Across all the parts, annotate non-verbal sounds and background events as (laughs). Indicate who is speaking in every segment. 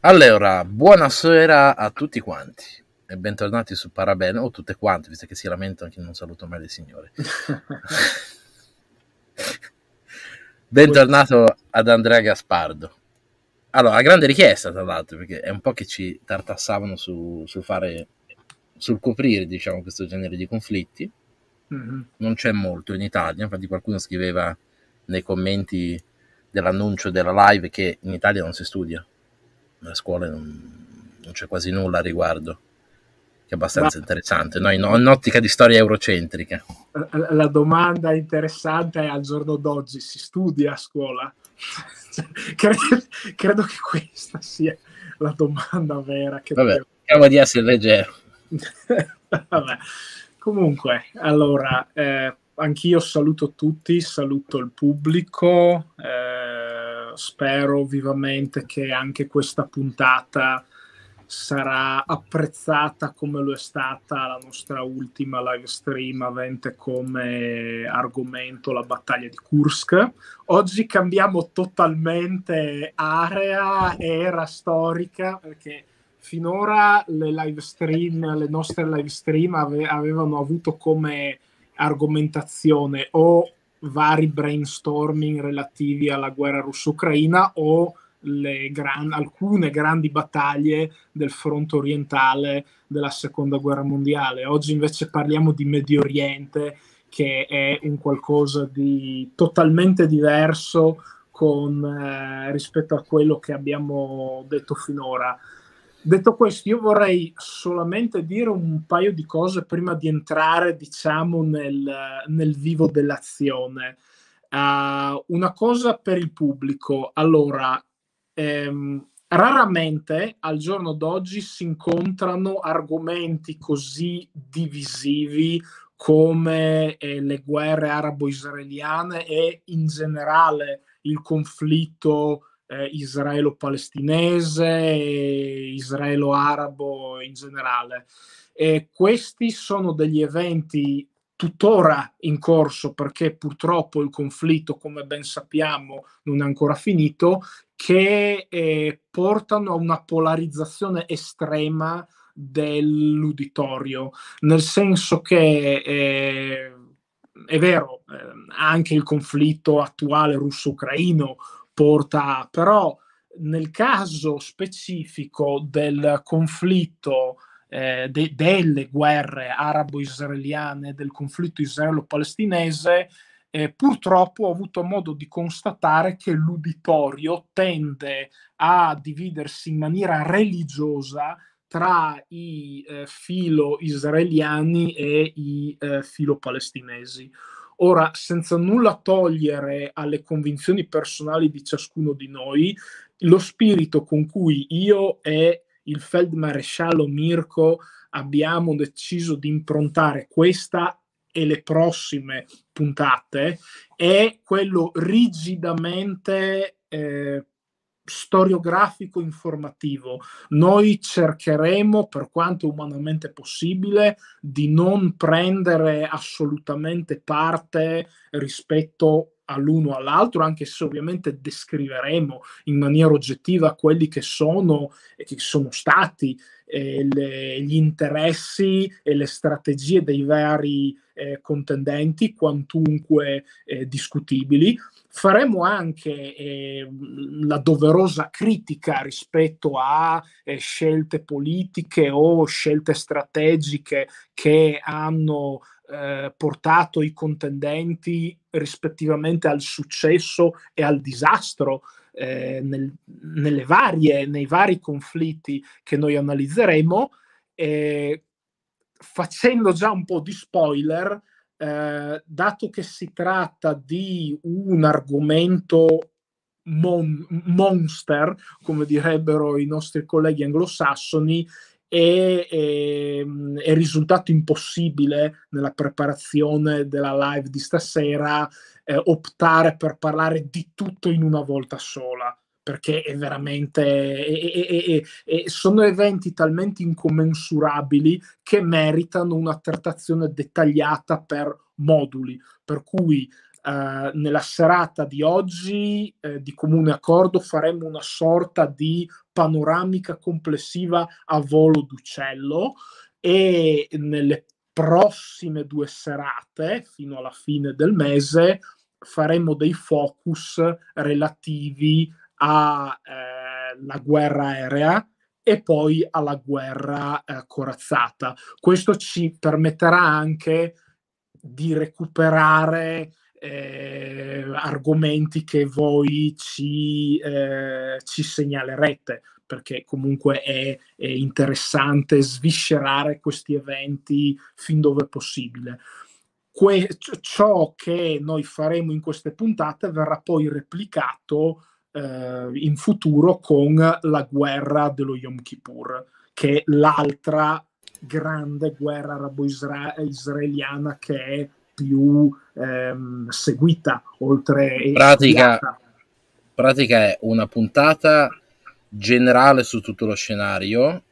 Speaker 1: Allora, buonasera a tutti quanti e bentornati su Parabene, o tutte quante, visto che si lamentano che non saluto mai le signore. (laughs) Bentornato ad Andrea Gaspardo. Allora, grande richiesta, tra l'altro, perché è un po' che ci tartassavano su, sul fare, sul coprire, diciamo, questo genere di conflitti. Mm-hmm. Non c'è molto in Italia, infatti qualcuno scriveva nei commenti dell'annuncio della live che in Italia non si studia nelle scuole non, non c'è quasi nulla a riguardo che è abbastanza Ma... interessante, no? in, in, ottica di storia eurocentrica.
Speaker 2: La domanda interessante è al giorno d'oggi si studia a scuola? (laughs) Cioè, credo, credo, che questa sia la domanda vera. Che Vabbè,
Speaker 1: cerchiamo di essere leggero. (laughs)
Speaker 2: Vabbè. Comunque, allora, eh, anch'io saluto tutti, saluto il pubblico. Eh, spero vivamente che anche questa puntata sarà apprezzata come lo è stata la nostra ultima live stream avente come argomento la battaglia di Kursk. Oggi cambiamo totalmente area, era storica, perché finora le live stream, le nostre live stream ave- avevano avuto come argomentazione o vari brainstorming relativi alla guerra russo-ucraina o gran, alcune grandi battaglie del fronte orientale della seconda guerra mondiale. Oggi invece parliamo di Medio Oriente, che è un qualcosa di totalmente diverso con, eh, rispetto a quello che abbiamo detto finora. Detto questo, io vorrei solamente dire un paio di cose prima di entrare, diciamo, nel, nel vivo dell'azione. Uh, una cosa per il pubblico. Allora, ehm, raramente al giorno d'oggi si incontrano argomenti così divisivi come eh, le guerre arabo-israeliane e in generale il conflitto eh, israelo-palestinese, israelo-arabo in generale. E questi sono degli eventi tuttora in corso perché purtroppo il conflitto, come ben sappiamo, non è ancora finito, che eh, portano a una polarizzazione estrema dell'uditorio, nel senso che eh, è vero, eh, anche il conflitto attuale russo-ucraino porta a, però nel caso specifico del conflitto eh, de- delle guerre arabo-israeliane, del conflitto israelo-palestinese, eh, purtroppo ho avuto modo di constatare che l'uditorio tende a dividersi in maniera religiosa tra i eh, filo israeliani e i eh, filo palestinesi. Ora, senza nulla togliere alle convinzioni personali di ciascuno di noi, lo spirito con cui io e il feldmaresciallo Mirko abbiamo deciso di improntare questa e le prossime puntate è quello rigidamente eh, storiografico informativo. Noi cercheremo, per quanto umanamente possibile, di non prendere assolutamente parte rispetto all'uno all'altro, anche se ovviamente descriveremo in maniera oggettiva quelli che sono e che sono stati eh, le, gli interessi e le strategie dei vari eh, contendenti, quantunque eh, discutibili, faremo anche eh, la doverosa critica rispetto a eh, scelte politiche o scelte strategiche che hanno eh, portato i contendenti rispettivamente al successo e al disastro eh, nel, varie, nei vari conflitti che noi analizzeremo. facendo già un po' di spoiler, eh, dato che si tratta di un argomento mon- monster, come direbbero i nostri colleghi anglosassoni, è, è, è, risultato impossibile nella preparazione della live di stasera eh, optare per parlare di tutto in una volta sola perché è veramente è, è, è, sono eventi talmente incommensurabili che meritano una trattazione dettagliata per moduli per cui eh, nella serata di oggi eh, di comune accordo faremo una sorta di panoramica complessiva a volo d'uccello e nelle prossime due serate fino alla fine del mese faremo dei focus relativi alla eh, guerra aerea e poi alla guerra eh, corazzata. Questo ci permetterà anche di recuperare eh, argomenti che voi ci, eh, ci segnalerete, perché comunque è, è, interessante sviscerare questi eventi fin dove possibile. Que- ciò che noi faremo in queste puntate verrà poi replicato eh, in futuro con la guerra dello Yom Kippur, che è l'altra grande guerra arabo-israeliana che è più ehm, seguita oltre in pratica,
Speaker 1: pratica è una puntata generale su tutto lo scenario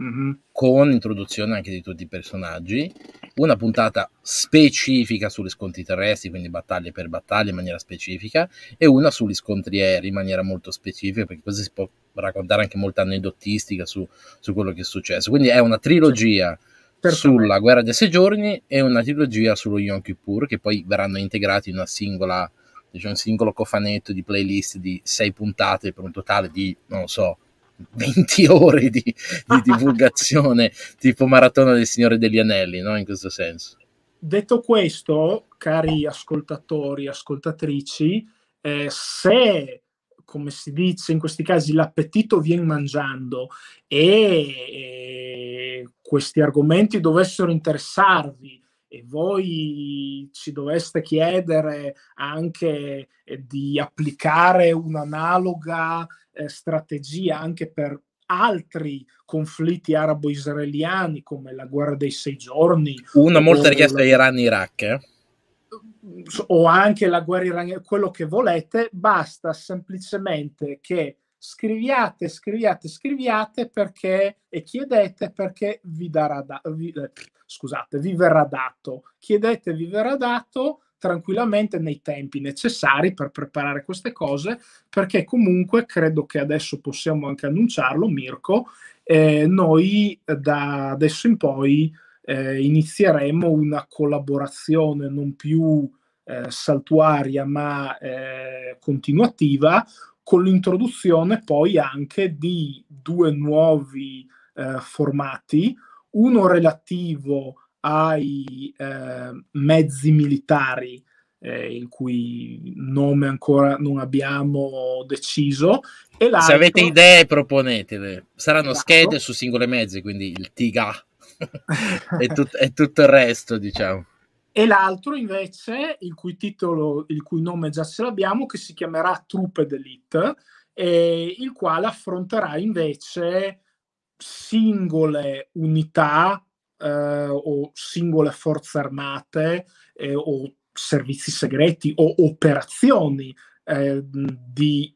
Speaker 1: Mm-hmm. con introduzione anche di tutti i personaggi, una puntata specifica sugli scontri terrestri, quindi battaglie per battaglie in maniera specifica, e una sugli scontri aerei in maniera molto specifica, perché così si può raccontare anche molta aneddotistica su, su quello che è successo. Quindi è una trilogia. Certo. Sulla guerra dei sei giorni e una trilogia sullo Yom Kippur, che poi verranno integrati in una singola, diciamo, un singolo cofanetto di playlist di sei puntate per un totale di, non lo so, 20 (laughs) ore di, di divulgazione tipo maratona del Signore degli Anelli, no? in questo senso.
Speaker 2: Detto questo, cari ascoltatori, ascoltatrici, eh, se come si dice in questi casi, l'appetito viene mangiando e eh, questi argomenti dovessero interessarvi e voi ci doveste chiedere anche di applicare un'analoga eh, strategia anche per altri conflitti arabo-israeliani come la guerra dei sei giorni. Una molto richiesta
Speaker 1: la... Iran-Iraq. Eh? Uhm,
Speaker 2: o anche la guerra iraniana, quello che volete, basta semplicemente che scriviate, scriviate, scriviate perché, e chiedete perché vi darà da, vi, eh, scusate, vi verrà dato. Chiedete, vi verrà dato tranquillamente nei tempi necessari per preparare queste cose, perché comunque credo che adesso possiamo anche annunciarlo, Mirko, eh, noi eh, da adesso in poi eh, inizieremo una collaborazione non più eh, saltuaria ma eh, continuativa con l'introduzione poi anche di due nuovi eh, formati, uno relativo a ai eh, mezzi militari eh, il cui nome ancora non abbiamo deciso. E l'altro... Se avete idee
Speaker 1: proponetele, saranno esatto. schede su singole mezzi, quindi il TIGA (laughs) e, tut- e tutto il resto, diciamo.
Speaker 2: E l'altro invece, il cui titolo, il cui nome già ce l'abbiamo, che si chiamerà Truppe d'Elite, eh, il quale affronterà invece singole unità eh, o singole forze armate eh, o servizi segreti o operazioni eh, di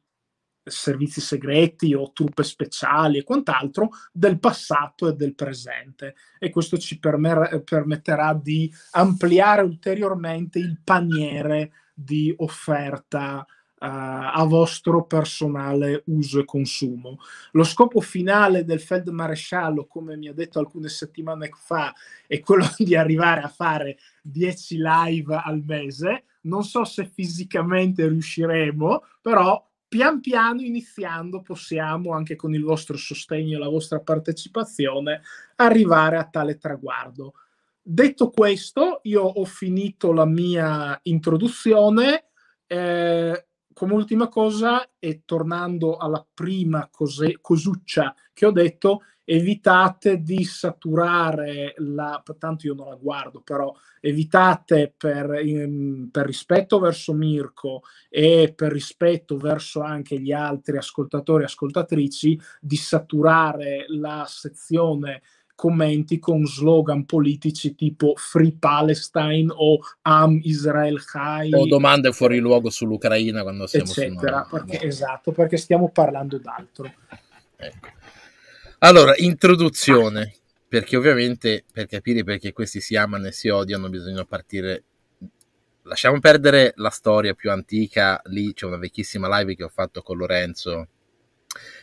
Speaker 2: servizi segreti o truppe speciali e quant'altro del passato e del presente e questo ci permer- permetterà di ampliare ulteriormente il paniere di offerta eh, a vostro personale uso e consumo. Lo scopo finale del Feldmaresciallo, come mi ha detto alcune settimane fa, è quello (laughs) di arrivare a fare 10 live al mese. Non so se fisicamente riusciremo, però pian piano iniziando possiamo anche con il vostro sostegno e la vostra partecipazione arrivare a tale traguardo. Detto questo, io ho finito la mia introduzione. Eh, come ultima cosa, e tornando alla prima cose, cosuccia che ho detto, evitate di saturare la, tanto io non la guardo, però evitate per, in, ehm, per, rispetto verso Mirko e per rispetto verso anche gli altri ascoltatori e ascoltatrici di saturare la sezione commenti con slogan politici tipo Free Palestine o Am Israel High. O domande
Speaker 1: fuori luogo sull'Ucraina quando siamo eccetera, su perché, Esatto,
Speaker 2: perché stiamo parlando d'altro. Ecco.
Speaker 1: Allora, introduzione, perché ovviamente per capire perché questi si amano e si odiano bisogna partire lasciamo perdere la storia più antica, lì c'è una vecchissima live che ho fatto con Lorenzo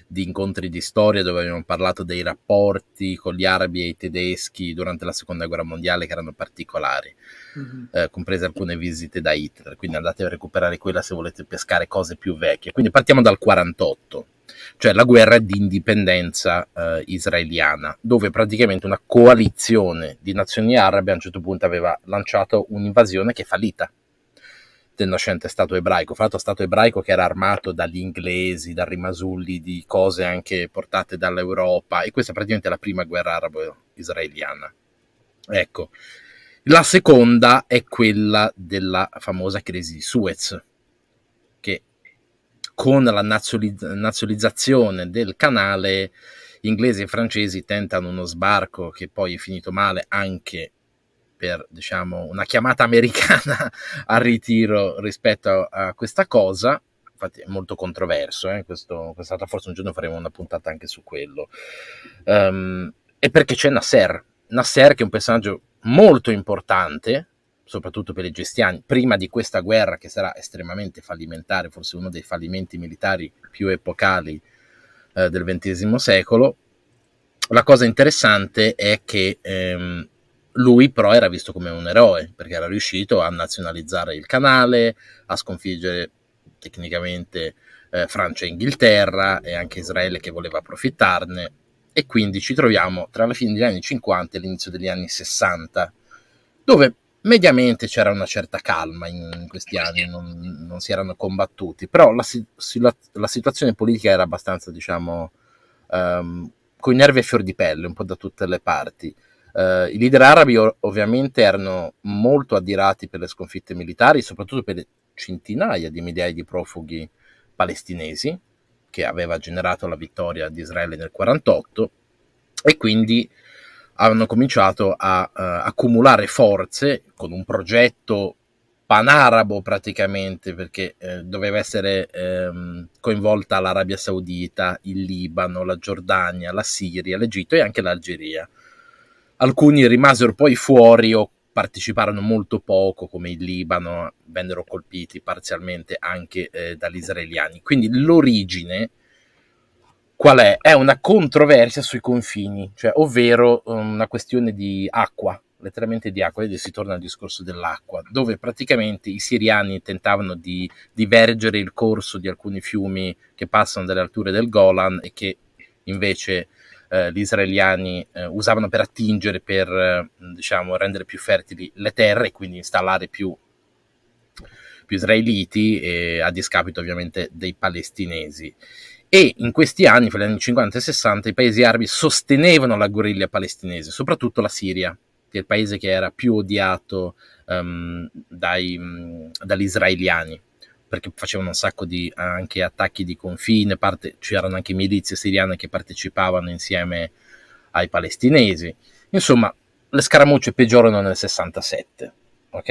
Speaker 1: di incontri di storia dove abbiamo parlato dei rapporti con gli arabi e i tedeschi durante la seconda guerra mondiale che erano particolari, mm-hmm. eh, comprese alcune visite da Hitler. Quindi andate a recuperare quella se volete pescare cose più vecchie. Quindi partiamo dal 48 cioè la guerra di indipendenza eh, israeliana, dove praticamente una coalizione di nazioni arabe a un certo punto aveva lanciato un'invasione che è fallita del nascente Stato ebraico, fra l'altro Stato ebraico che era armato dagli inglesi, da rimasulli di cose anche portate dall'Europa e questa è praticamente la prima guerra arabo-israeliana. Ecco, la seconda è quella della famosa crisi di Suez, che con la nazionalizzazione del canale inglesi e francesi tentano uno sbarco che poi è finito male anche per diciamo, una chiamata americana (laughs) al ritiro rispetto a questa cosa infatti è molto controverso, eh, questo, quest'altra forse un giorno faremo una puntata anche su quello. Um, e perché c'è Nasser, Nasser che è un personaggio molto importante, soprattutto per i gestiani, prima di questa guerra che sarà estremamente fallimentare, forse uno dei fallimenti militari più epocali eh, del XX secolo. La cosa interessante è che ehm, lui però era visto come un eroe perché era riuscito a nazionalizzare il canale, a sconfiggere tecnicamente eh, Francia e Inghilterra e anche Israele che voleva approfittarne e quindi ci troviamo tra la fine degli anni 50 e l'inizio degli anni 60 dove mediamente c'era una certa calma in questi anni, non, non si erano combattuti, però la, la, la, situazione politica era abbastanza diciamo um, ehm, con i nervi a fior di pelle un po' da tutte le parti Uh, I leader arabi ovviamente erano molto addirati per le sconfitte militari, soprattutto per le centinaia di migliaia di profughi palestinesi che aveva generato la vittoria di Israele nel 1948 e quindi hanno cominciato a uh, accumulare forze con un progetto panarabo praticamente perché eh, doveva essere ehm, coinvolta l'Arabia Saudita, il Libano, la Giordania, la Siria, l'Egitto e anche l'Algeria alcuni rimasero poi fuori o parteciparono molto poco, come il Libano, vennero colpiti parzialmente anche eh, dagli israeliani. Quindi l'origine qual è? È una controversia sui confini, cioè ovvero um, una questione di acqua, letteralmente di acqua, e si torna al discorso dell'acqua, dove praticamente i siriani tentavano di divergere il corso di alcuni fiumi che passano dalle alture del Golan e che invece eh, gli israeliani eh, usavano per attingere, per eh, diciamo, rendere più fertili le terre e quindi installare più, più israeliti, a discapito ovviamente dei palestinesi. E in questi anni, fra gli anni 50 e 60, i paesi arabi sostenevano la guerriglia palestinese, soprattutto la Siria, che è il paese che era più odiato um, dai, dagli israeliani perché facevano un sacco di anche attacchi di confine, parte, c'erano anche milizie siriane che partecipavano insieme ai palestinesi. Insomma, le scaramucce peggiorano nel 67, ok?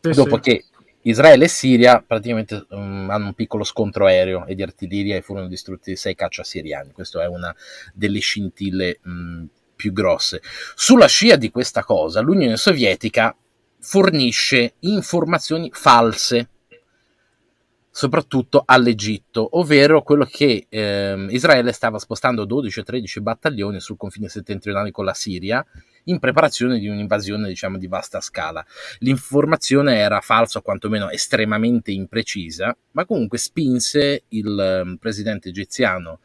Speaker 1: Sì, Dopo sì. che Israele e Siria praticamente um, hanno un piccolo scontro aereo e di artiglieria e furono distrutti sei caccia siriani. Questa è una delle scintille mh, mm, più grosse. Sulla scia di questa cosa, l'Unione Sovietica fornisce informazioni false soprattutto all'Egitto, ovvero quello che ehm, Israele stava spostando 12 o 13 battaglioni sul confine settentrionale con la Siria in preparazione di un'invasione diciamo di vasta scala. L'informazione era falsa o quantomeno estremamente imprecisa, ma comunque spinse il um, presidente egiziano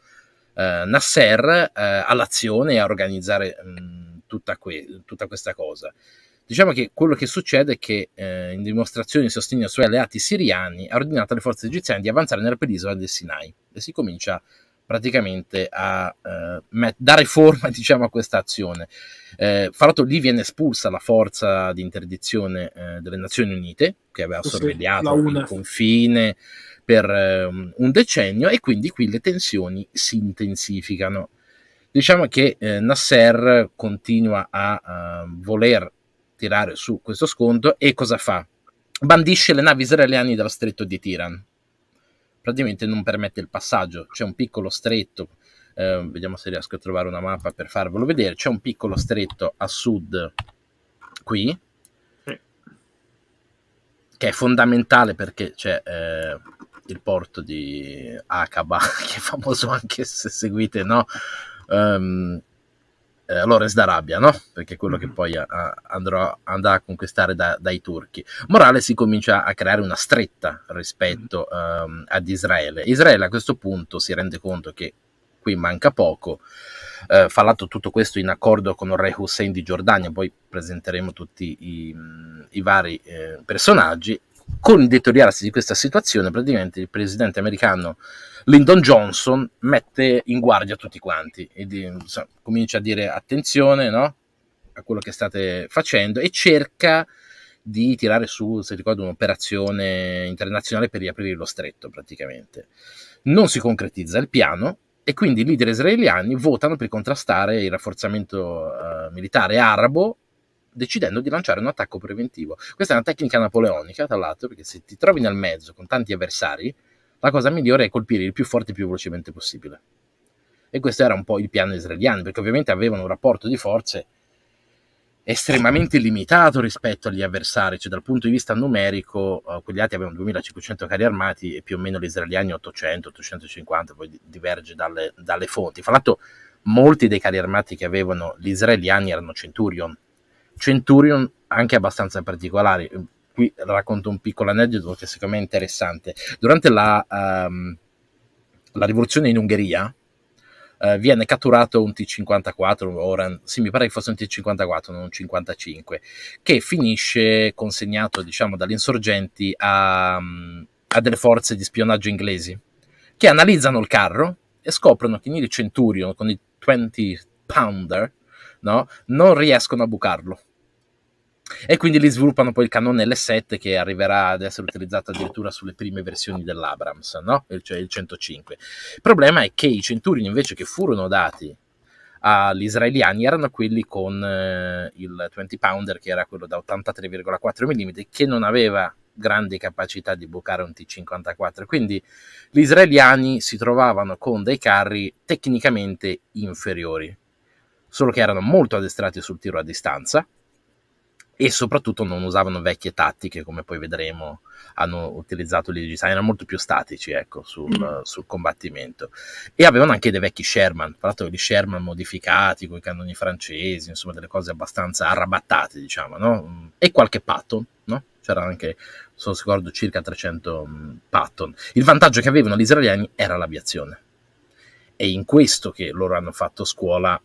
Speaker 1: eh, Nasser eh, all'azione e a organizzare mh, mm, tutta, que- tutta questa cosa. Diciamo che quello che succede è che, eh, in dimostrazione di sostegno ai suoi alleati siriani, ha ordinato alle forze egiziane di avanzare nella penisola del Sinai e si comincia praticamente a eh, met- dare forma (laughs) diciamo, a questa azione. Eh, fra l'altro lì viene espulsa la forza di interdizione eh, delle Nazioni Unite, che aveva sì, sorvegliato il confine per eh, un decennio, e quindi qui le tensioni si intensificano. Diciamo che eh, Nasser continua a ehm, voler tirare su questo sconto e cosa fa? Bandisce le navi israeliane dallo stretto di Tiran. Praticamente non permette il passaggio, c'è un piccolo stretto, eh, vediamo se riesco a trovare una mappa per farvelo vedere, c'è un piccolo stretto a sud qui, che è fondamentale perché c'è eh, il porto di Aqaba, (laughs) che è famoso anche se seguite, no? Um, eh, Lores d'Arabia, no? Perché è quello che mm-hmm. poi a, ah, andrò, andrà a conquistare da, dai turchi. Morale si comincia a creare una stretta rispetto um, ad Israele. Israele a questo punto si rende conto che qui manca poco. Eh, fra l'altro tutto questo in accordo con il re Hussein di Giordania, poi presenteremo tutti i, i vari eh, personaggi. Con il deteriorarsi di questa situazione, praticamente il presidente americano Lyndon Johnson mette in guardia tutti quanti e so, comincia a dire attenzione no? a quello che state facendo e cerca di tirare su, se ricordo, un'operazione internazionale per riaprire lo stretto praticamente. Non si concretizza il piano e quindi i leader israeliani votano per contrastare il rafforzamento uh, militare arabo decidendo di lanciare un attacco preventivo. Questa è una tecnica napoleonica, tra l'altro, perché se ti trovi nel mezzo con tanti avversari, la cosa migliore è colpire il più forte più velocemente possibile. E questo era un po' il piano israeliano, perché ovviamente avevano un rapporto di forze estremamente limitato rispetto agli avversari, cioè dal punto di vista numerico eh, quegli altri avevano 2500 carri armati e più o meno gli israeliani 800, 850, poi diverge dalle, dalle fonti. Fra l'altro molti dei carri armati che avevano gli israeliani erano Centurion, Centurion anche abbastanza particolari, qui racconto un piccolo aneddoto che secondo me è interessante. Durante la, um, la rivoluzione in Ungheria uh, viene catturato un T-54, ora, sì mi pare che fosse un T-54, non un 55, che finisce consegnato diciamo dagli insorgenti a, a delle forze di spionaggio inglesi, che analizzano il carro e scoprono che il Centurion con i 20 pounder no, non riescono a bucarlo e quindi li sviluppano poi il cannone L7 che arriverà ad essere utilizzato addirittura sulle prime versioni dell'Abrams, no? cioè il 105. Il problema è che i Centurion invece che furono dati agli israeliani erano quelli con eh, il 20 pounder che era quello da 83,4 mm che non aveva grandi capacità di bucare un T54 quindi gli israeliani si trovavano con dei carri tecnicamente inferiori solo che erano molto addestrati sul tiro a distanza e soprattutto non usavano vecchie tattiche come poi vedremo hanno utilizzato lì design erano molto più statici ecco, sul, mm. sul, combattimento e avevano anche dei vecchi Sherman tra l'altro gli Sherman modificati con i cannoni francesi insomma delle cose abbastanza arrabattate diciamo no? e qualche Patton no? c'era anche se non ricordo circa 300 mm, Patton il vantaggio che avevano gli israeliani era l'aviazione è in questo che loro hanno fatto scuola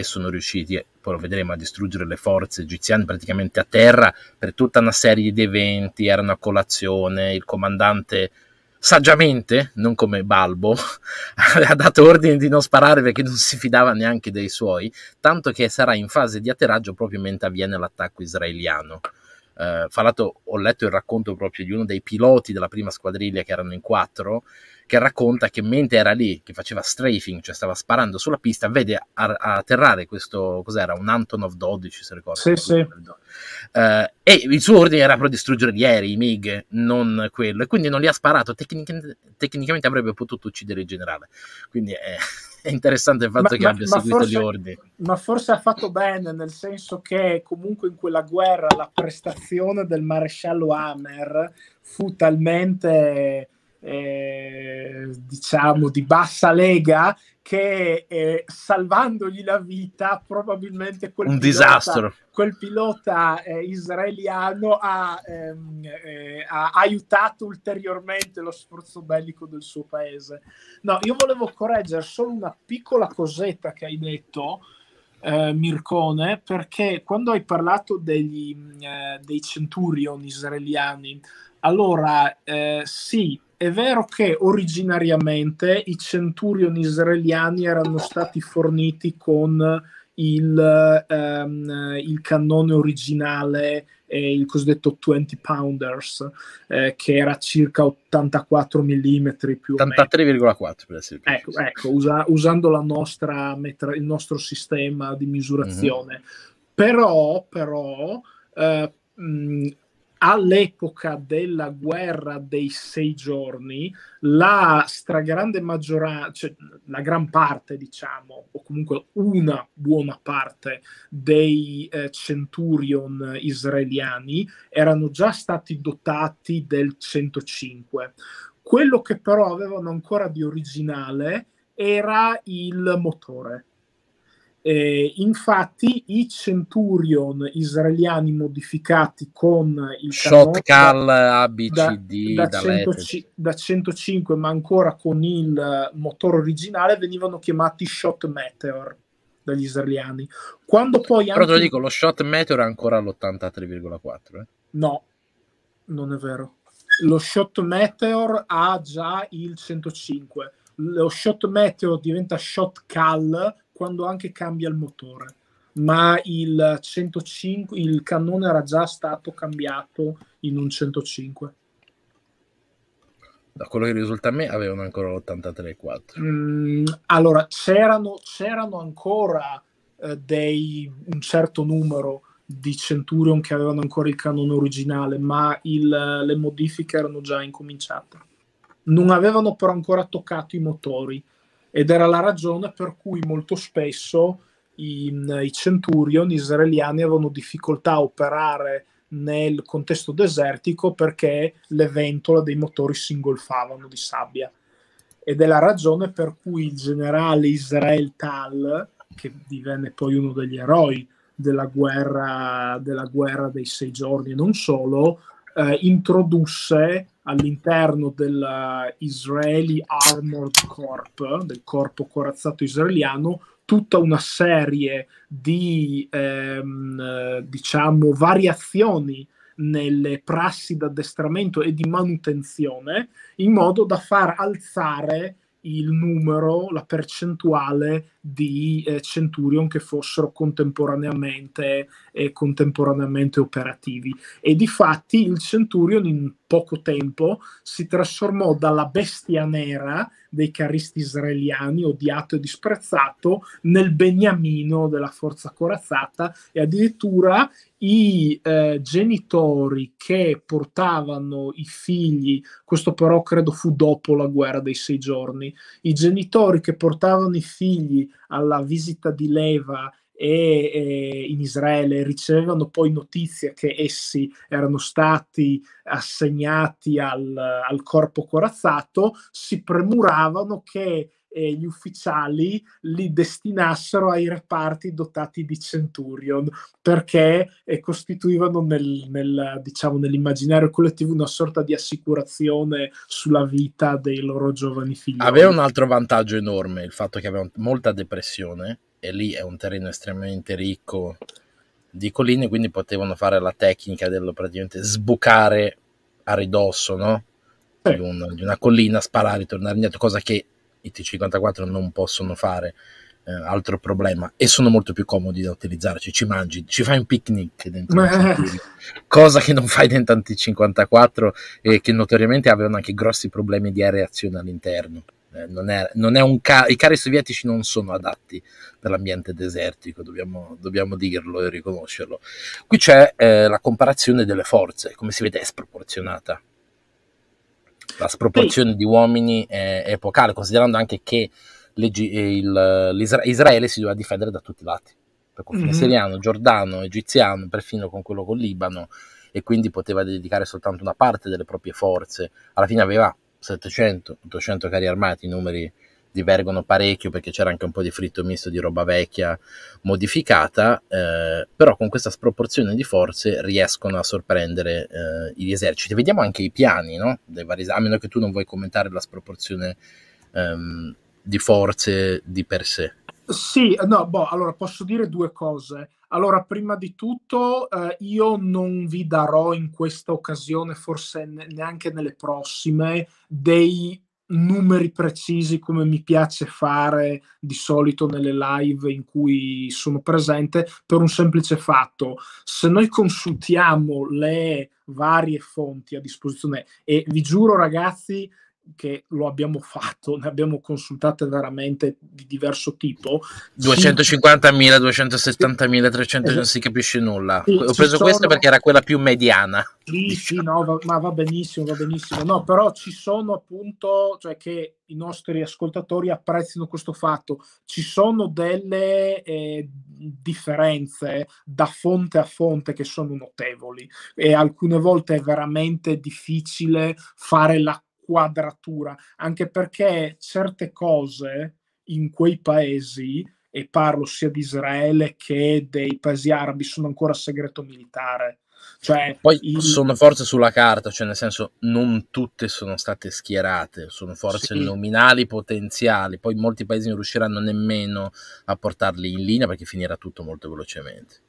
Speaker 1: e sono riusciti, eh, poi lo vedremo, a distruggere le forze egiziane praticamente a terra per tutta una serie di eventi, erano a colazione, il comandante saggiamente, non come Balbo, (laughs) ha dato ordine di non sparare perché non si fidava neanche dei suoi, tanto che sarà in fase di atterraggio proprio mentre avviene l'attacco israeliano. Eh, fra l'altro ho letto il racconto proprio di uno dei piloti della prima squadriglia che erano in quattro, che racconta che mentre era lì, che faceva strafing, cioè stava sparando sulla pista, vede a- atterrare questo, cos'era, un Antonov 12 se ricordo. Sì, sì. Uh, e il suo ordine era proprio distruggere gli aerei, i MiG, non quello, e quindi non li ha sparato, Tecnic- tecnicamente avrebbe potuto uccidere il generale. Quindi è... (laughs) è interessante il fatto ma, che ma, abbia ma seguito forse, gli ordini.
Speaker 2: Ma forse ha fatto bene, nel senso che comunque in quella guerra la prestazione del maresciallo Hammer fu talmente eh, diciamo di bassa lega che eh, salvandogli la vita probabilmente quel un pilota, disastro quel pilota eh, israeliano ha, ehm, eh, ha, aiutato ulteriormente lo sforzo bellico del suo paese no io volevo correggere solo una piccola cosetta che hai detto eh, Mircone perché quando hai parlato degli, mm, dei centurion israeliani allora sì è vero che originariamente i centurion israeliani erano stati forniti con il, ehm, il cannone originale e il cosiddetto 20 pounders eh, che era circa 84 mm più
Speaker 1: 83,4 per essere più ecco, ecco
Speaker 2: usa, usando metra- il nostro sistema di misurazione mm-hmm. però, però eh, mh, all'epoca della guerra dei sei giorni, la stragrande maggioranza, cioè la gran parte, diciamo, o comunque una buona parte dei eh, centurion israeliani erano già stati dotati del 105. Quello che però avevano ancora di originale era il motore eh, infatti i Centurion israeliani modificati con il Shotcal
Speaker 1: ABCD da, da, da, 100,
Speaker 2: da, 105 ma ancora con il motore originale venivano chiamati Shot Meteor dagli israeliani. Quando poi Però anche... te lo dico, lo
Speaker 1: Shot Meteor è ancora all'83,4. Eh?
Speaker 2: No, non è vero. Lo Shot Meteor ha già il 105. Lo Shot Meteor diventa Shot Cal quando anche cambia il motore, ma il, 105, il cannone era già stato cambiato in un 105.
Speaker 1: Da quello che risulta a me avevano ancora l'83.4.
Speaker 2: Mm, allora, c'erano, c'erano ancora eh, dei, un certo numero di Centurion che avevano ancora il cannone originale, ma il, le modifiche erano già incominciate. Non avevano però ancora toccato i motori ed era la ragione per cui molto spesso i, i centurion israeliani avevano difficoltà a operare nel contesto desertico perché le ventole dei motori si ingolfavano di sabbia ed è la ragione per cui il generale Israel Tal, che divenne poi uno degli eroi della guerra, della guerra dei sei giorni e non solo, eh, introdusse all'interno del eh, Israeli Armored Corp, del corpo corazzato israeliano, tutta una serie di ehm, diciamo, variazioni nelle prassi d'addestramento e di manutenzione in modo da far alzare il numero, la percentuale di eh, Centurion che fossero contemporaneamente, eh, contemporaneamente operativi. E di fatti il Centurion in poco tempo si trasformò dalla bestia nera dei caristi israeliani, odiato e disprezzato, nel beniamino della forza corazzata e addirittura i eh, genitori che portavano i figli, questo però credo fu dopo la guerra dei sei giorni, i genitori che portavano i figli alla visita di leva e, e in Israele ricevevano poi notizie che essi erano stati assegnati al, al corpo corazzato, si premuravano che eh, gli ufficiali li destinassero ai reparti dotati di Centurion perché eh, costituivano nel, nel, diciamo, nell'immaginario collettivo una sorta di assicurazione sulla vita dei loro giovani figli. Aveva un
Speaker 1: altro vantaggio enorme il fatto che avevano molta depressione e lì è un terreno estremamente ricco di colline, quindi potevano fare la tecnica dello praticamente sbucare a ridosso no? eh. di, un, di, una collina, sparare, e tornare indietro, cosa che i T54 non possono fare. Eh, altro problema e sono molto più comodi da utilizzarci ci mangi, ci fai un picnic dentro eh. cosa che non fai dentro un T54 e che notoriamente avevano anche grossi problemi di areazione all'interno eh, non è, non è ca- I carri sovietici non sono adatti per l'ambiente desertico, dobbiamo, dobbiamo dirlo e riconoscerlo. Qui c'è eh, la comparazione delle forze, come si vede è sproporzionata. La sproporzione sì. di uomini è, epocale, considerando anche che il, Israele si doveva difendere da tutti i lati, per confine mm-hmm. siriano, giordano, egiziano, perfino con quello con Libano, e quindi poteva dedicare soltanto una parte delle proprie forze. Alla fine aveva 700-800 carri armati, i numeri divergono parecchio perché c'era anche un po' di fritto misto di roba vecchia modificata, eh, però con questa sproporzione di forze riescono a sorprendere eh, gli eserciti. Vediamo anche i piani, no? vari, a meno che tu non vuoi commentare la sproporzione ehm, di forze di per sé.
Speaker 2: Sì, no, boh, allora posso dire due cose. Allora, prima di tutto, eh, io non vi darò in questa occasione, forse neanche nelle prossime, dei numeri precisi come mi piace fare di solito nelle live in cui sono presente per un semplice fatto se noi consultiamo le varie fonti a disposizione e vi giuro ragazzi che lo abbiamo fatto, ne abbiamo consultate veramente
Speaker 1: di diverso tipo. 250.000, 270.000, 300, non si capisce nulla. Sì, Ho preso sono... questa perché era quella più mediana.
Speaker 2: Sì, diciamo. sì, no, va, ma va benissimo, va benissimo. No, però ci sono appunto, cioè che i nostri ascoltatori apprezzino questo fatto. Ci sono delle eh, differenze da fonte a fonte che sono notevoli e alcune volte è veramente difficile fare la quadratura, anche perché certe cose in quei paesi, e parlo sia di Israele che dei paesi arabi, sono ancora segreto militare.
Speaker 1: Cioè, Poi il... sono forze sulla carta, cioè nel senso non tutte sono state schierate, sono forze sì. nominali potenziali. Poi molti paesi non riusciranno nemmeno a portarli in linea perché finirà tutto molto velocemente.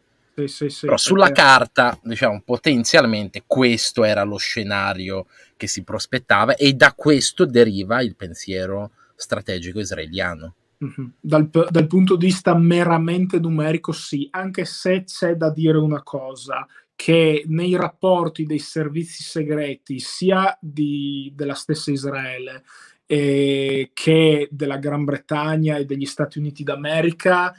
Speaker 2: Sì, sì, sì, Però sulla carta,
Speaker 1: diciamo, potenzialmente questo era lo scenario che si prospettava e da questo deriva il pensiero strategico israeliano.
Speaker 2: Uh-huh. Dal, dal, punto di vista meramente numerico, sì, anche se c'è da dire una cosa, che nei rapporti dei servizi segreti, sia di, della stessa Israele eh, che della Gran Bretagna e degli Stati Uniti d'America,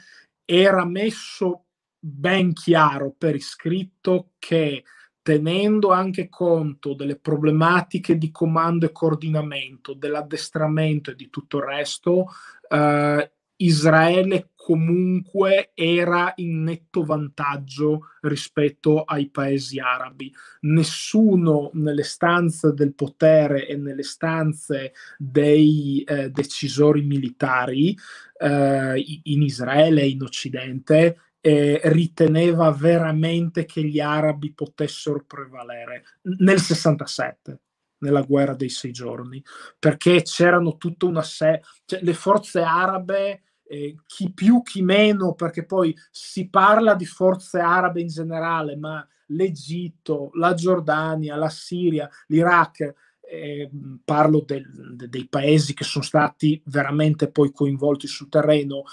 Speaker 2: era messo ben chiaro per iscritto che tenendo anche conto delle problematiche di comando e coordinamento, dell'addestramento e di tutto il resto, eh, Israele comunque era in netto vantaggio rispetto ai paesi arabi. Nessuno nelle stanze del potere e nelle stanze dei eh, decisori militari eh, in Israele e in Occidente eh, riteneva veramente che gli arabi potessero prevalere nel 67 nella guerra dei sei giorni perché c'erano tutta una serie cioè, le forze arabe eh, chi più chi meno perché poi si parla di forze arabe in generale ma l'Egitto, la Giordania, la Siria, l'Iraq eh, parlo del, de, dei paesi che sono stati veramente poi coinvolti sul terreno,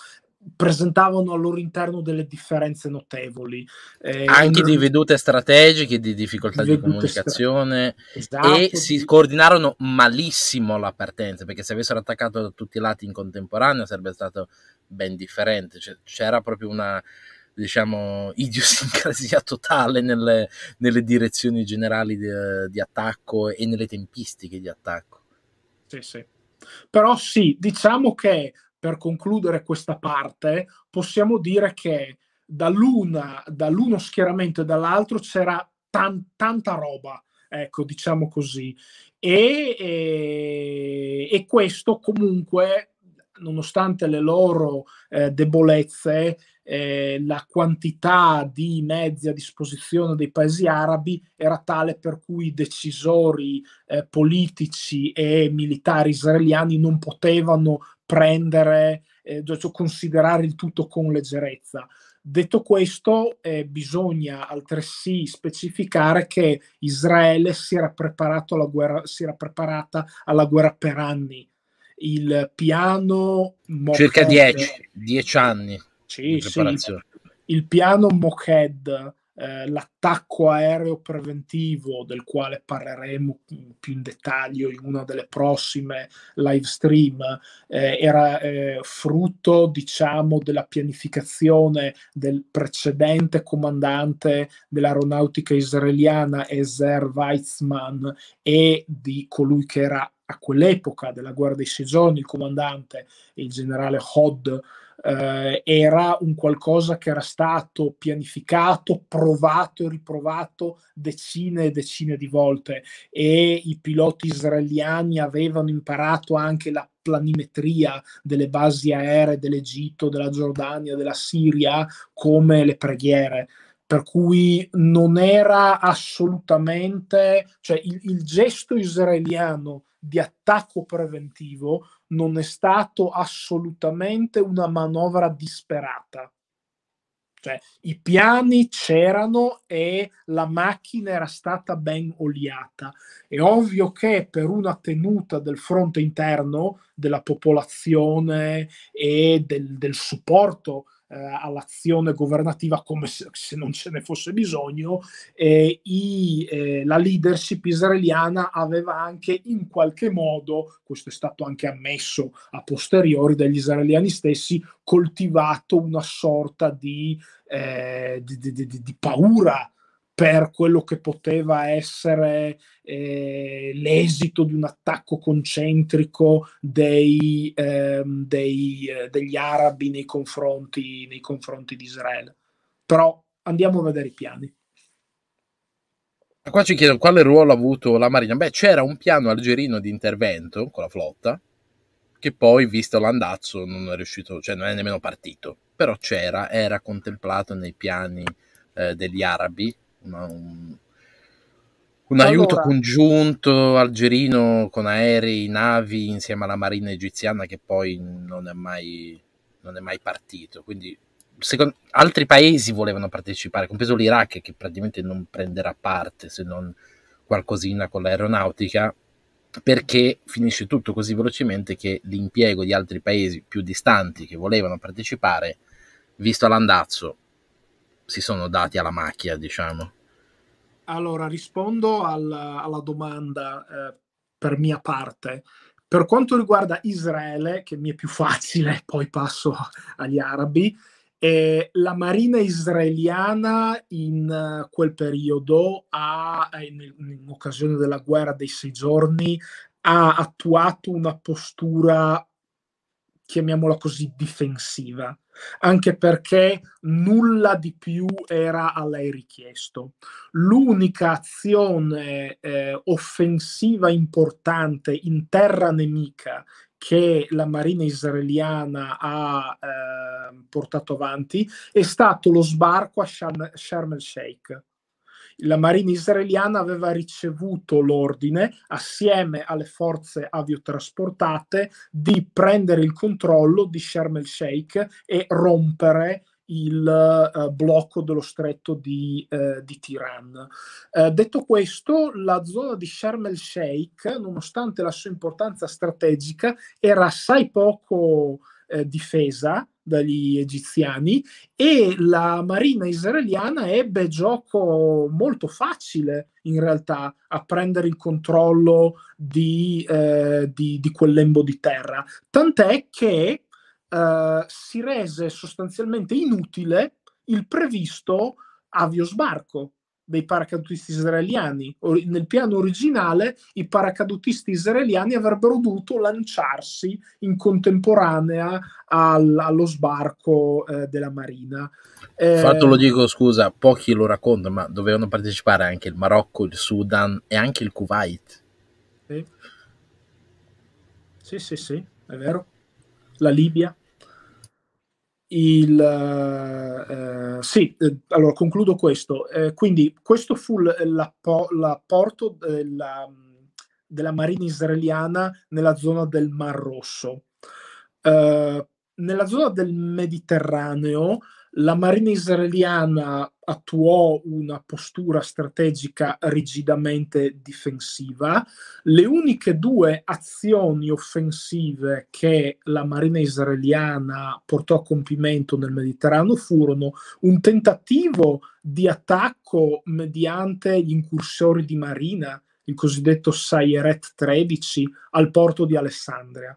Speaker 2: presentavano al loro interno delle differenze notevoli. Eh,
Speaker 1: Anche di vedute strategiche, di difficoltà di comunicazione stra... esatto, e di... si coordinarono malissimo la partenza, perché se avessero attaccato da tutti i lati in contemporanea sarebbe stato ben differente. Cioè, c'era proprio una diciamo, (laughs) idiosincrasia totale nelle, nelle direzioni generali di, di, attacco e nelle tempistiche di attacco. Sì, sì. Però sì, diciamo che
Speaker 2: per concludere questa parte, possiamo dire che dall'una, dall'uno schieramento e dall'altro c'era tan- tanta roba, ecco, diciamo così. E, e, eh, e questo comunque, nonostante le loro eh, debolezze, eh, la quantità di mezzi a disposizione dei paesi arabi era tale per cui i decisori eh, politici e militari israeliani non potevano prendere, eh, considerare il tutto con leggerezza. Detto questo, eh, bisogna altresì specificare che Israele si era, preparato alla guerra, si era preparata alla guerra per anni. Il piano... Mocked, Circa
Speaker 1: dieci anni. Sì, sì,
Speaker 2: il piano Mokhed eh, l'attacco aereo preventivo del quale parleremo più in dettaglio in una delle prossime live stream eh, era eh, frutto diciamo della pianificazione del precedente comandante dell'aeronautica israeliana Ezer Weizmann e di colui che era a quell'epoca della guerra dei sei giorni il comandante il generale Hod eh, era un qualcosa che era stato pianificato, provato e riprovato decine e decine di volte e i piloti israeliani avevano imparato anche la planimetria delle basi aeree dell'Egitto, della Giordania, della Siria come le preghiere per cui non era assolutamente, cioè il, il, gesto israeliano di attacco preventivo non è stato assolutamente una manovra disperata. Cioè, i piani c'erano e la macchina era stata ben oliata. È ovvio che per una tenuta del fronte interno, della popolazione e del, del supporto eh, all'azione governativa come se, se, non ce ne fosse bisogno, eh, i, eh, la leadership israeliana aveva anche in qualche modo, questo è stato anche ammesso a posteriori dagli israeliani stessi, coltivato una sorta di, eh, di, di, di paura per quello che poteva essere eh, l'esito di un attacco concentrico dei, eh, dei, eh, degli arabi nei confronti, nei confronti di Israele. Però andiamo a vedere i piani.
Speaker 1: Qua ci chiedono quale ruolo ha avuto la Marina. Beh, c'era un piano algerino di intervento con la flotta, che poi, visto l'andazzo, non è riuscito, cioè non è nemmeno partito. Però c'era, era contemplato nei piani eh, degli arabi una, un, un allora, aiuto congiunto algerino con aerei, navi insieme alla marina egiziana che poi non è mai, non è mai partito. Quindi secondo, altri paesi volevano partecipare, compreso l'Iraq che praticamente non prenderà parte se non qualcosina con l'aeronautica perché finisce tutto così velocemente che l'impiego di altri paesi più distanti che volevano partecipare, visto l'andazzo, si sono dati alla macchia, diciamo.
Speaker 2: Allora, rispondo alla, alla domanda eh, per mia parte. Per quanto riguarda Israele, che mi è più facile, (laughs) poi passo agli arabi, eh, la marina israeliana in uh, quel periodo ha, eh, in, in occasione della guerra dei sei giorni, ha attuato una postura, chiamiamola così, difensiva anche perché nulla di più era a lei richiesto. L'unica azione eh, offensiva importante in terra nemica che la marina israeliana ha eh, portato avanti è stato lo sbarco a Sharm el Sheikh la Marina israeliana aveva ricevuto l'ordine, assieme alle forze aviotrasportate, di prendere il controllo di Sharm el Sheikh e rompere il eh, blocco dello stretto di, eh, di Tiran. Eh, detto questo, la zona di Sharm el Sheikh, nonostante la sua importanza strategica, era assai poco eh, difesa dagli egiziani e la marina israeliana ebbe gioco molto facile in realtà a prendere il controllo di, eh, di, di quel lembo di terra, tant'è che eh, si rese sostanzialmente inutile il previsto avio sbarco dei paracadutisti israeliani. Nel piano originale i paracadutisti israeliani avrebbero dovuto lanciarsi in contemporanea al, allo sbarco eh, della Marina. Eh, Fatto lo
Speaker 1: dico, scusa, pochi lo raccontano, ma dovevano partecipare anche il Marocco, il Sudan e anche il Kuwait.
Speaker 2: Sì, sì, sì, sì è vero. La Libia. Il, eh, eh, sì, eh, allora concludo questo. Eh, quindi questo fu eh, l'apporto della, della, marina israeliana nella zona del Mar Rosso. Eh, nella zona del Mediterraneo la marina israeliana attuò una postura strategica rigidamente difensiva. Le uniche due azioni offensive che la marina israeliana portò a compimento nel Mediterraneo furono un tentativo di attacco mediante gli incursori di marina, il cosiddetto Sayeret 13, al porto di Alessandria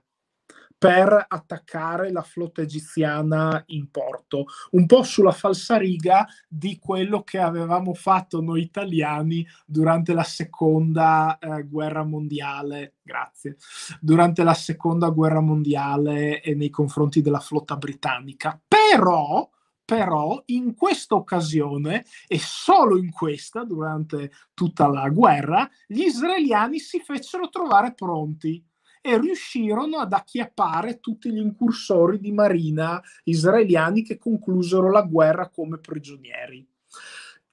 Speaker 2: per attaccare la flotta egiziana in porto, un po' sulla falsariga di quello che avevamo fatto noi italiani durante la seconda eh, guerra mondiale, grazie, durante la seconda guerra mondiale e nei confronti della flotta britannica. Però, però in questa occasione e solo in questa, durante tutta la guerra, gli israeliani si fecero trovare pronti e riuscirono ad acchiappare tutti gli incursori di marina israeliani che conclusero la guerra come prigionieri.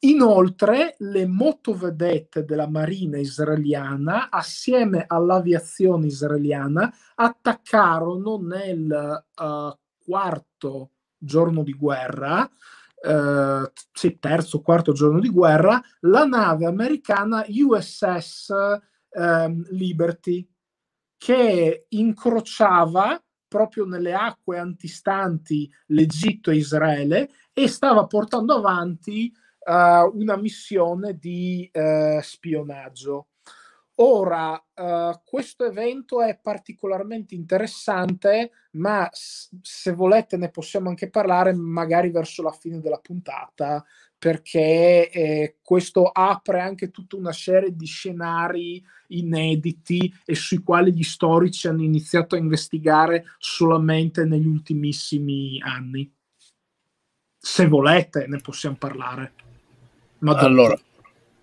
Speaker 2: Inoltre, le motovedette della marina israeliana, assieme all'aviazione israeliana, attaccarono nel uh, quarto giorno di guerra, uh, sì, terzo, quarto giorno di guerra, la nave americana USS um, ehm, Liberty, che incrociava proprio nelle acque antistanti l'Egitto e Israele e stava portando avanti uh, una missione di uh, spionaggio. Ora, uh, questo evento è particolarmente interessante, ma s- se volete ne possiamo anche parlare magari verso la fine della puntata, perché eh, questo apre anche tutta una serie di scenari inediti e sui quali gli storici hanno iniziato a investigare solamente negli ultimissimi anni. Se volete ne possiamo parlare.
Speaker 1: Ma allora,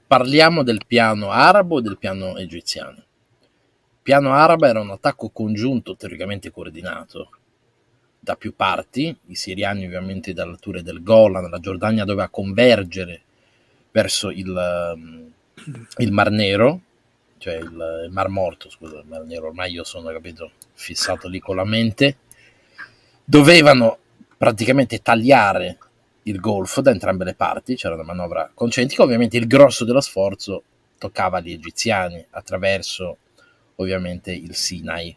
Speaker 1: parliamo del piano arabo e del piano egiziano. Il piano arabo era un attacco congiunto, teoricamente coordinato, da più parti, i siriani ovviamente dalle alture del Golan, la Giordania doveva convergere verso il, ehm, il Mar Nero, cioè il, il, Mar Morto, scusa, il Mar Nero, ormai io sono, capito, fissato lì con la mente, dovevano praticamente tagliare il golfo da entrambe le parti, c'era una manovra concentrica, ovviamente il grosso dello sforzo toccava agli egiziani attraverso ovviamente il Sinai,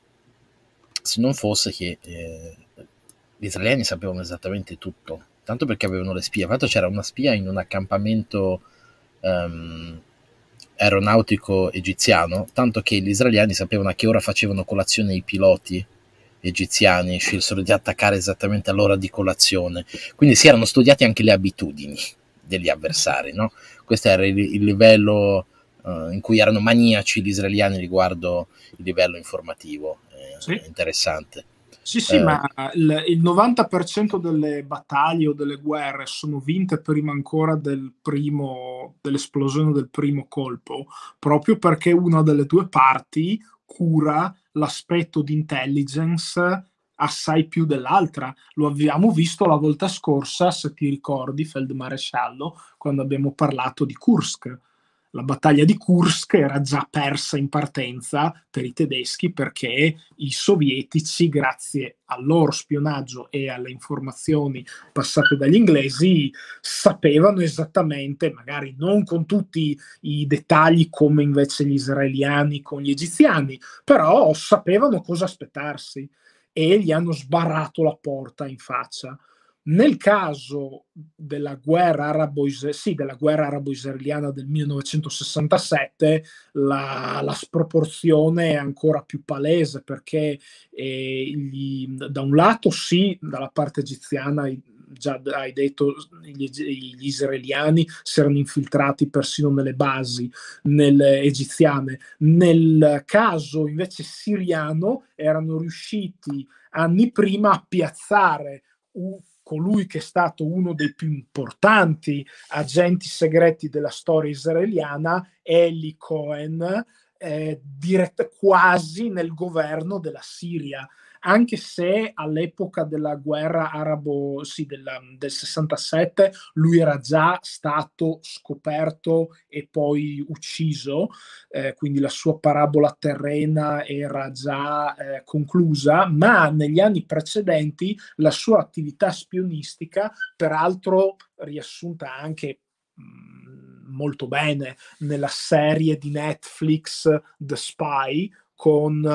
Speaker 1: se non fosse che eh, gli israeliani sapevano esattamente tutto, tanto perché avevano le spie. Infatti c'era una spia in un accampamento um, aeronautico egiziano, tanto che gli israeliani sapevano a che ora facevano colazione i piloti egiziani, scelsero di attaccare esattamente all'ora di colazione. Quindi si erano studiati anche le abitudini degli avversari, no? Questo era il, il livello uh, in cui erano maniaci gli israeliani riguardo il livello informativo. Eh, sì. Interessante. Sì, sì, eh. ma
Speaker 2: il, il 90% delle battaglie o delle guerre sono vinte prima ancora del primo, dell'esplosione del primo colpo, proprio perché una delle due parti cura l'aspetto di intelligence assai più dell'altra. Lo abbiamo visto la volta scorsa, se ti ricordi, Feldmaresciallo, quando abbiamo parlato di Kursk la battaglia di Kursk era già persa in partenza per i tedeschi perché i sovietici, grazie al loro spionaggio e alle informazioni passate dagli inglesi, sapevano esattamente, magari non con tutti i dettagli come invece gli israeliani con gli egiziani, però sapevano cosa aspettarsi e gli hanno sbarrato la porta in faccia. Nel caso della guerra, arabo sì, della guerra arabo-israeliana del 1967, la, la, sproporzione è ancora più palese perché eh, gli, da un lato sì, dalla parte egiziana già hai detto, gli, gli, israeliani si erano infiltrati persino nelle basi nelle egiziane. Nel caso invece siriano erano riusciti anni prima a piazzare colui che è stato uno dei più importanti agenti segreti della storia israeliana, Eli Cohen, eh, dirett- quasi nel governo della Siria anche se all'epoca della guerra arabo, sì, della, del 67, lui era già stato scoperto e poi ucciso, eh, quindi la sua parabola terrena era già eh, conclusa, ma negli anni precedenti la sua attività spionistica, peraltro riassunta anche mm, molto bene nella serie di Netflix The Spy, con,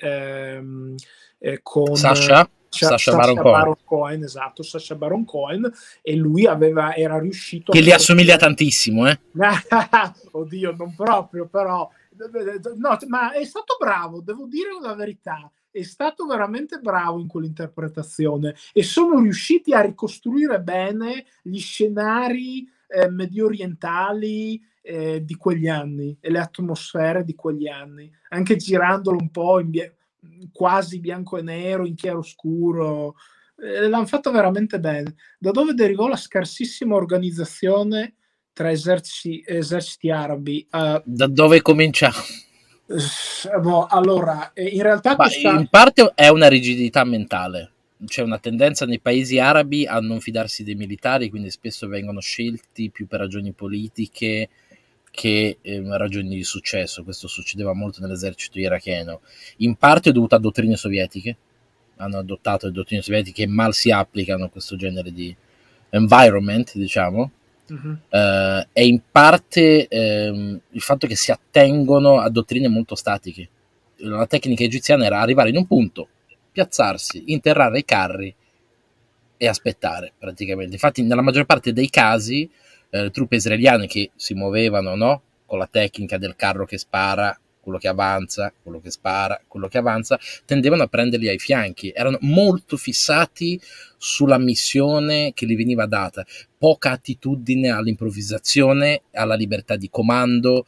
Speaker 2: ehm, eh, con Sasha? Sa- Sasha, Sasha Baron, Cohen. Baron, Cohen. esatto, Sasha Baron Cohen e lui aveva, era riuscito che a... li
Speaker 1: assomiglia tantissimo, eh?
Speaker 2: (laughs) Oddio, non proprio, però no, ma è stato bravo, devo dire la verità. È stato veramente bravo in quell'interpretazione e sono riusciti a ricostruire bene gli scenari eh, mediorientali, eh, di quegli anni e le atmosfere di quegli anni, anche girandolo un po' in bia- quasi bianco e nero, in chiaroscuro. eh, l'hanno fatto veramente bene. Da dove derivò la scarsissima organizzazione tra
Speaker 1: eserci- eserciti arabi? Uh, da dove cominciamo?
Speaker 2: Eh, boh, allora, eh, in realtà questa... in
Speaker 1: parte è una rigidità mentale c'è cioè una tendenza nei paesi arabi a non fidarsi dei militari, quindi spesso vengono scelti più per ragioni politiche che eh, ragioni di successo, questo succedeva molto nell'esercito iracheno, in parte dovuto a dottrine sovietiche, hanno adottato le dottrine sovietiche che mal si applicano a questo genere di environment, diciamo, uh-huh. eh, e in parte eh, il fatto che si attengono a dottrine molto statiche. La tecnica egiziana era arrivare in un punto, piazzarsi, interrare i carri e aspettare praticamente. Infatti nella maggior parte dei casi eh, truppe israeliane che si muovevano no? con la tecnica del carro che spara, quello che avanza, quello che spara, quello che avanza, tendevano a prenderli ai fianchi, erano molto fissati sulla missione che gli veniva data, poca attitudine all'improvvisazione, alla libertà di comando.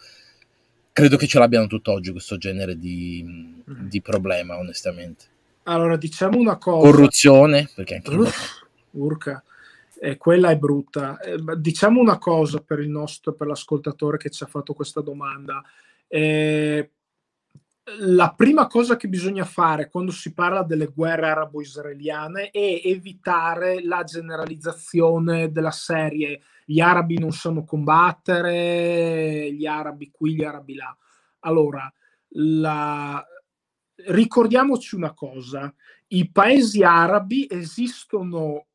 Speaker 1: Credo che ce l'abbiano tutt'oggi questo genere di, mm-hmm. di problema, onestamente.
Speaker 2: Allora, diciamo una cosa. Corruzione, perché anche... Urca eh, quella è brutta. Eh, diciamo una cosa per il nostro, per l'ascoltatore che ci ha fatto questa domanda. Eh, la prima cosa che bisogna fare quando si parla delle guerre arabo-israeliane è evitare la generalizzazione della serie gli arabi non sanno combattere, gli arabi qui, gli arabi là. Allora, la... ricordiamoci una cosa, i paesi arabi esistono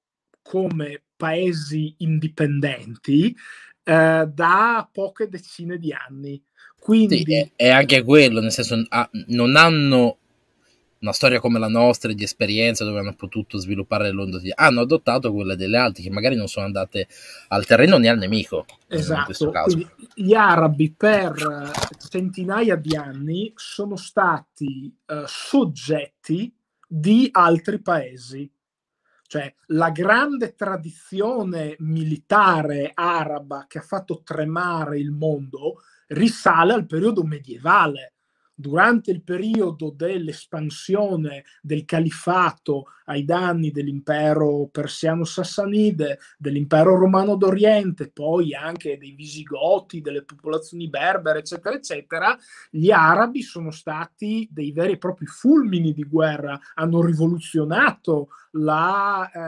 Speaker 2: come paesi indipendenti eh, da poche decine di anni. Quindi sì, è,
Speaker 1: è, anche quello, nel senso ah, non hanno una storia come la nostra di esperienza dove hanno potuto sviluppare l'onda hanno adottato quelle delle altre che magari non sono andate al terreno né al nemico esatto Quindi,
Speaker 2: gli arabi per centinaia di anni sono stati eh, soggetti di altri paesi cioè, la grande tradizione militare araba che ha fatto tremare il mondo risale al periodo medievale durante il periodo dell'espansione del califato ai danni dell'impero persiano sassanide, dell'impero romano d'Oriente, poi anche dei visigoti, delle popolazioni berbere, eccetera, eccetera, gli arabi sono stati dei veri e propri fulmini di guerra, hanno rivoluzionato la, eh,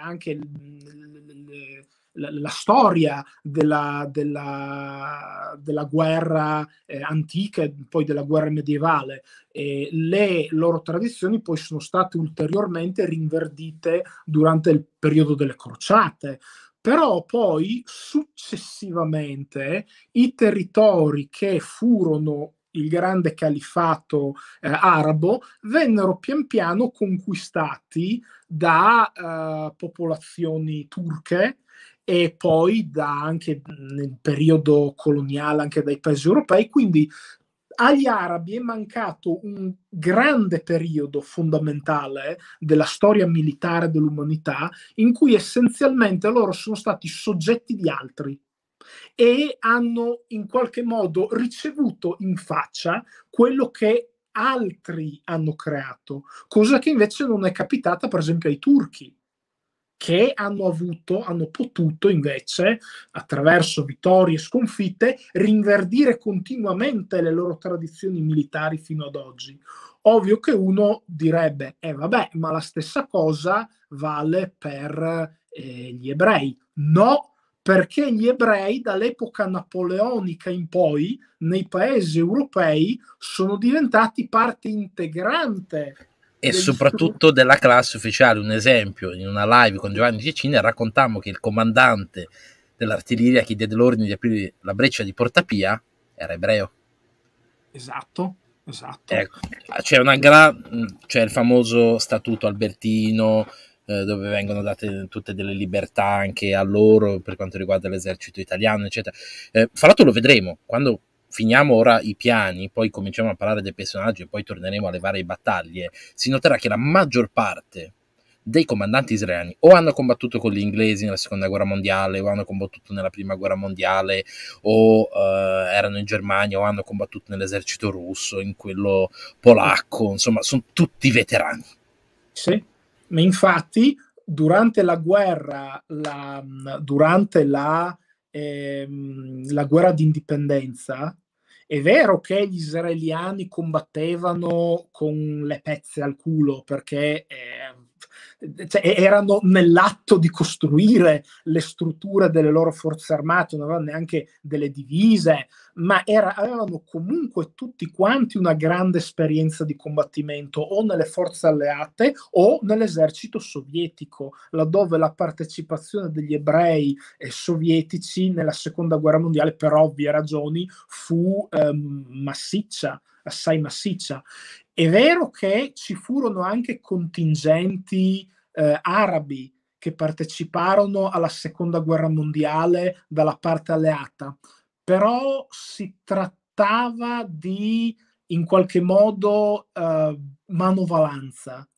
Speaker 2: anche il, le, la, la storia della, della, della guerra eh, antica e poi della guerra medievale. E le loro tradizioni poi sono state ulteriormente rinverdite durante il periodo delle crociate. Però poi successivamente i territori che furono il grande califato eh, arabo, vennero pian piano conquistati da eh, popolazioni turche, e poi da anche nel periodo coloniale anche dai paesi europei, quindi agli arabi è mancato un grande periodo fondamentale della storia militare dell'umanità in cui essenzialmente loro sono stati soggetti di altri e hanno in qualche modo ricevuto in faccia quello che altri hanno creato, cosa che invece non è capitata per esempio ai turchi che hanno avuto, hanno potuto invece, attraverso vittorie e sconfitte, rinverdire continuamente le loro tradizioni militari fino ad oggi. Ovvio che uno direbbe, eh vabbè, ma la stessa cosa vale per eh, gli ebrei. No, perché gli ebrei dall'epoca napoleonica in poi nei paesi europei sono diventati parte integrante
Speaker 1: e soprattutto (laughs) della classe ufficiale. Un esempio, in una live con Giovanni Cicina raccontammo che il comandante dell'artiglieria che diede l'ordine di aprire la breccia di Porta Pia era ebreo.
Speaker 2: Esatto, esatto. Ecco,
Speaker 1: c'è una gra- c'è il famoso statuto albertino eh, dove vengono date tutte delle libertà anche a loro per quanto riguarda l'esercito italiano, eccetera. Eh, fra l'altro lo vedremo quando finiamo ora i piani, poi cominciamo a parlare dei personaggi e poi torneremo alle varie battaglie, si noterà che la maggior parte dei comandanti israeliani o hanno combattuto con gli inglesi nella seconda guerra mondiale o hanno combattuto nella prima guerra mondiale o uh, erano in Germania o hanno combattuto nell'esercito russo, in quello polacco, insomma sono tutti veterani.
Speaker 2: Sì, ma infatti durante la guerra, la, durante la ehm, la guerra d'indipendenza, è vero che gli israeliani combattevano con le pezze al culo perché eh, cioè, erano nell'atto di costruire le strutture delle loro forze armate, non avevano neanche delle divise, ma era, avevano comunque tutti quanti una grande esperienza di combattimento o nelle forze alleate o nell'esercito sovietico, laddove la partecipazione degli ebrei sovietici nella seconda guerra mondiale, per ovvie ragioni, fu ehm, massiccia assai massiccia è vero che ci furono anche contingenti eh, arabi che parteciparono alla seconda guerra mondiale dalla parte alleata, però si trattava di in qualche modo eh, manovalanza,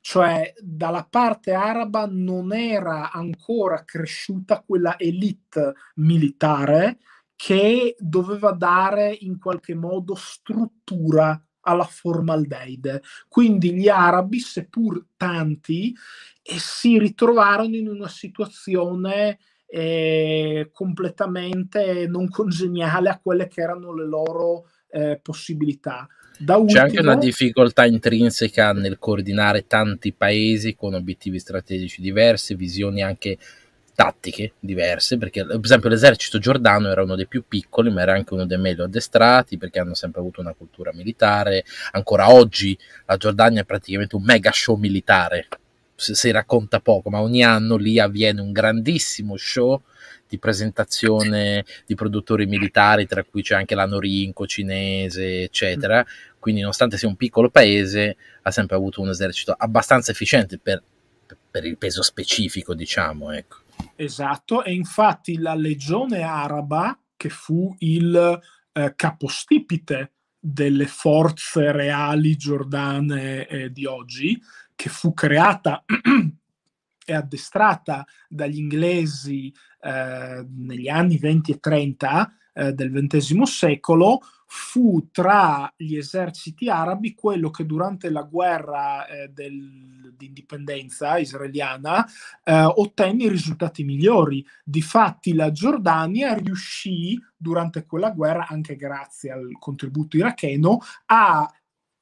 Speaker 2: cioè dalla parte araba non era ancora cresciuta quella elite militare che doveva dare in qualche modo struttura alla formaldeide. Quindi gli arabi, seppur tanti, eh, si ritrovarono in una situazione eh, completamente non congeniale a quelle che erano le loro eh, possibilità. Ultimo, C'è anche una
Speaker 1: difficoltà intrinseca nel coordinare tanti paesi con obiettivi strategici diversi, visioni anche diverse tattiche diverse, perché per esempio l'esercito giordano era uno dei più piccoli, ma era anche uno dei meglio addestrati, perché hanno sempre avuto una cultura militare. Ancora oggi la Giordania è praticamente un mega show militare, si, si racconta poco, ma ogni anno lì avviene un grandissimo show di presentazione di produttori militari, tra cui c'è anche la Norinco cinese, eccetera. Quindi, nonostante sia un piccolo paese, ha sempre avuto un esercito abbastanza efficiente per, per il peso specifico, diciamo. Ecco.
Speaker 2: Esatto, e infatti la legione araba, che fu il eh, capostipite delle forze reali giordane eh, di oggi, che fu creata (clears throat) e addestrata dagli inglesi eh, negli anni 20 e 30 eh, del XX secolo, fu tra gli eserciti arabi quello che durante la guerra eh, di indipendenza israeliana eh, ottenne i risultati migliori. Difatti la Giordania riuscì durante quella guerra, anche grazie al contributo iracheno, a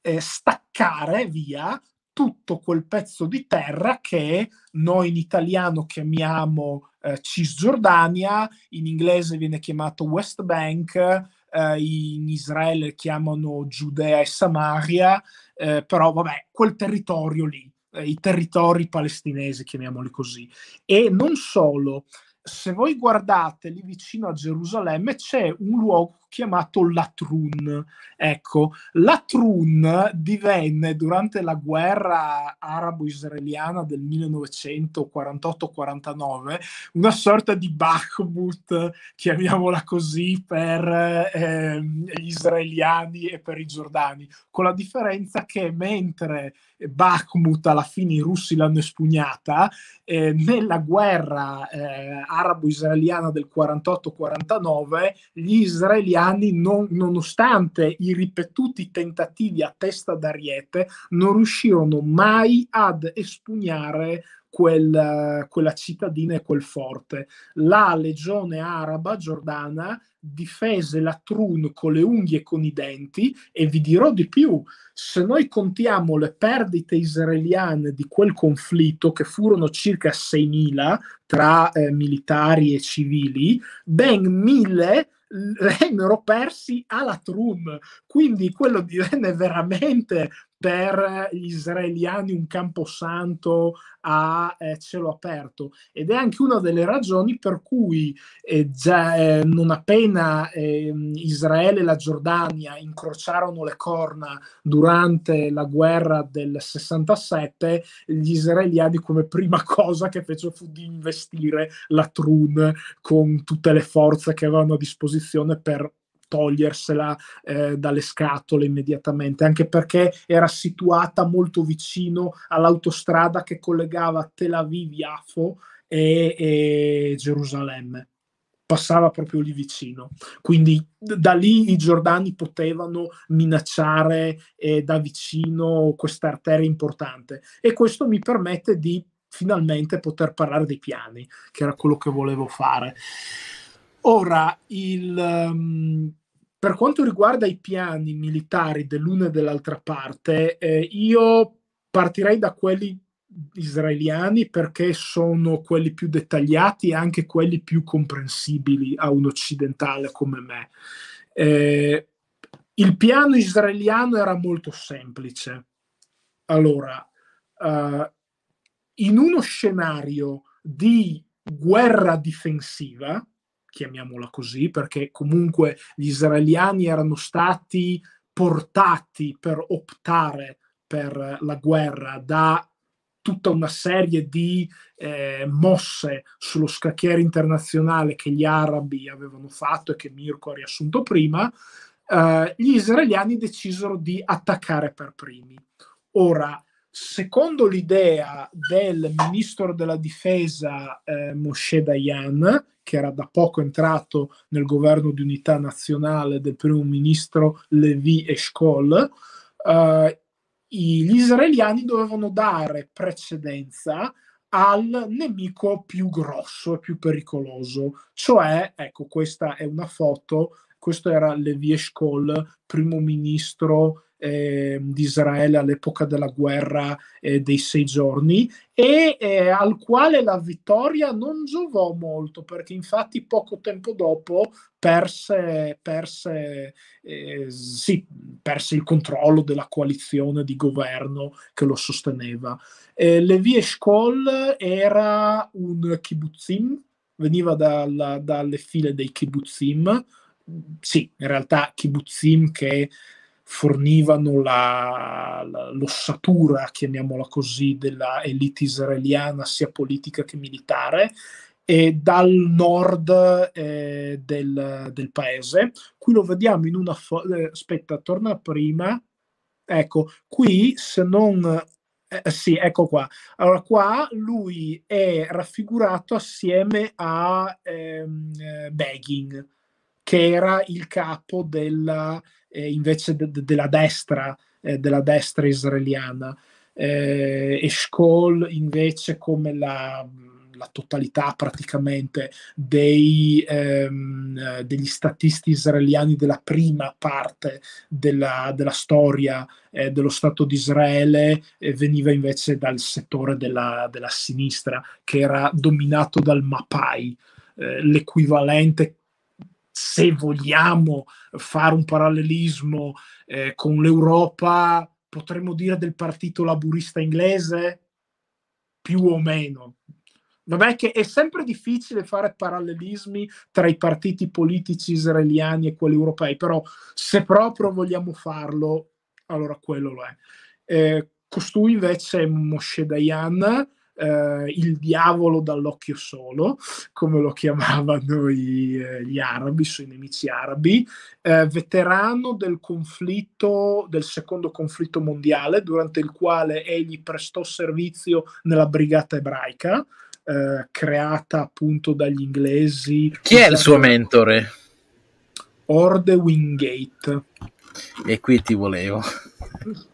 Speaker 2: eh, staccare via tutto quel pezzo di terra che noi in italiano chiamiamo eh, Cisgiordania, in inglese viene chiamato West Bank, eh, in Israele chiamano Giudea e Samaria, eh, però vabbè, quel territorio lì, eh, i territori palestinesi, chiamiamoli così. E non solo, se voi guardate lì vicino a Gerusalemme c'è un luogo chiamato Latrun. Ecco, Latrun divenne durante la guerra arabo-israeliana del 1948-49 una sorta di Bakhmut, chiamiamola così, per eh, gli israeliani e per i giordani, con la differenza che mentre Bakhmut alla fine i russi l'hanno espugnata, eh, nella guerra eh, arabo-israeliana del 48-49 gli israeliani anni, non, nonostante i ripetuti tentativi a testa d'ariete, non riuscirono mai ad espugnare Quel, quella cittadina e quel forte. La legione araba giordana difese la Trun con le unghie e con i denti e vi dirò di più, se noi contiamo le perdite israeliane di quel conflitto, che furono circa 6.000 tra eh, militari e civili, ben 1.000 vennero (laughs) persi alla Trum, quindi quello divenne veramente per gli israeliani un camposanto a eh, cielo aperto ed è anche una delle ragioni per cui eh, già, eh, non appena ehm, Israele e la Giordania incrociarono le corna durante la guerra del 67 gli israeliani come prima cosa che fecero fu di investire la Trun con tutte le forze che avevano a disposizione per togliersela eh, dalle scatole immediatamente, anche perché era situata molto vicino all'autostrada che collegava Tel Aviv, Yafo e, e Gerusalemme passava proprio lì vicino. Quindi da lì i giordani potevano minacciare eh, da vicino questa arteria importante e questo mi permette di finalmente poter parlare dei piani, che era quello che volevo fare. Ora, il, um, per quanto riguarda i piani militari dell'una e dell'altra parte, eh, io partirei da quelli israeliani perché sono quelli più dettagliati e anche quelli più comprensibili a un occidentale come me. Eh, il piano israeliano era molto semplice. Allora, eh, in uno scenario di guerra difensiva, chiamiamola così, perché comunque gli israeliani erano stati portati per optare per la guerra da tutta una serie di eh, mosse sullo scacchiere internazionale che gli arabi avevano fatto e che Mirko ha riassunto prima, eh, gli israeliani decisero di attaccare per primi. Ora, secondo l'idea del ministro della difesa eh, Moshe Dayan, che era da poco entrato nel governo di unità nazionale del primo ministro Levi Eshkol, eh, gli israeliani dovevano dare precedenza al nemico più grosso e più pericoloso, cioè, ecco, questa è una foto, questo era Levi Eshkol, primo ministro eh, di Israele all'epoca della guerra eh, dei sei giorni e eh, al quale la vittoria non giovò molto perché infatti poco tempo dopo perse, perse, eh, sì, perse il controllo della coalizione di governo che lo sosteneva. Eh, Levi Eshkol era un kibbutzim, veniva dalla, dalle file dei kibbutzim, sì, in realtà kibbutzim che fornivano la, la, l'ossatura, chiamiamola così, della elite israeliana sia politica che militare e dal nord eh, del, del, paese. Qui lo vediamo in una... Fo- eh, aspetta, torna prima. Ecco, qui se non eh, eh sì, ecco qua. Allora, qua lui è raffigurato assieme a ehm, eh, Begging, che era il capo della, eh, invece de- de- della destra, eh, della destra israeliana. Eh, e invece come la, la totalità praticamente dei, ehm, eh, degli statisti israeliani della prima parte della, della storia eh, dello Stato di Israele eh, veniva invece dal settore della, della, sinistra che era dominato dal Mapai, eh, l'equivalente se vogliamo fare un parallelismo eh, con l'Europa, potremmo dire del partito laburista inglese, più o meno. Vabbè che è sempre difficile fare parallelismi tra i partiti politici israeliani e quelli europei, però se proprio vogliamo farlo, allora quello lo è. Eh, costui invece è Moshe Dayan, eh, il diavolo dall'occhio solo, come lo chiamavano i, eh, gli arabi, i suoi nemici arabi, eh, veterano del conflitto, del secondo conflitto mondiale, durante il quale egli prestò servizio nella brigata ebraica, eh, creata appunto dagli inglesi. Chi
Speaker 1: è il suo mentore?
Speaker 2: Orde Wingate.
Speaker 1: E qui ti volevo.
Speaker 2: (laughs)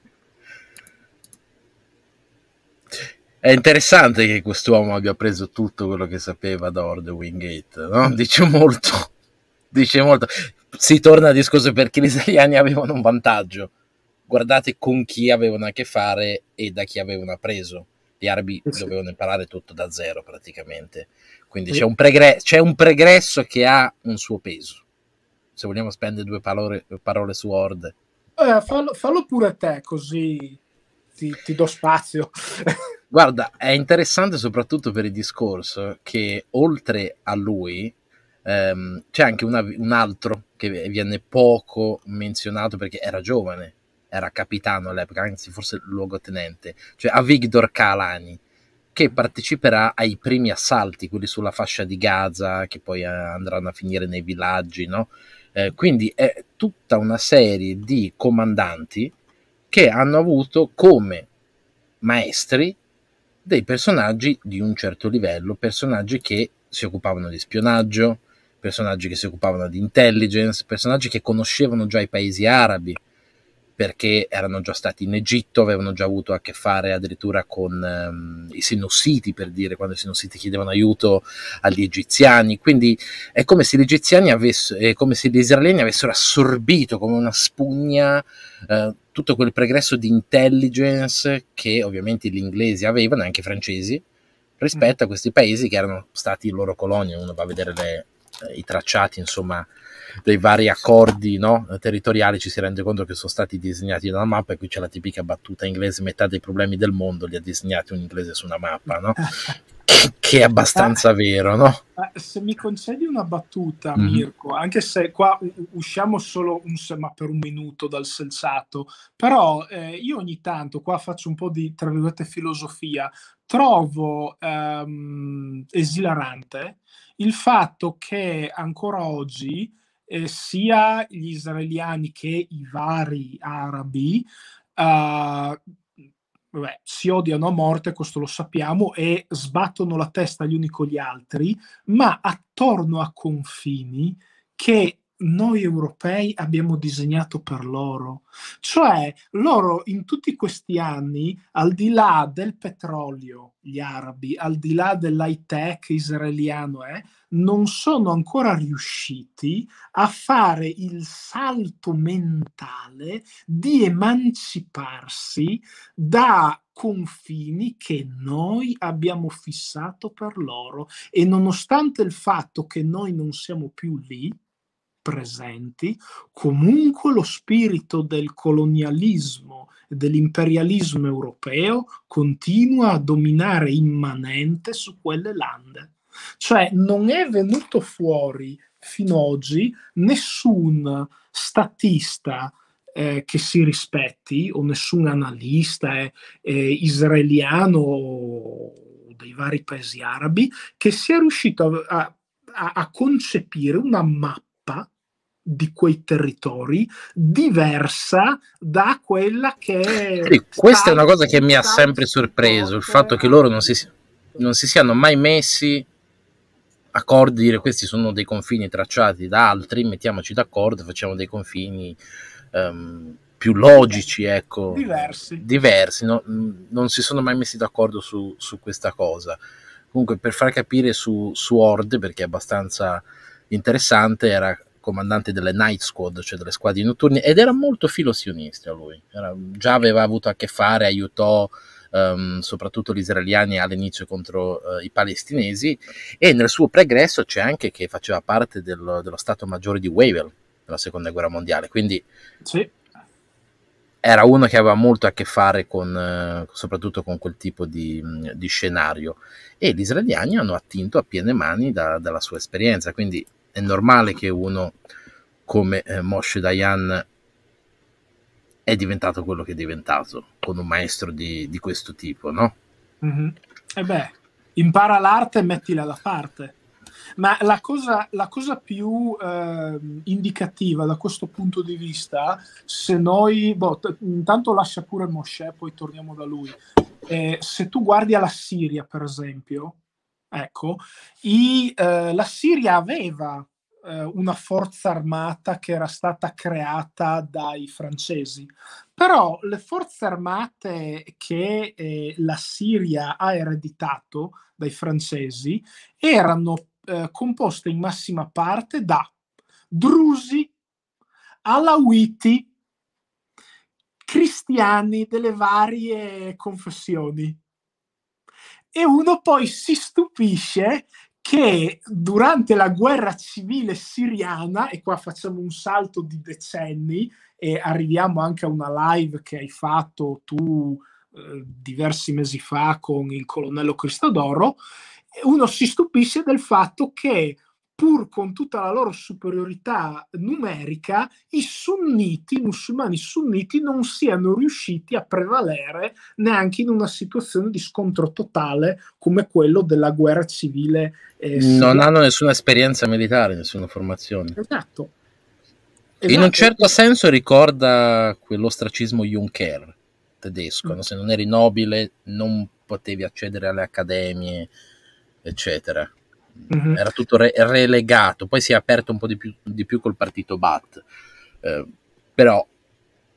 Speaker 1: è interessante che quest'uomo abbia preso tutto quello che sapeva da Horde Wingate, no? Mm. Dice molto, (laughs) dice molto. Si torna al discorso perché gli italiani avevano un vantaggio. Guardate con chi avevano a che fare e da chi avevano appreso. Gli arabi sì. dovevano imparare tutto da zero praticamente. Quindi sì. c'è, un pregre- c'è, un pregresso che ha un suo peso. Se vogliamo spendere due parole, parole su Horde.
Speaker 2: Eh, fallo, fallo, pure te così ti, ti do spazio. (laughs)
Speaker 1: Guarda, è interessante soprattutto per il discorso che oltre a lui ehm, c'è anche una, un altro che viene poco menzionato perché era giovane, era capitano all'epoca, anzi forse luogotenente, cioè a Avigdor Kalani, che parteciperà ai primi assalti, quelli sulla fascia di Gaza, che poi eh, andranno a finire nei villaggi, no? Eh, quindi è tutta una serie di comandanti che hanno avuto come maestri dei personaggi di un certo livello, personaggi che si occupavano di spionaggio, personaggi che si occupavano di intelligence, personaggi che conoscevano già i paesi arabi perché erano già stati in Egitto, avevano già avuto a che fare addirittura con um, i sinussiti, per dire, quando i sinussiti chiedevano aiuto agli egiziani. Quindi è come se gli egiziani avessero, è come se gli israeliani avessero assorbito come una spugna eh, tutto quel pregresso di intelligence che ovviamente gli inglesi avevano, anche i francesi, rispetto a mm. questi paesi che erano stati loro colonie. Uno va a vedere le, eh, i tracciati, insomma, dei vari accordi no, territoriali, ci si rende conto che sono stati disegnati da una mappa. E qui c'è la tipica battuta inglese: metà dei problemi del mondo li ha disegnati un inglese su una mappa, no? (laughs) che è abbastanza ah, vero, no?
Speaker 2: Eh, se mi concedi una battuta, mm. Mirko, anche se qua usciamo solo un, per un minuto dal sensato, però eh, io ogni tanto qua faccio un po' di, tra virgolette, filosofia, trovo ehm, esilarante il fatto che ancora oggi eh, sia gli israeliani che i vari arabi eh, vabbè, si odiano a morte, questo lo sappiamo, e sbattono la testa gli uni con gli altri, ma attorno a confini che noi europei abbiamo disegnato per loro. Cioè, loro in tutti questi anni, al di là del petrolio, gli arabi, al di là dell'high tech israeliano, eh, non sono ancora riusciti a fare il salto mentale di emanciparsi da confini che noi abbiamo fissato per loro e nonostante il fatto che noi non siamo più lì, presenti, comunque lo spirito del colonialismo e dell'imperialismo europeo continua a dominare immanente su quelle lande. Cioè non è venuto fuori fino ad oggi nessun statista eh, che si rispetti o nessun analista eh, eh, israeliano o dei vari paesi arabi che sia riuscito a, a, a concepire una mappa di quei territori diversa da quella che... Sì,
Speaker 1: questa è una cosa che mi ha sempre sorpreso, il fatto che loro non si, non si siano mai messi accordi, dire questi sono dei confini tracciati da altri, mettiamoci d'accordo, facciamo dei confini um, più logici, ecco, diversi. diversi no? Non si sono mai messi d'accordo su, su, questa cosa. Comunque, per far capire su, su Ord, perché è abbastanza interessante, era comandante delle Night Squad, cioè delle squadre notturne, ed era molto filosionista lui, era, già aveva avuto a che fare, aiutò um, soprattutto gli israeliani all'inizio contro uh, i palestinesi, e nel suo pregresso c'è anche che faceva parte del, dello Stato Maggiore di Wavell nella Seconda Guerra Mondiale, quindi sì. era uno che aveva molto a che fare con, uh, soprattutto con quel tipo di, di, scenario, e gli israeliani hanno attinto a piene mani da, dalla sua esperienza, quindi è normale che uno come eh, Moshe Dayan è diventato quello che è diventato con un maestro di, di questo tipo, no?
Speaker 2: Mm-hmm. E eh beh,
Speaker 1: impara l'arte
Speaker 2: e mettila da parte. Ma la cosa, la cosa più eh, indicativa da questo punto di vista, se noi, boh, t- intanto lascia pure Moshe, poi torniamo da lui. Eh, se tu guardi alla Siria, per esempio, Ecco, i, eh, la Siria aveva eh, una forza armata che era stata creata dai francesi, però le forze armate che eh, la Siria ha ereditato dai francesi erano eh, composte in massima parte da drusi, alawiti, cristiani delle varie confessioni e uno poi si stupisce che durante la guerra civile siriana, e qua facciamo un salto di decenni e arriviamo anche a una live che hai fatto tu eh, diversi mesi fa con il colonnello Cristodoro, uno si stupisce del fatto che pur con tutta la loro superiorità numerica, i sunniti, i musulmani sunniti, non siano riusciti a prevalere neanche in una situazione di scontro totale come quello della guerra civile. Eh, non hanno
Speaker 1: nessuna esperienza militare, nessuna formazione. Esatto. esatto. In un esatto. certo senso ricorda quell'ostracismo Juncker tedesco, mm. no? se non eri nobile non potevi accedere alle accademie, eccetera mm-hmm. era tutto re- relegato, poi si è aperto un po' di più, di più col partito Bat, eh, però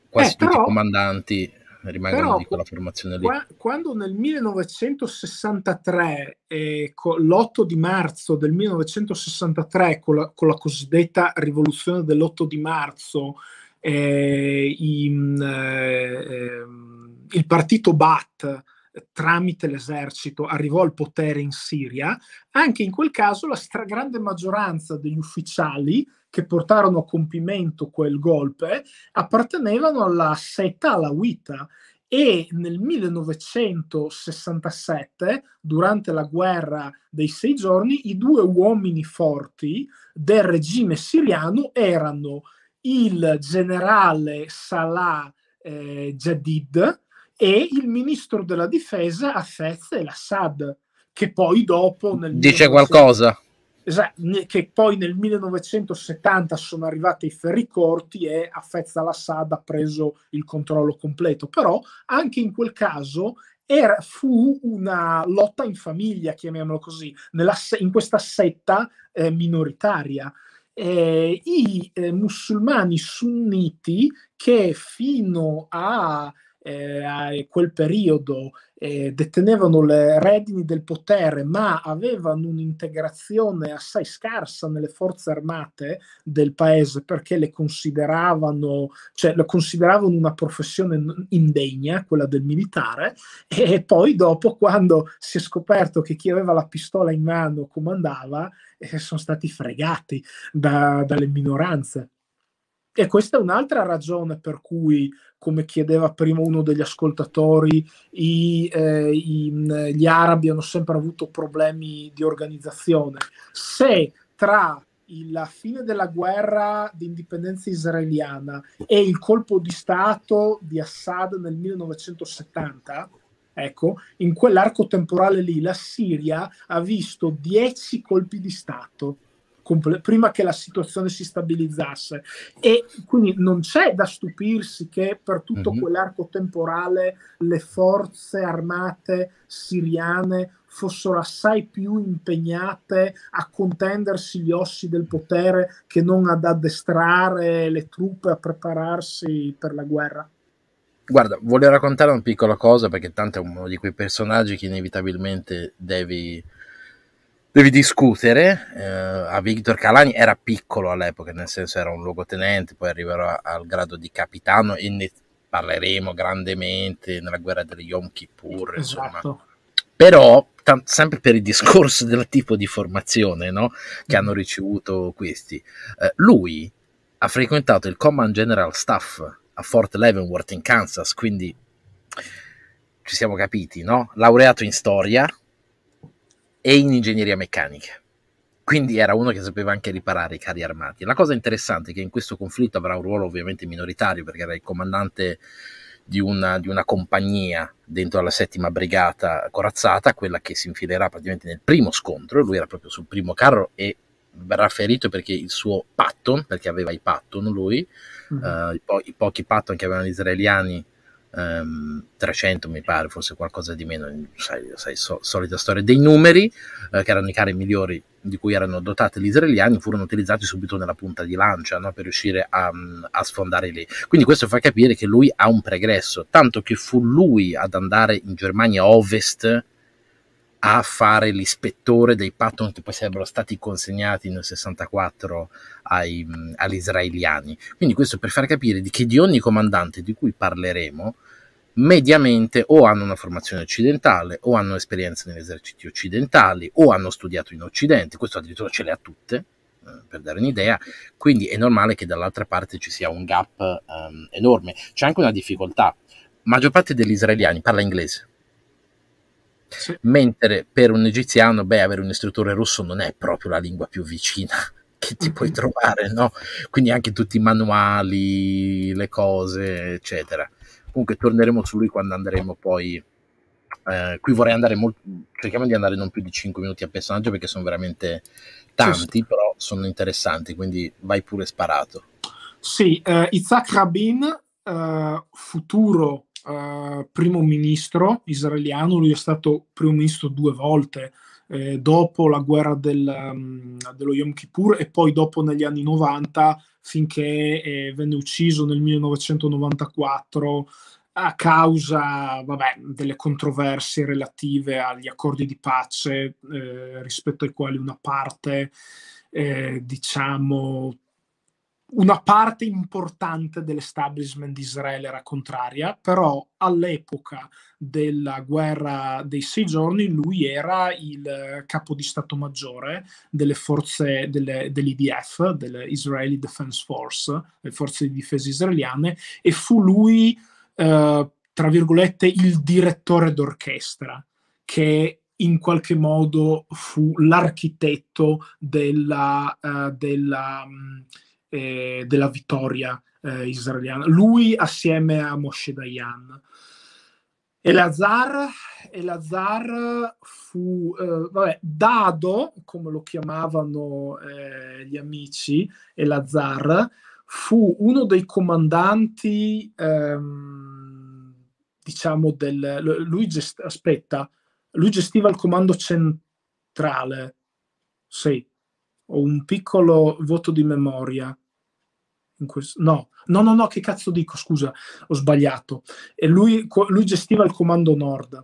Speaker 1: quasi eh, però, tutti i comandanti rimangono però, di quella formazione lì.
Speaker 2: Quando nel 1963, eh, l'8 di marzo del 1963, con la, con la cosiddetta rivoluzione dell'8 di marzo, eh, in, eh, ehm, il partito Bat tramite l'esercito arrivò al potere in Siria, anche in quel caso la stragrande maggioranza degli ufficiali che portarono a compimento quel golpe appartenevano alla setta alawita e nel 1967, durante la guerra dei sei giorni, i due uomini forti del regime siriano erano il generale Salah eh, Jadid, e il ministro della difesa a Fez e l'Assad, che poi dopo... Nel Dice 19... qualcosa. Esatto, che poi nel 1970 sono arrivati i ferri corti e a al l'Assad ha preso il controllo completo. Però anche in quel caso era, fu una lotta in famiglia, chiamiamolo così, nella, in questa setta eh, minoritaria. Eh, I eh, musulmani sunniti che fino a eh, quel periodo eh, detenevano le redini del potere, ma avevano un'integrazione assai scarsa nelle forze armate del paese perché le consideravano, cioè, le consideravano una professione indegna, quella del militare, e poi dopo quando si è scoperto che chi aveva la pistola in mano comandava, eh, sono stati fregati da, dalle minoranze e questa è un'altra ragione per cui, come chiedeva prima uno degli ascoltatori, i, eh, i, gli arabi hanno sempre avuto problemi di organizzazione. Se tra la fine della guerra di indipendenza israeliana e il colpo di Stato di Assad nel 1970, ecco, in quell'arco temporale lì la Siria ha visto 10 colpi di Stato comple- prima che la situazione si stabilizzasse. E quindi non c'è da stupirsi che per tutto uh-huh. quell'arco temporale le forze armate siriane fossero assai più impegnate a contendersi gli ossi del potere che non ad addestrare le truppe a prepararsi per la guerra.
Speaker 1: Guarda, voglio raccontare una piccola cosa perché tanto è uno di quei personaggi che inevitabilmente devi, devi discutere. Eh, a Victor Calani era piccolo all'epoca, nel senso era un luogotenente, poi arriverà al grado di capitano e ne parleremo grandemente nella guerra degli Yom Kippur, esatto. insomma. Però, t- sempre per il discorso del tipo di formazione no? che hanno mm. ricevuto questi, eh, lui ha frequentato il Command General Staff a Fort Leavenworth in Kansas, quindi ci siamo capiti, no? Laureato in storia, e in ingegneria meccanica. Quindi era uno che sapeva anche riparare i carri armati. La cosa interessante è che in questo conflitto avrà un ruolo ovviamente minoritario perché era il comandante di una, di una, compagnia dentro alla settima brigata corazzata, quella che si infilerà praticamente nel primo scontro. Lui era proprio sul primo carro e verrà ferito perché il suo Patton, perché aveva i Patton lui, mm-hmm. uh, i, po- i, pochi Patton che avevano gli israeliani Um, ehm, 300 mi pare, forse qualcosa di meno, sai, sai so, solita storia dei numeri, eh, che erano i carri migliori di cui erano dotati gli israeliani, furono utilizzati subito nella punta di lancia no, per riuscire a, mm, a, sfondare lì. Quindi questo fa capire che lui ha un pregresso, tanto che fu lui ad andare in Germania Ovest a fare l'ispettore dei Patton che poi sarebbero stati consegnati nel 64 ai, agli israeliani. Quindi questo per far capire di che di ogni comandante di cui parleremo, mediamente o hanno una formazione occidentale o hanno esperienza negli eserciti occidentali o hanno studiato in Occidente, questo addirittura ce le ha tutte, eh, per dare un'idea, quindi è normale che dall'altra parte ci sia un gap um, enorme. C'è anche una difficoltà, la maggior parte degli israeliani parla inglese, sì. Mentre per un egiziano, beh, avere un istruttore russo non è proprio la lingua più vicina (laughs) che ti puoi trovare, no? Quindi anche tutti i manuali, le cose, eccetera. Comunque torneremo su lui quando andremo poi. Eh, qui vorrei andare molto. Cerchiamo di andare non più di 5 minuti a personaggio perché sono veramente tanti, sì. però sono interessanti, quindi vai pure sparato.
Speaker 2: Sì, eh, Isaac Rabin, eh, futuro uh, primo ministro israeliano, lui è stato primo ministro due volte, eh, dopo la guerra del, um, dello Yom Kippur e poi dopo negli anni 90 finché eh, venne ucciso nel 1994 a causa vabbè, delle controversie relative agli accordi di pace eh, rispetto ai quali una parte, eh, diciamo, una parte importante dell'establishment di Israele era contraria, però all'epoca della guerra dei sei giorni lui era il eh, capo di Stato Maggiore delle forze delle, dell'IDF, delle Israeli Defense Force, le forze di difesa israeliane, e fu lui, eh, tra virgolette, il direttore d'orchestra che in qualche modo fu l'architetto della... Uh, della um, eh, della vittoria eh, israeliana. Lui assieme a Moshe Dayan. E Elazar, Elazar fu eh, vabbè, Dado, come lo chiamavano eh, gli amici, e Elazar fu uno dei comandanti, ehm, diciamo, del... Lui gest, aspetta, lui gestiva il comando centrale, sì, ho un piccolo voto di memoria questo, no, no, no, no, che cazzo dico, scusa, ho sbagliato. E lui, lui gestiva il comando nord,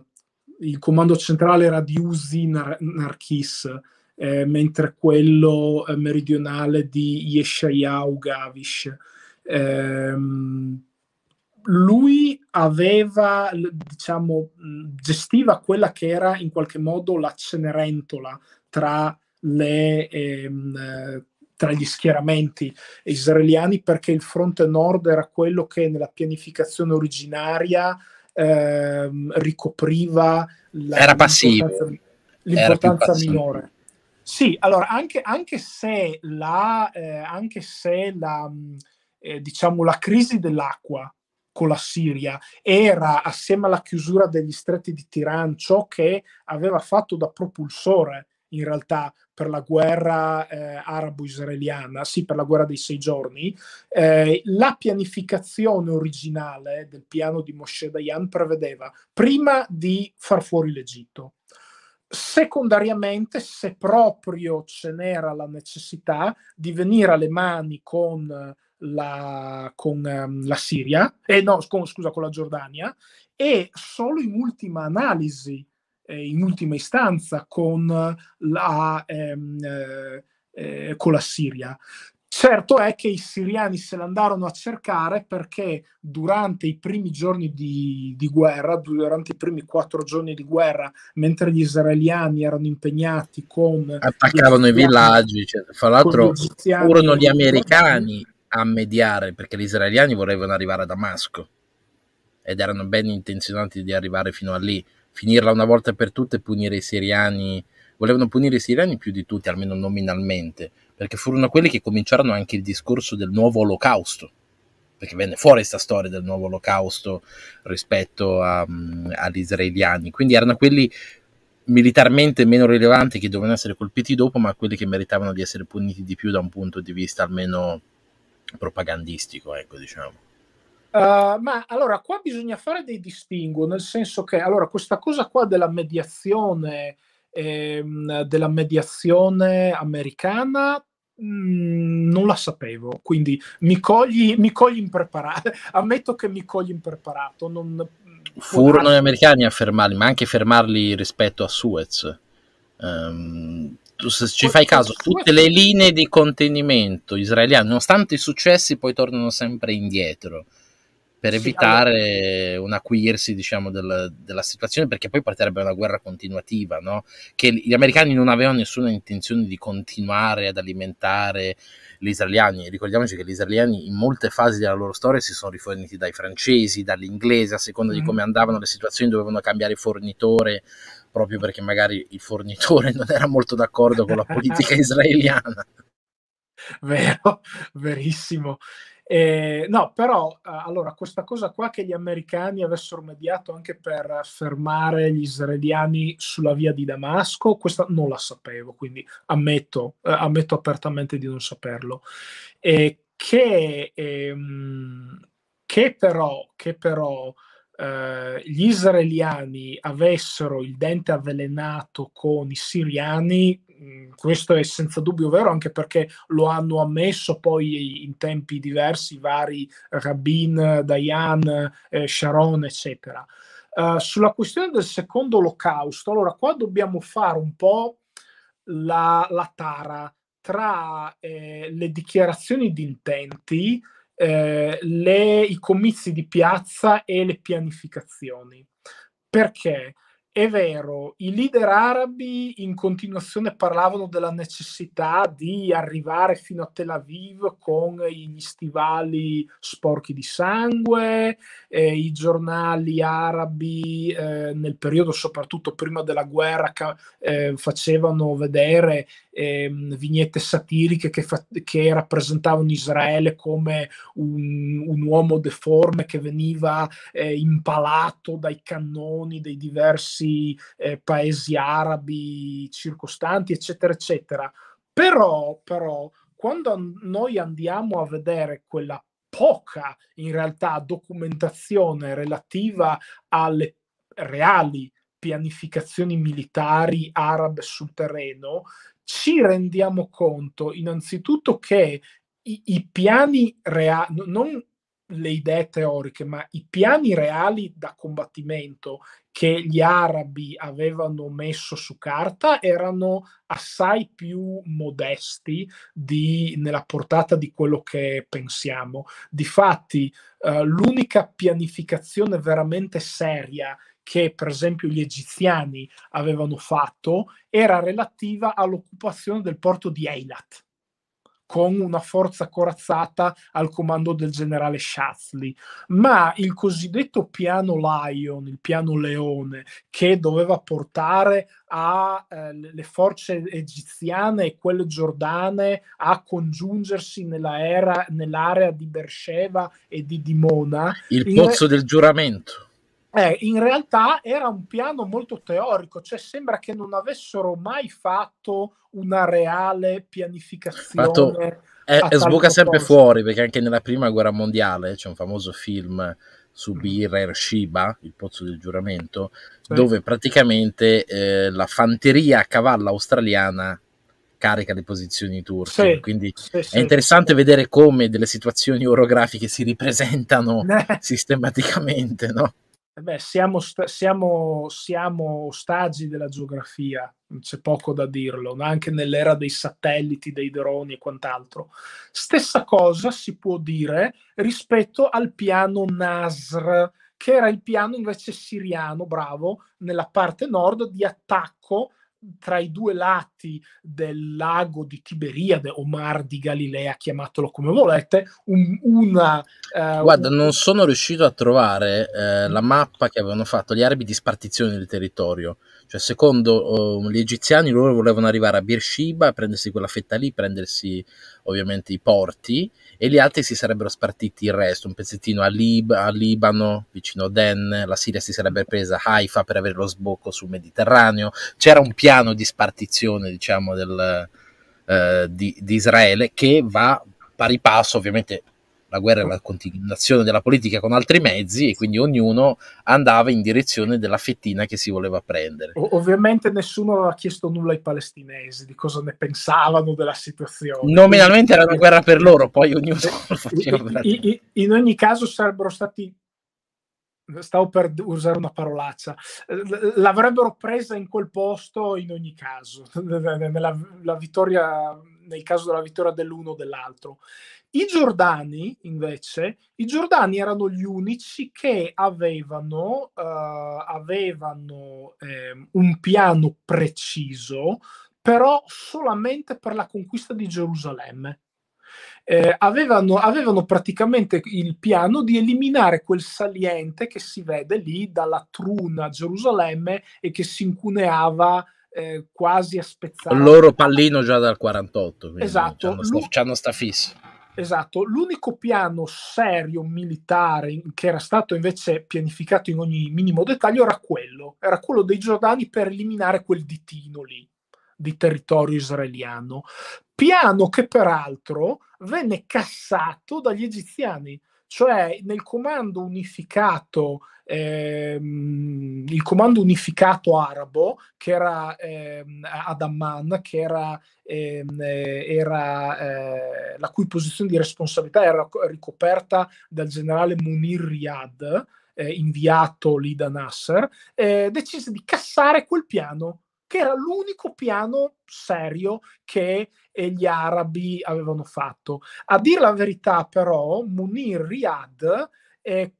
Speaker 2: il comando centrale era di Uzi Nar- Narkis, eh, mentre quello eh, meridionale di Yeshayahu Gavish. Eh, lui aveva, diciamo, gestiva quella che era in qualche modo la cenerentola tra le ehm, tra gli schieramenti israeliani perché il fronte nord era quello che nella pianificazione originaria ehm, ricopriva la, era passivo. l'importanza era minore. Sì, allora anche, anche se la, eh, anche se la, eh, diciamo, la crisi dell'acqua con la Siria era assieme alla chiusura degli stretti di Tiran ciò che aveva fatto da propulsore in realtà per la guerra eh, arabo-israeliana, sì, per la guerra dei sei giorni, eh, la pianificazione originale del piano di Moshe Dayan prevedeva prima di far fuori l'Egitto, secondariamente, se proprio ce n'era la necessità di venire alle mani con la, con, um, la Siria, eh, no, con, scusa, con la Giordania, e solo in ultima analisi eh, in ultima istanza con la, ehm, eh, eh, con la Siria. Certo è che i siriani se l'andarono a cercare perché durante i primi giorni di, di guerra, durante i primi quattro giorni di guerra, mentre gli israeliani erano impegnati con... Attaccavano i villaggi,
Speaker 1: cioè, fra l'altro furono gli americani a mediare perché gli israeliani volevano arrivare a Damasco ed erano ben intenzionati di arrivare fino a lì finirla una volta per tutte e punire i siriani. Volevano punire i siriani più di tutti, almeno nominalmente, perché furono quelli che cominciarono anche il discorso del nuovo olocausto, perché venne fuori questa storia del nuovo olocausto rispetto a, um, agli israeliani. Quindi erano quelli militarmente meno rilevanti che dovevano essere colpiti dopo, ma quelli che meritavano di essere puniti di più da un punto di vista almeno propagandistico, ecco diciamo.
Speaker 2: Eh, ma allora qua bisogna fare dei distinguo, nel senso che allora, questa cosa qua della mediazione, ehm, della mediazione americana mm, non la sapevo, quindi mi cogli, mi cogli impreparato, (laughs) ammetto che mi cogli impreparato. Non... Mm, Furono gli
Speaker 1: americani a fermarli, ma anche fermarli rispetto a Suez. Um, tu, se ci fai caso, tutte le linee di contenimento israeliane, nonostante i successi, poi tornano sempre indietro per evitare un acuirsi diciamo, del, della situazione, perché poi partirebbe una guerra continuativa, no? che gli americani non avevano nessuna intenzione di continuare ad alimentare gli israeliani. Ricordiamoci che gli israeliani in molte fasi della loro storia si sono riforniti dai francesi, dagli inglesi, a seconda mm-hmm. di come andavano le situazioni, dovevano cambiare fornitore proprio perché magari il fornitore (laughs) non era molto d'accordo con la politica (laughs) israeliana.
Speaker 2: Vero, verissimo. Eh, no, però eh, allora questa cosa qua che gli americani avessero mediato anche per fermare gli israeliani sulla via di Damasco, questa non la sapevo, quindi ammetto, eh, ammetto apertamente di non saperlo. Eh, che, ehm, che, però, che però eh, gli israeliani avessero il dente avvelenato con i siriani questo è senza dubbio vero anche perché lo hanno ammesso poi in tempi diversi vari Rabin, Dayan, eh, Sharon, eccetera. Uh, sulla questione del secondo olocausto, allora qua dobbiamo fare un po' la, la tara tra eh, le dichiarazioni di intenti, eh, i comizi di piazza e le pianificazioni. Perché? è vero, i leader arabi in continuazione parlavano della necessità di arrivare fino a Tel Aviv con gli stivali sporchi di sangue, eh, i giornali arabi eh, nel periodo soprattutto prima della guerra eh, facevano vedere ehm, vignette satiriche che, fa- che, rappresentavano Israele come un, un uomo deforme che veniva eh, impalato dai cannoni dei diversi diversi eh, paesi arabi circostanti, eccetera, eccetera. Però, però, quando noi andiamo a vedere quella poca, in realtà, documentazione relativa alle reali pianificazioni militari arabe sul terreno, ci rendiamo conto innanzitutto che i, i piani reali, non le idee teoriche, ma i piani reali da combattimento che gli arabi avevano messo su carta erano assai più modesti di, nella portata di quello che pensiamo. Difatti, eh, l'unica pianificazione veramente seria che per esempio gli egiziani avevano fatto era relativa all'occupazione del porto di Eilat con una forza corazzata al comando del generale Shatley, ma il cosiddetto piano Lion, il piano Leone, che doveva portare a, eh, le forze egiziane e quelle giordane a congiungersi nella era, nell'area di Bersheva e di Dimona. Il pozzo in...
Speaker 1: del giuramento
Speaker 2: eh, in realtà era un piano molto teorico, cioè sembra che non avessero mai fatto una reale pianificazione. Fatto, è, eh, sbuca sempre
Speaker 1: fuori perché anche nella prima guerra mondiale c'è un famoso film su Bir Shiba, il pozzo del giuramento, sì. dove praticamente eh, la fanteria a cavallo australiana carica le posizioni turche. Sì, Quindi sì, è interessante vedere come delle situazioni orografiche si ripresentano (laughs) sistematicamente, no? Eh beh, siamo,
Speaker 2: siamo, siamo ostaggi della geografia, c'è poco da dirlo, anche nell'era dei satelliti, dei droni e quant'altro. Stessa cosa si può dire rispetto al piano Nasr, che era il piano invece siriano, bravo, nella parte nord di attacco tra i due lati del lago di Tiberiade o Mar di Galilea, chiamatelo come volete, un, una... Eh, Guarda, un... non
Speaker 1: sono riuscito a trovare eh, mm. la mappa che avevano fatto gli arabi di spartizione del territorio. Cioè, secondo um, gli egiziani, loro volevano arrivare a Beersheba, prendersi quella fetta lì, prendersi ovviamente i porti, e gli altri si sarebbero spartiti il resto, un pezzettino a, Lib- a Libano, vicino a Den, la Siria si sarebbe presa Haifa per avere lo sbocco sul Mediterraneo. C'era un piano di spartizione, diciamo, del, eh, di, di Israele che va pari passo, ovviamente la guerra era la continuazione della politica con altri mezzi e quindi ognuno andava in direzione della fettina che si voleva prendere.
Speaker 2: Ov- ovviamente nessuno aveva chiesto nulla ai palestinesi di cosa ne pensavano della situazione. Nominalmente
Speaker 1: era una guerra per loro, poi eh, ognuno eh, (laughs) faceva.
Speaker 2: In ogni caso sarebbero stati stavo per usare una parolaccia, l'avrebbero presa in quel posto in ogni caso, (laughs) nella, vittoria, nel caso della vittoria dell'uno o dell'altro. I Giordani, invece, i Giordani erano gli unici che avevano, uh, avevano eh, un piano preciso, però solamente per la conquista di Gerusalemme. Eh, avevano, avevano, praticamente il piano di eliminare quel saliente che si vede lì dalla truna a Gerusalemme e che si incuneava eh, quasi a spezzare. Il loro
Speaker 1: pallino già dal 48. Esatto. C'hanno sta, Lu- c'hanno sta fisso.
Speaker 2: Esatto, l'unico piano serio militare che era stato invece pianificato in ogni minimo dettaglio era quello, era quello dei Giordani per eliminare quel ditino lì di territorio israeliano, piano che peraltro venne cassato dagli egiziani cioè nel comando unificato, ehm, il comando unificato arabo, che era ehm, ad Amman, che era, ehm, eh, era eh, la cui posizione di responsabilità era ricoperta dal generale Munir Riyad, eh, inviato lì da Nasser, eh, decise di cassare quel piano che era l'unico piano serio che gli arabi avevano fatto. A dire la verità, però, Munir Riyadh eh,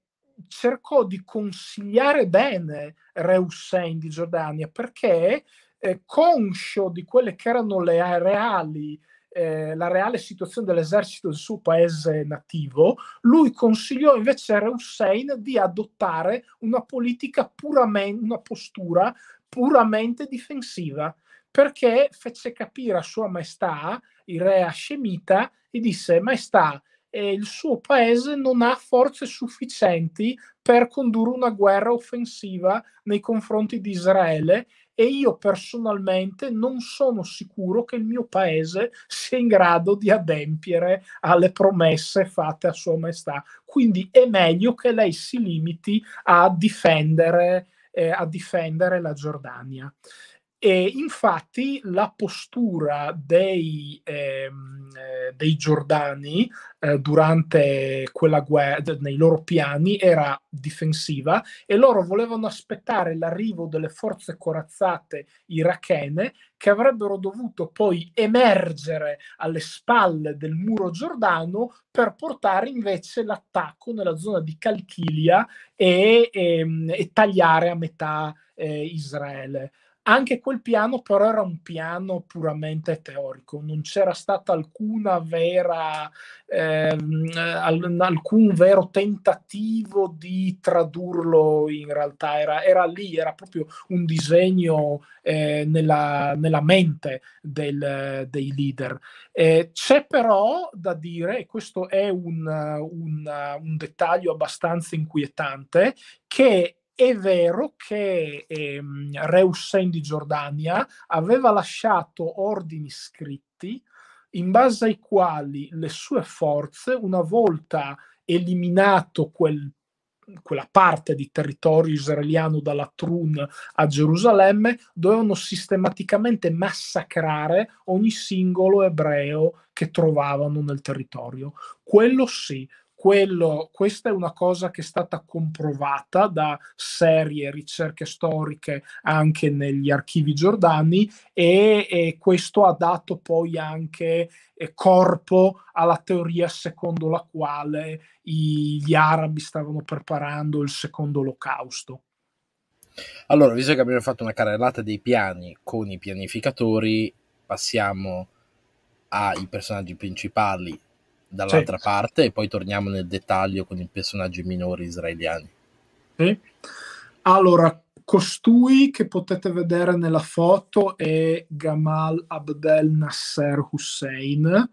Speaker 2: cercò di consigliare bene Re Hussein di Giordania perché, eh, conscio di quelle che erano le reali eh, la reale situazione dell'esercito del suo paese nativo, lui consigliò invece a Hussein di adottare una politica puramente, una postura puramente difensiva, perché fece capire a sua maestà, il re Hashemita, e disse, maestà, eh, il suo paese non ha forze sufficienti per condurre una guerra offensiva nei confronti di Israele e io personalmente non sono sicuro che il mio paese sia in grado di adempiere alle promesse fatte a Sua Maestà. Quindi è meglio che lei si limiti a difendere eh, a difendere la Giordania. E infatti la postura dei, ehm, eh, dei Giordani eh, durante quella guerra, nei loro piani, era difensiva e loro volevano aspettare l'arrivo delle forze corazzate irachene che avrebbero dovuto poi emergere alle spalle del muro giordano per portare invece l'attacco nella zona di Calchilia e, e, ehm, e tagliare a metà eh, Israele. Anche quel piano però era un piano puramente teorico, non c'era stato alcuna vera, eh, alcun vero tentativo di tradurlo in realtà, era, era lì, era proprio un disegno eh, nella, nella, mente del, dei leader. Eh, c'è però da dire, e questo è un, un, un dettaglio abbastanza inquietante, che è vero che ehm, Re Hussein di Giordania aveva lasciato ordini scritti in base ai quali le sue forze, una volta eliminato quel quella parte di territorio israeliano dalla Trun a Gerusalemme, dovevano sistematicamente massacrare ogni singolo ebreo che trovavano nel territorio. Quello sì, quello, questa è una cosa che è stata comprovata da serie ricerche storiche anche negli archivi giordani e, e questo ha dato poi anche eh, corpo alla teoria secondo la quale i, gli arabi stavano preparando il secondo olocausto.
Speaker 1: Allora, visto che abbiamo fatto una carrellata dei piani con i pianificatori, passiamo ai personaggi principali dall'altra sì. parte e poi torniamo nel dettaglio con i personaggi minori israeliani.
Speaker 2: Sì. Allora, costui che potete vedere nella foto è Gamal Abdel Nasser Hussein,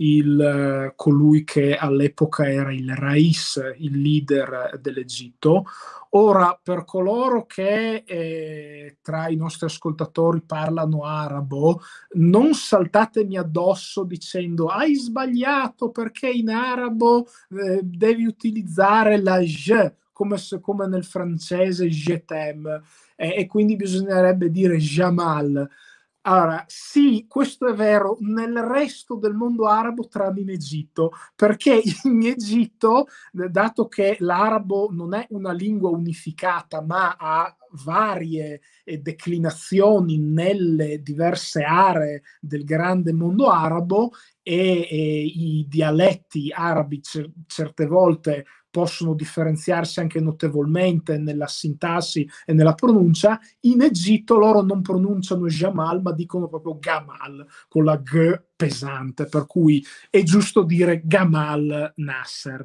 Speaker 2: il, eh, colui che all'epoca era il Rais, il leader dell'Egitto. Ora, per coloro che eh, tra i nostri ascoltatori parlano arabo, non saltatemi addosso dicendo hai sbagliato perché in arabo eh, devi utilizzare la je come, come nel francese jetem eh, e quindi bisognerebbe dire jamal allora, sì, questo è vero nel resto del mondo arabo tranne in Egitto, perché in Egitto, dato che l'arabo non è una lingua unificata, ma ha varie eh, declinazioni nelle diverse aree del grande mondo arabo e, e eh, i dialetti arabi cer- certe volte possono differenziarsi anche notevolmente nella sintassi e nella pronuncia, in Egitto loro non pronunciano Jamal ma dicono proprio Gamal con la G pesante, per cui è giusto dire Gamal Nasser.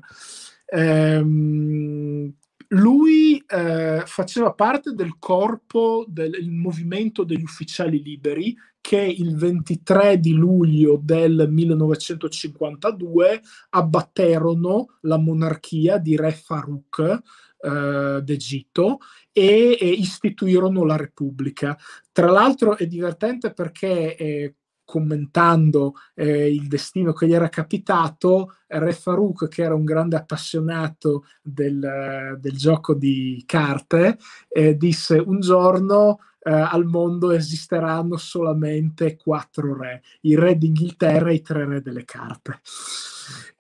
Speaker 2: Ehm, lui eh, faceva parte del corpo del movimento degli ufficiali liberi che il 23 di luglio del 1952 abbatterono la monarchia di Re Farouk eh, d'Egitto e, e, istituirono la Repubblica. Tra l'altro è divertente perché eh, commentando eh, il destino che gli era capitato, Re Farouk, che era un grande appassionato del, del gioco di carte, eh, disse un giorno eh, al mondo esisteranno solamente quattro re, il re d'Inghilterra e i tre re delle carte.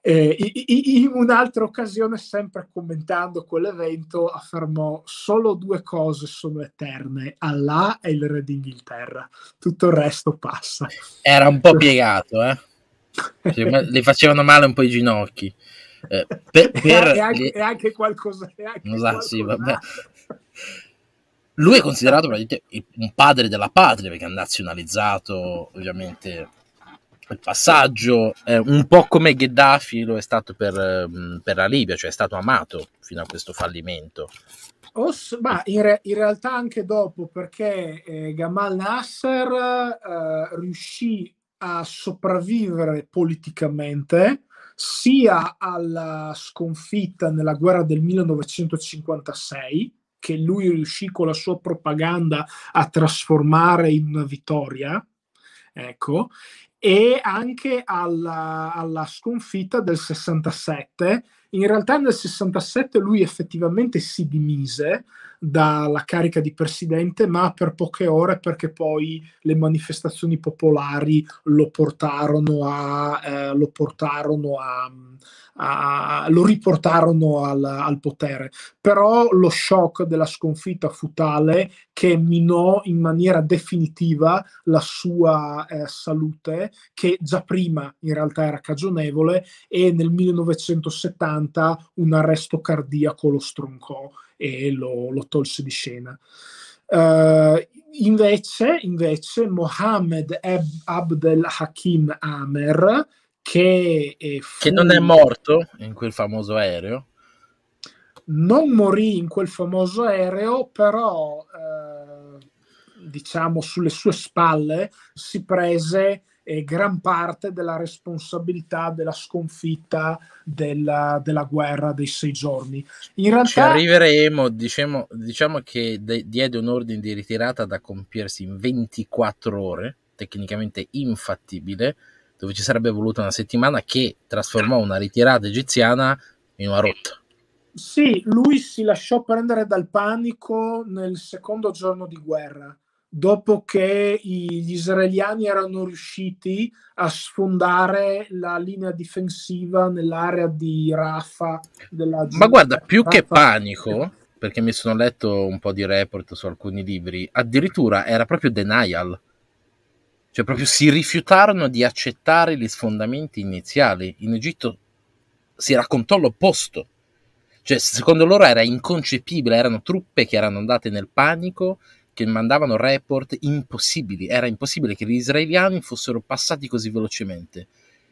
Speaker 2: Eh, in un'altra occasione, sempre commentando quell'evento, affermò solo due cose sono eterne, Allah e il re d'Inghilterra, tutto il resto passa.
Speaker 1: Era un po' piegato, eh? Le (laughs) facevano male un po' i ginocchi. Eh, per, per e, anche, le... e,
Speaker 2: anche, qualcosa... E anche
Speaker 1: esatto, qualcosa sì, vabbè. Lui è considerato un padre della patria perché ha nazionalizzato ovviamente il passaggio, eh, un po' come Gheddafi lo è stato per, mm, per, la Libia, cioè è stato amato fino a questo fallimento.
Speaker 2: Os, ma in, re, in, realtà anche dopo, perché eh, Gamal Nasser eh, riuscì a sopravvivere politicamente sia alla sconfitta nella guerra del 1956 che lui riuscì con la sua propaganda a trasformare in una vittoria, ecco, e anche alla, alla, sconfitta del 67. In realtà nel 67 lui effettivamente si dimise, dalla carica di presidente, ma per poche ore perché poi le manifestazioni popolari lo portarono a, eh, lo, portarono a, a, lo riportarono al, al, potere. Però lo shock della sconfitta fu tale che minò in maniera definitiva la sua eh, salute, che già prima in realtà era cagionevole, e nel 1970 un arresto cardiaco lo stroncò e lo, lo tolse di scena. Uh, invece, invece, Mohammed Abdel Hakim Amer, che, eh, fu... che non è morto
Speaker 1: in quel famoso aereo,
Speaker 2: non morì in quel famoso aereo, però eh, diciamo sulle sue spalle si prese eh, gran parte della responsabilità della sconfitta della, della, guerra dei sei giorni.
Speaker 1: In realtà, Ci arriveremo, diciamo, diciamo che de- diede un ordine di ritirata da compiersi in 24 ore, tecnicamente infattibile, dove ci sarebbe voluta una settimana che trasformò una ritirata egiziana in una rotta.
Speaker 2: Sì, lui si lasciò prendere dal panico nel secondo giorno di guerra dopo che gli israeliani erano riusciti a sfondare la linea difensiva nell'area di Rafa. Della Ma guarda, più Rafa... che
Speaker 1: panico, perché mi sono letto un po' di report su alcuni libri, addirittura era proprio denial. Cioè proprio si rifiutarono di accettare gli sfondamenti iniziali. In Egitto si raccontò l'opposto. Cioè, secondo loro era inconcepibile, erano truppe che erano andate nel panico che mandavano report impossibili, era impossibile che gli israeliani fossero passati così velocemente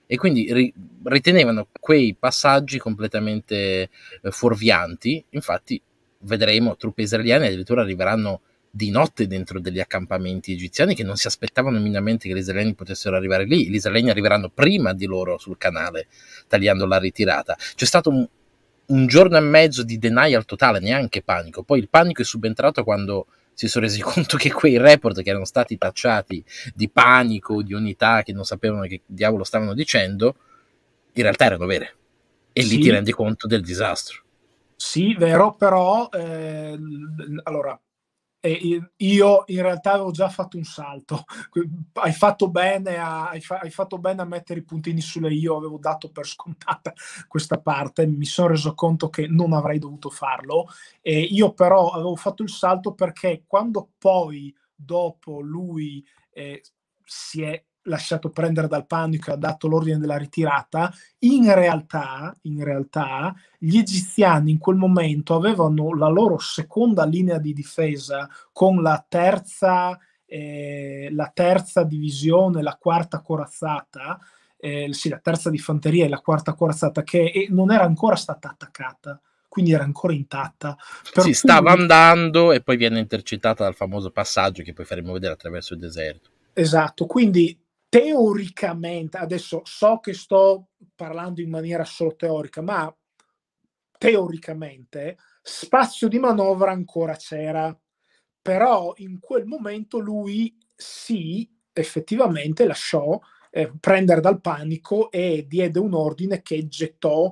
Speaker 1: e quindi ri- ritenevano quei passaggi completamente eh, fuorvianti, infatti vedremo truppe israeliane addirittura arriveranno di notte dentro degli accampamenti egiziani che non si aspettavano minimamente che gli israeliani potessero arrivare lì, gli israeliani arriveranno prima di loro sul canale tagliando la ritirata. C'è stato un, un giorno e mezzo di denial totale, neanche panico, poi il panico è subentrato quando si sono resi (laughs) conto che quei report che erano stati tacciati di panico, di unità, che non sapevano che diavolo stavano dicendo, in realtà erano vere. E sì. lì ti rendi conto del disastro. Sì, vero,
Speaker 2: però eh, allora e io in realtà avevo già fatto un salto. Hai fatto bene a, hai fa, hai fatto bene a mettere i puntini sulle io, avevo dato per scontata questa parte, mi sono reso conto che non avrei dovuto farlo. E io però avevo fatto il salto perché quando poi dopo lui eh, si è lasciato prendere dal panico e ha dato l'ordine della ritirata, in realtà, in realtà gli egiziani in quel momento avevano la loro seconda linea di difesa con la terza, eh, la terza divisione, la quarta corazzata, eh, sì, la terza di fanteria e la quarta corazzata che eh, non era ancora stata attaccata quindi era ancora intatta. Per si cui... stava
Speaker 1: andando e poi viene intercettata dal famoso passaggio che poi faremo vedere attraverso il deserto.
Speaker 2: Esatto, quindi teoricamente, adesso so che sto parlando in maniera solo teorica, ma teoricamente spazio di manovra ancora c'era, però in quel momento lui sì, effettivamente lasciò eh, prendere dal panico e diede un ordine che gettò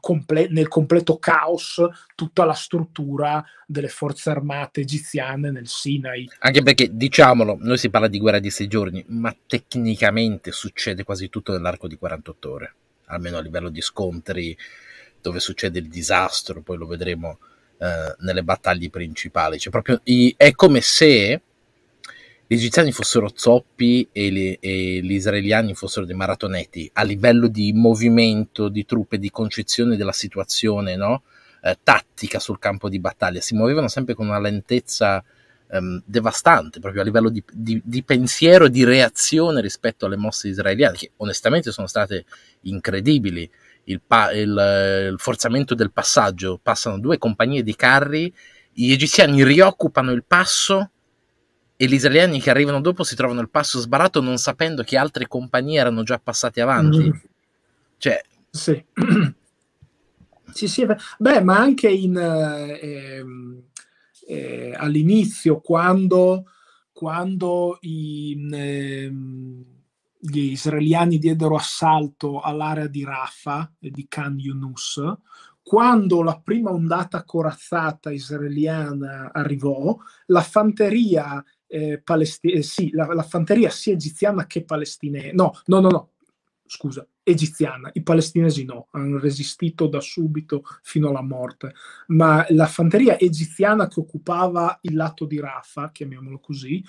Speaker 2: comple- nel completo caos tutta la struttura delle forze armate egiziane nel Sinai.
Speaker 1: Anche perché, diciamolo, noi si parla di guerra di sei giorni, ma tecnicamente succede quasi tutto nell'arco di 48 ore, almeno a livello di scontri dove succede il disastro, poi lo vedremo eh, nelle battaglie principali. Cioè, proprio, i- è come se gli egiziani fossero zoppi e, le, e, gli israeliani fossero dei maratoneti a livello di movimento, di truppe, di concezione della situazione, no? eh, tattica sul campo di battaglia. Si muovevano sempre con una lentezza ehm, devastante, proprio a livello di, di, di pensiero e di reazione rispetto alle mosse israeliane, che onestamente sono state incredibili. Il, pa- il, il forzamento del passaggio, passano due compagnie di carri, gli egiziani rioccupano il passo e gli israeliani che arrivano dopo si trovano il passo sbarato non sapendo che altre compagnie erano già passate avanti. Mm. Cioè... Sì.
Speaker 2: (clears throat) sì, sì, beh, ma anche in, eh, ehm, eh, all'inizio, quando, quando i, eh, gli israeliani diedero assalto all'area di Rafah e di Khan Yunus, quando la prima ondata corazzata israeliana arrivò, la fanteria eh, palestinese, eh, sì, la, la, fanteria sia egiziana che palestinese, no, no, no, no, scusa, egiziana, i palestinesi no, hanno resistito da subito fino alla morte, ma la fanteria egiziana che occupava il lato di Rafa, chiamiamolo così, eh,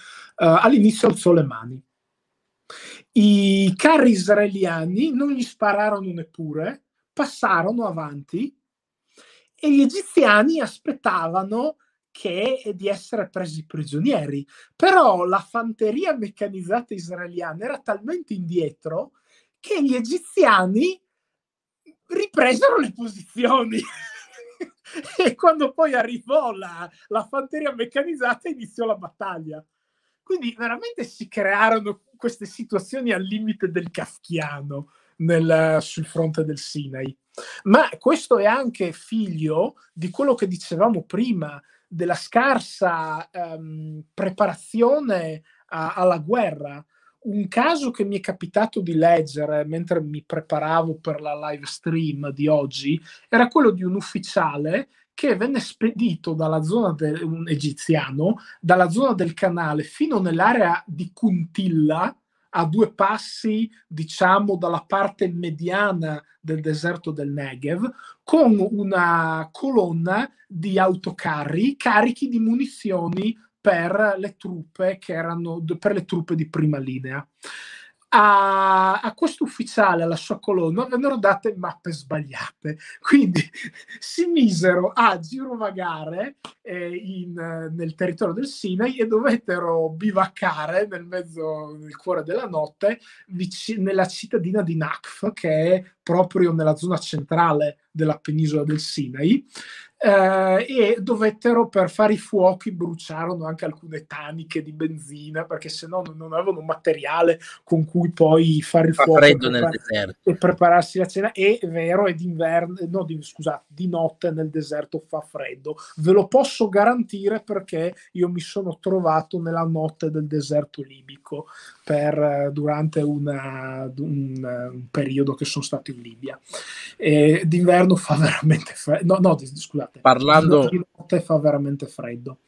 Speaker 2: all'inizio alzò le mani. I carri israeliani non gli spararono neppure, passarono avanti e gli egiziani aspettavano che di essere presi prigionieri. Però la fanteria meccanizzata israeliana era talmente indietro che gli egiziani ripresero le posizioni. (laughs) e quando poi arrivò la, la fanteria meccanizzata iniziò la battaglia. Quindi veramente si crearono queste situazioni al limite del kafkiano nel, sul fronte del Sinai. Ma questo è anche figlio di quello che dicevamo prima della scarsa um, preparazione a, alla guerra. Un caso che mi è capitato di leggere mentre mi preparavo per la live stream di oggi era quello di un ufficiale che venne spedito dalla zona de- un egiziano dalla zona del canale fino nell'area di Kuntilla, a due passi, diciamo, dalla parte mediana del deserto del Negev, con una colonna di autocarri carichi di munizioni per le truppe, che erano, per le truppe di prima linea a, a questo ufficiale, alla sua colonna, vennero date mappe sbagliate. Quindi (laughs) si misero a girovagare eh, in, nel territorio del Sinai e dovettero bivaccare nel mezzo, nel cuore della notte, vic- nella cittadina di Nakf, che è proprio nella zona centrale della penisola del Sinai eh, e dovettero per fare i fuochi bruciarono anche alcune taniche di benzina perché se no non avevano materiale con cui poi fare il Fa fuoco freddo nel deserto. e prepararsi la cena e è vero è d'inverno no di, scusate di notte nel deserto fa freddo ve lo posso garantire perché io mi sono trovato nella notte del deserto libico per, eh, durante una, un, un periodo che sono stato in Libia. E d'inverno fa veramente freddo. No, no, scusate. Parlando... Di notte fa veramente freddo.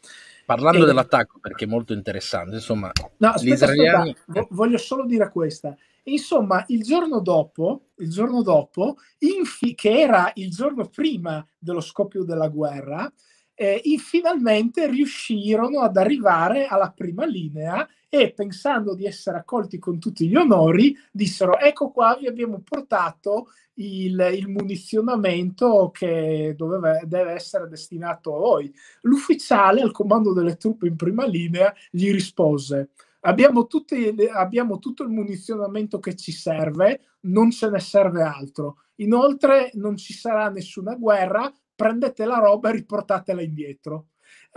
Speaker 1: Parlando e... dell'attacco, perché è molto interessante, insomma... No, aspetta, israeliani...
Speaker 2: aspetta, voglio solo dire questa. Insomma, il giorno dopo, il giorno dopo infi- che era il giorno prima dello scoppio della guerra, eh, finalmente riuscirono ad arrivare alla prima linea e pensando di essere accolti con tutti gli onori, dissero ecco qua vi abbiamo portato il, il munizionamento che doveva, deve essere destinato a voi. L'ufficiale al comando delle truppe in prima linea gli rispose abbiamo, tutti, abbiamo tutto il munizionamento che ci serve, non ce ne serve altro. Inoltre non ci sarà nessuna guerra, prendete la roba e riportatela indietro.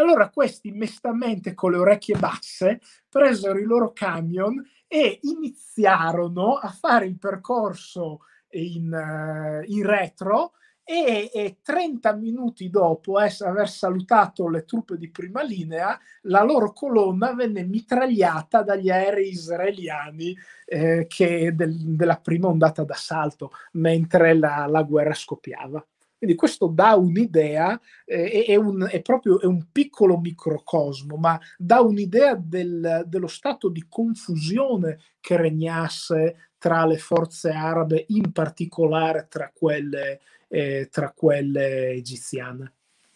Speaker 2: Allora questi mestamente con le orecchie basse presero i loro camion e iniziarono a fare il percorso in, uh, in retro e, e, 30 minuti dopo es- eh, aver salutato le truppe di prima linea, la loro colonna venne mitragliata dagli aerei israeliani eh, del, della prima ondata d'assalto mentre la, la guerra scoppiava. Quindi questo dà un'idea, eh, è, un, è, proprio è un piccolo microcosmo, ma dà un'idea del, dello stato di confusione che regnasse tra le forze arabe, in particolare tra quelle, eh, tra quelle egiziane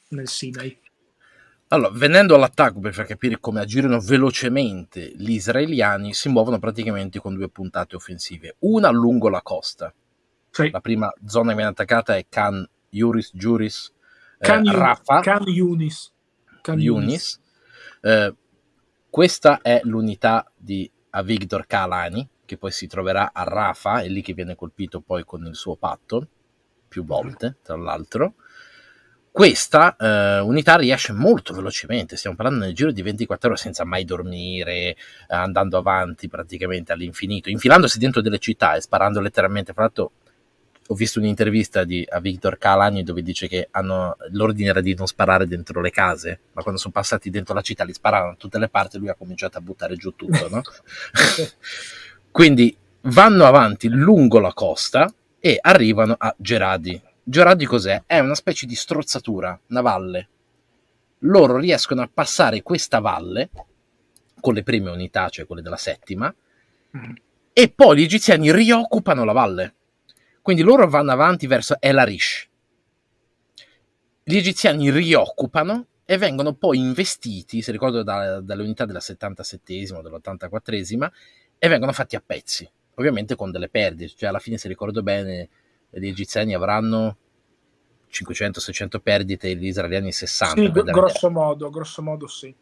Speaker 2: nel Sinai.
Speaker 1: Allora, venendo all'attacco per far capire come agirono velocemente gli israeliani, si muovono praticamente con due puntate offensive, una lungo la costa. Sì. La prima zona che viene attaccata è Khan Juris Juris
Speaker 2: eh, Can eh, Rafa
Speaker 1: Can Yunis, Can Yunis. Eh, questa è l'unità di Avigdor Kalani che poi si troverà a Rafa è lì che viene colpito poi con il suo patto più volte tra l'altro questa eh, unità riesce molto velocemente, stiamo parlando nel giro di 24 ore senza mai dormire, andando avanti praticamente all'infinito, infilandosi dentro delle città e sparando letteralmente, fra l'altro ho visto un'intervista di, a Victor Calani dove dice che hanno, l'ordine era di non sparare dentro le case, ma quando sono passati dentro la città li sparavano da tutte le parti e lui ha cominciato a buttare giù tutto. No? (laughs) Quindi vanno avanti lungo la costa e arrivano a Gerardi. Gerardi cos'è? È una specie di strozzatura, una valle. Loro riescono a passare questa valle con le prime unità, cioè quelle della settima, mm. e poi gli egiziani rioccupano la valle quindi loro vanno avanti verso El Arish. Gli egiziani rioccupano e vengono poi investiti, se ricordo, da, dalle unità della 77esima o dell'84esima e vengono fatti a pezzi, ovviamente con delle perdite. Cioè alla fine, se ricordo bene, gli egiziani avranno 500-600 perdite e gli israeliani 60. Sì, grosso
Speaker 2: modo, grosso modo sì.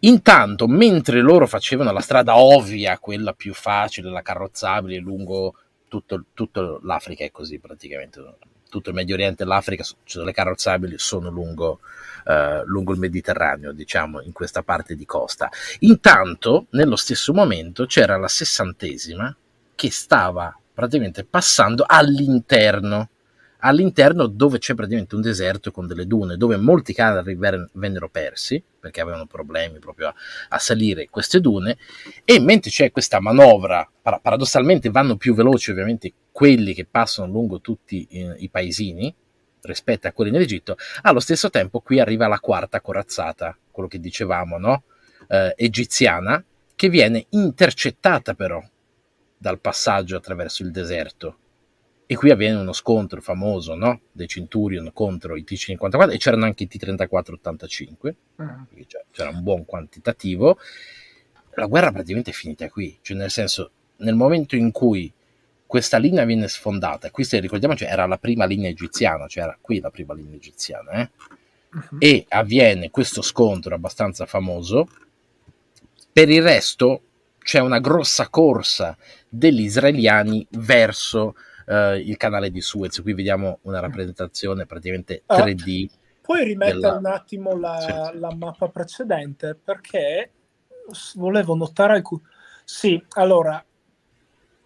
Speaker 1: Intanto, mentre loro facevano la strada ovvia, quella più facile, la carrozzabile lungo tutto, tutto l'Africa è così praticamente, tutto il Medio Oriente e l'Africa, cioè le carrozzabili sono lungo, eh, lungo, il Mediterraneo, diciamo, in questa parte di costa. Intanto, nello stesso momento, c'era la sessantesima che stava praticamente passando all'interno all'interno dove c'è praticamente un deserto con delle dune, dove molti carri vennero persi perché avevano problemi proprio a, a salire queste dune e mentre c'è questa manovra, par- paradossalmente vanno più veloci ovviamente quelli che passano lungo tutti eh, i paesini rispetto a quelli in Egitto, allo stesso tempo qui arriva la quarta corazzata, quello che dicevamo, no? Eh, egiziana, che viene intercettata però dal passaggio attraverso il deserto e qui avviene uno scontro famoso, no? Dei Centurion contro i T-54 e c'erano anche i T-34-85, ah. c'era un buon quantitativo. La guerra praticamente è finita qui, cioè nel senso, nel momento in cui questa linea viene sfondata, qui se ricordiamoci cioè, era la prima linea egiziana, cioè era qui la prima linea egiziana, eh? uh-huh. e avviene questo scontro abbastanza famoso, per il resto c'è una grossa corsa degli israeliani verso eh, il canale di Suez. Qui vediamo una rappresentazione praticamente 3D. Ah,
Speaker 2: puoi rimettere della... un attimo la, sì. la, mappa precedente perché volevo notare alcuni... Sì, allora,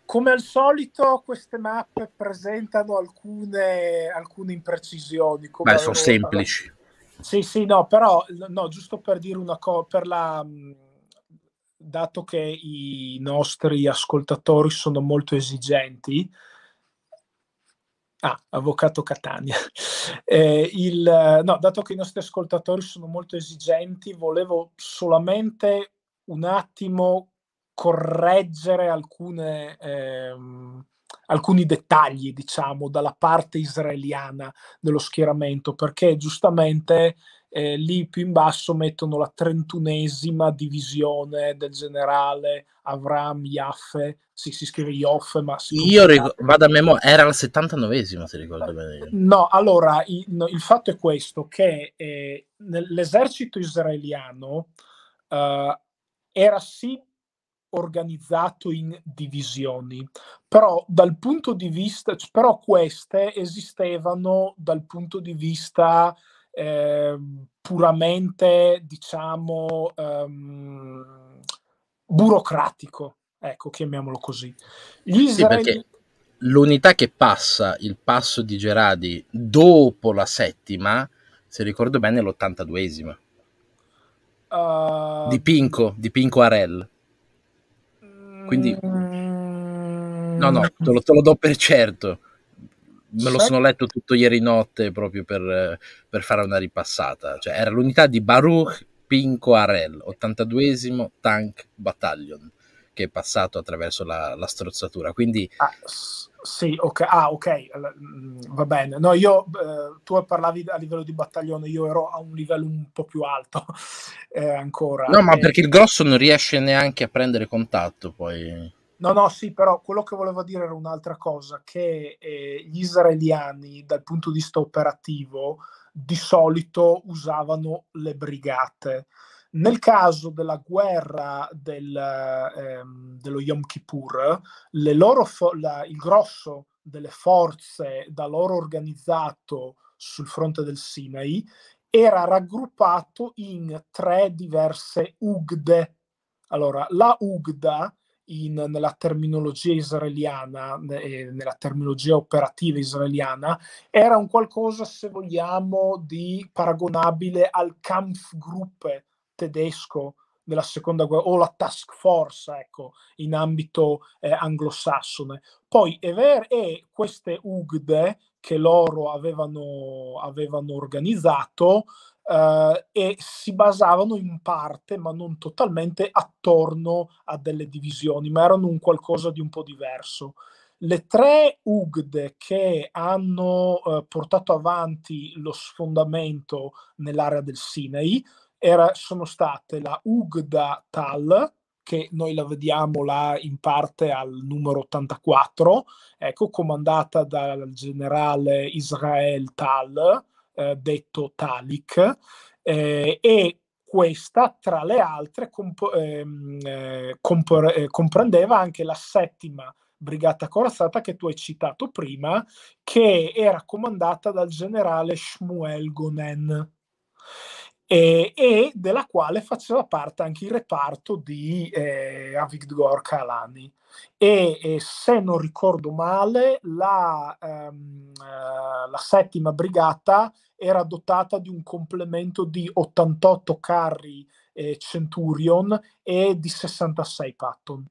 Speaker 2: come al solito queste mappe presentano alcune, alcune imprecisioni. Come Beh, sono semplici. Sì, sì, no, però no, giusto per dire una cosa, per la mm, dato che i nostri ascoltatori sono molto esigenti, Ah, avvocato Catania. (laughs) Eh, il, no, dato che i nostri ascoltatori sono molto esigenti, volevo solamente un attimo correggere alcune, ehm, alcuni dettagli, diciamo, dalla parte israeliana dello schieramento, perché giustamente eh, lì più in basso mettono la trentunesima divisione del generale Avram Yaffe, si, si scrive Yoffe, ma si Io ricordo, vado a memoria, era la
Speaker 1: 79esima se ricordo bene.
Speaker 2: No, allora il, no, il fatto è questo, che eh, l'esercito israeliano eh, era sì organizzato in divisioni, però dal punto di vista, però queste esistevano dal punto di vista eh, puramente, diciamo, ehm, burocratico, ecco, chiamiamolo così.
Speaker 1: Gli israeli... Sì, l'unità che passa il passo di Gerardi dopo la settima, se ricordo bene, è l'82esima. Uh... Ehm, di Pinco, di Pinco Arel. Quindi... Mm, no, no, te lo, te lo do per certo me lo sono letto tutto ieri notte proprio per, per fare una ripassata. Cioè, era l'unità di Baruch Pinco Arel, 82esimo Tank Battalion, che è passato attraverso la, la strozzatura. Quindi... Ah,
Speaker 2: sì, ok, ah, okay. Mm, va bene. No, io, eh, tu parlavi a livello di battaglione, io ero a un livello un po' più alto (laughs) eh, ancora. No, ma e... Eh. perché il grosso
Speaker 1: non riesce neanche a prendere contatto poi.
Speaker 2: No, no, sì, però quello che volevo dire era un'altra cosa, che eh, gli israeliani dal punto di vista operativo di solito usavano le brigate. Nel caso della guerra del, ehm, dello Yom Kippur, fo- la, il grosso delle forze da loro organizzato sul fronte del Sinai era raggruppato in tre diverse UGDE. Allora, la UGDA in, nella terminologia israeliana, eh, nella terminologia operativa israeliana, era un qualcosa, se vogliamo, di paragonabile al Kampfgruppe tedesco della seconda guerra o la task force ecco, in ambito eh, anglosassone. Poi è vero, e queste UGD che loro avevano, avevano organizzato eh, e si basavano in parte, ma non totalmente, attorno a delle divisioni, ma erano un qualcosa di un po' diverso. Le tre UGD che hanno eh, portato avanti lo sfondamento nell'area del Sinai era, sono state la UGDA Tal, che noi la vediamo là in parte al numero 84, ecco, comandata dal generale Israel Tal, eh, detto Talik, eh, e questa, tra le altre, comp- ehm, eh, compor- eh, comprendeva anche la settima brigata corazzata che tu hai citato prima, che era comandata dal generale Shmuel Gonen e, e della quale faceva parte anche il reparto di eh, Avigdor Kalani. E, e, se non ricordo male, la, ehm, eh, la settima brigata era dotata di un complemento di 88 carri eh, Centurion e di 66 Patton.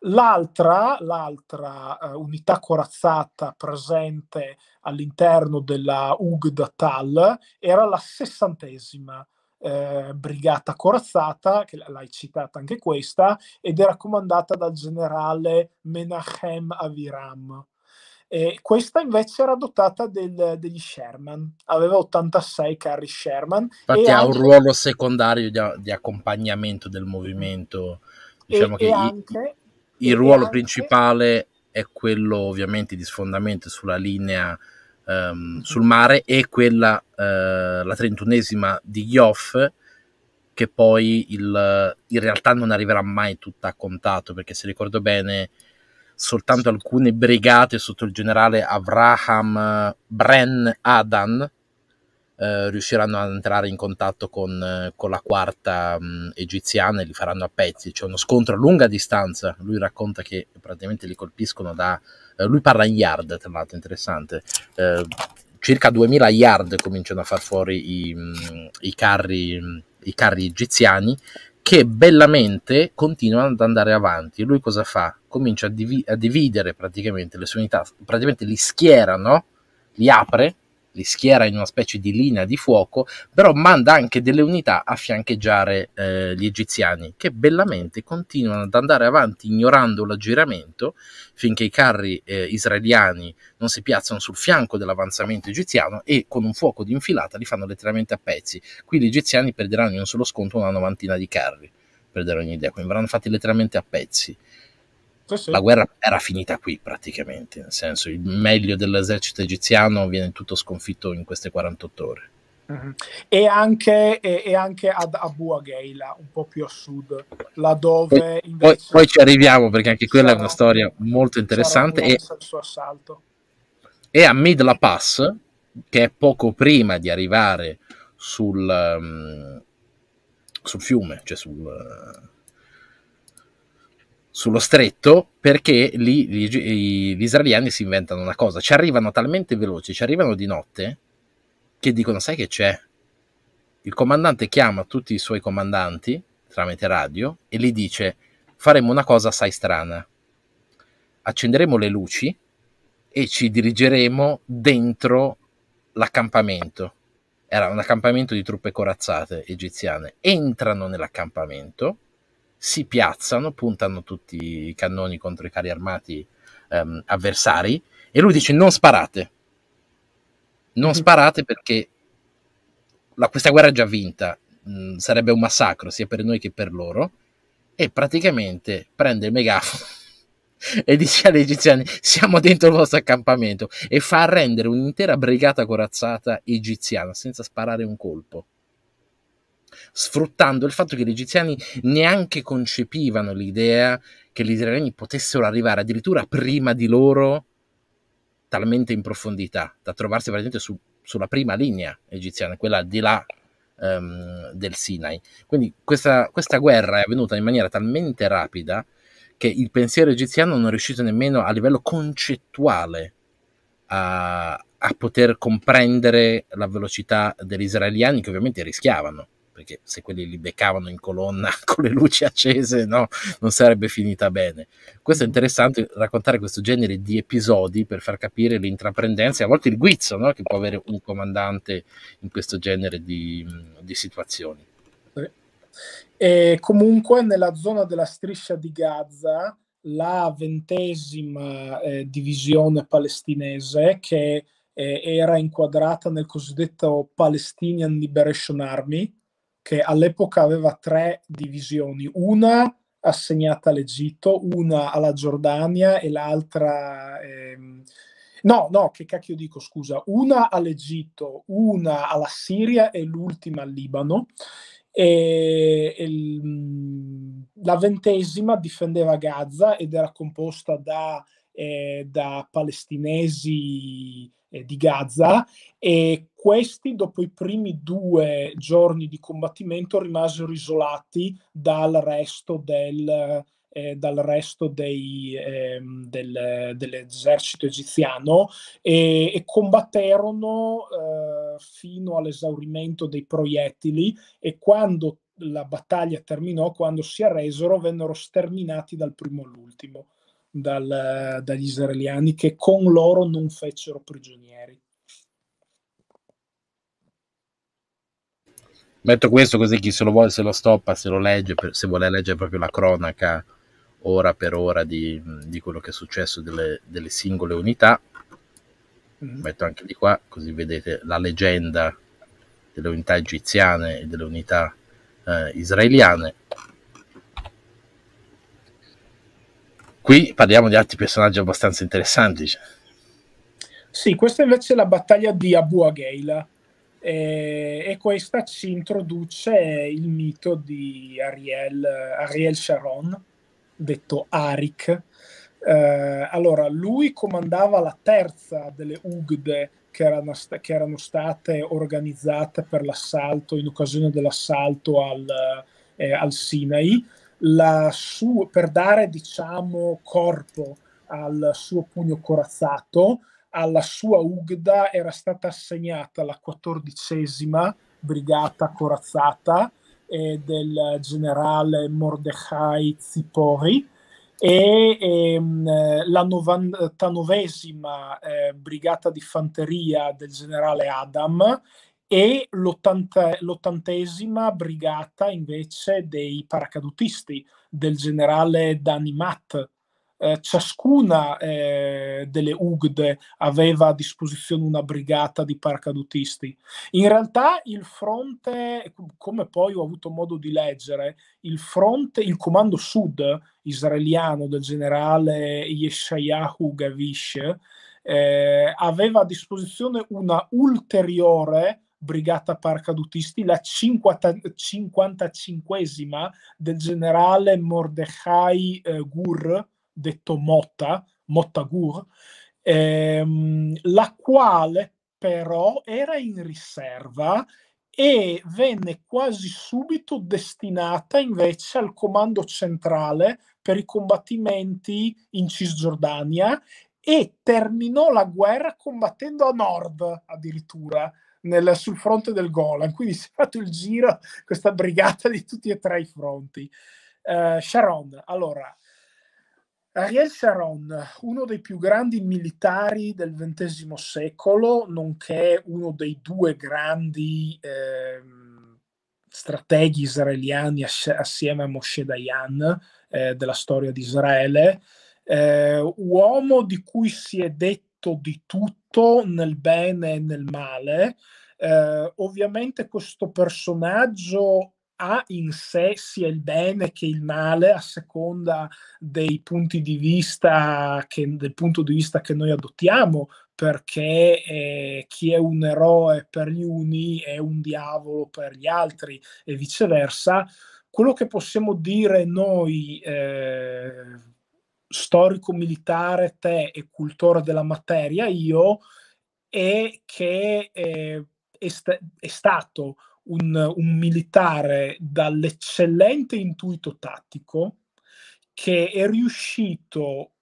Speaker 2: L'altra, l'altra eh, unità corazzata presente all'interno della UGDA TAL era la sessantesima eh, brigata corazzata, che l'hai citata anche questa, ed era comandata dal generale Menachem Aviram. E questa invece era dotata del, degli Sherman, aveva 86 carri Sherman. Infatti ha anche... un
Speaker 1: ruolo secondario di, di, accompagnamento del movimento. Diciamo e, che e
Speaker 2: anche,
Speaker 1: il, il ruolo anche... principale è quello ovviamente di sfondamento sulla linea ehm, sul mare e quella, eh, la trentunesima di Gioff, che poi il, in realtà non arriverà mai tutta a contatto, perché se ricordo bene soltanto alcune brigate sotto il generale Avraham Bren Adan eh, riusciranno ad entrare in contatto con, con la quarta mh, egiziana e li faranno a pezzi. C'è uno scontro a lunga distanza. Lui racconta che praticamente li colpiscono da eh, lui parla in yard, tra l'altro, interessante. Eh, circa 2000 yard cominciano a far fuori i, mm, i, carri, i carri egiziani che bellamente continuano ad andare avanti. Lui cosa fa? Comincia a, divi- a dividere praticamente le sue unità, praticamente li schiera, no? li apre li schiera in una specie di linea di fuoco, però manda anche delle unità a fiancheggiare eh, gli egiziani, che bellamente continuano ad andare avanti ignorando l'aggiramento finché i carri eh, israeliani non si piazzano sul fianco dell'avanzamento egiziano e con un fuoco di infilata li fanno letteralmente a pezzi. Qui gli egiziani perderanno in un solo scontro una novantina di carri, per dare un'idea, quindi verranno fatti letteralmente a pezzi. Sì, La guerra era finita qui praticamente, nel senso il meglio dell'esercito egiziano viene tutto sconfitto in queste 48 ore. Mm-hmm.
Speaker 2: E, anche, e, e anche, ad Abu Agheila, un po' più a sud, laddove... Poi, poi, poi ci
Speaker 1: arriviamo perché anche quella è una storia molto interessante. E, e, a Midla Pass, che è poco prima di arrivare sul, ehm, sul fiume, cioè sul sullo stretto perché lì gli, gli, gli, israeliani si inventano una cosa, ci arrivano talmente veloci, ci arrivano di notte che dicono sai che c'è? Il comandante chiama tutti i suoi comandanti tramite radio e gli dice faremo una cosa assai strana, accenderemo le luci e ci dirigeremo dentro l'accampamento. Era un accampamento di truppe corazzate egiziane. Entrano nell'accampamento si piazzano, puntano tutti i cannoni contro i carri armati ehm, avversari e lui dice non sparate, non mm-hmm. sparate perché la, questa guerra è già vinta, mh, mm, sarebbe un massacro sia per noi che per loro e praticamente prende il megafono (laughs) e dice agli egiziani siamo dentro il vostro accampamento e fa arrendere un'intera brigata corazzata egiziana senza sparare un colpo sfruttando il fatto che gli egiziani neanche concepivano l'idea che gli israeliani potessero arrivare addirittura prima di loro talmente in profondità da trovarsi praticamente su, sulla prima linea egiziana, quella di là um, del Sinai. Quindi questa, questa guerra è avvenuta in maniera talmente rapida che il pensiero egiziano non è riuscito nemmeno a livello concettuale a, a poter comprendere la velocità degli israeliani che ovviamente rischiavano perché se quelli li beccavano in colonna (laughs) con le luci accese, no, non sarebbe finita bene. Questo è mm. interessante raccontare questo genere di episodi per far capire l'intraprendenza e a volte il guizzo no, che può avere un comandante in questo genere di, mm, di situazioni.
Speaker 2: E comunque nella zona della striscia di Gaza, la ventesima eh, divisione palestinese che eh, era inquadrata nel cosiddetto Palestinian Liberation Army, che all'epoca aveva tre divisioni, una assegnata all'Egitto, una alla Giordania e l'altra... Ehm, no, no, che cacchio dico, scusa, una all'Egitto, una alla Siria e l'ultima al Libano. E, e la ventesima difendeva Gaza ed era composta da, eh, da palestinesi eh, di Gaza e questi dopo i primi due giorni di combattimento rimasero isolati dal resto del, eh, dal resto dei, eh, del, dell'esercito egiziano e, e combatterono eh, fino all'esaurimento dei proiettili e quando la battaglia terminò, quando si arresero, vennero sterminati dal primo all'ultimo dal, dagli israeliani che con loro non fecero prigionieri.
Speaker 1: Metto questo così chi se lo vuole se lo stoppa, se lo legge, per, se vuole leggere proprio la cronaca ora per ora di, di quello che è successo delle, delle singole unità. Mm-hmm. Metto anche di qua così vedete la leggenda delle unità egiziane e delle unità eh, israeliane Qui parliamo di altri personaggi abbastanza interessanti. Cioè.
Speaker 2: Sì, questa invece è la battaglia di Abu Agheila eh, e questa ci introduce il mito di Ariel, Ariel Sharon, detto Arik. Eh, allora, lui comandava la terza delle UGD che erano, st- che erano, state organizzate per l'assalto, in occasione dell'assalto al, eh, al Sinai sua, per dare diciamo, corpo al suo pugno corazzato, alla sua Ugda era stata assegnata la quattordicesima brigata corazzata eh, del generale Mordechai Zipori e ehm, la 99 eh, brigata di fanteria del generale Adam e l'ottantesima brigata invece dei paracadutisti del generale Dani Matt. Eh, ciascuna eh, delle UGD aveva a disposizione una brigata di paracadutisti. In realtà il fronte, come poi ho avuto modo di leggere, il fronte, il comando sud israeliano del generale Yeshayahu Gavish eh, aveva a disposizione una ulteriore brigata paracadutisti, la 50, 55esima del generale Mordechai eh, Gur, detto Motta, Motta Gur, ehm, la quale però era in riserva e venne quasi subito destinata invece al comando centrale per i combattimenti in Cisgiordania e terminò la guerra combattendo a nord addirittura nel, sul fronte del Golan, quindi si è fatto il giro questa brigata di tutti e tre i fronti. Uh, Sharon, allora, Ariel Sharon, uno dei più grandi militari del XX secolo, nonché uno dei due grandi eh, strateghi israeliani ass- assieme a Moshe Dayan eh, della storia di Israele, eh, uomo di cui si è detto detto di tutto nel bene e nel male. Eh, ovviamente questo personaggio ha in sé sia il bene che il male a seconda dei punti di vista che, del punto di vista che noi adottiamo perché eh, chi è un eroe per gli uni è un diavolo per gli altri e viceversa quello che possiamo dire noi eh, storico militare te e cultore della materia io e che eh, è, st- è, stato un, un militare dall'eccellente intuito tattico che è riuscito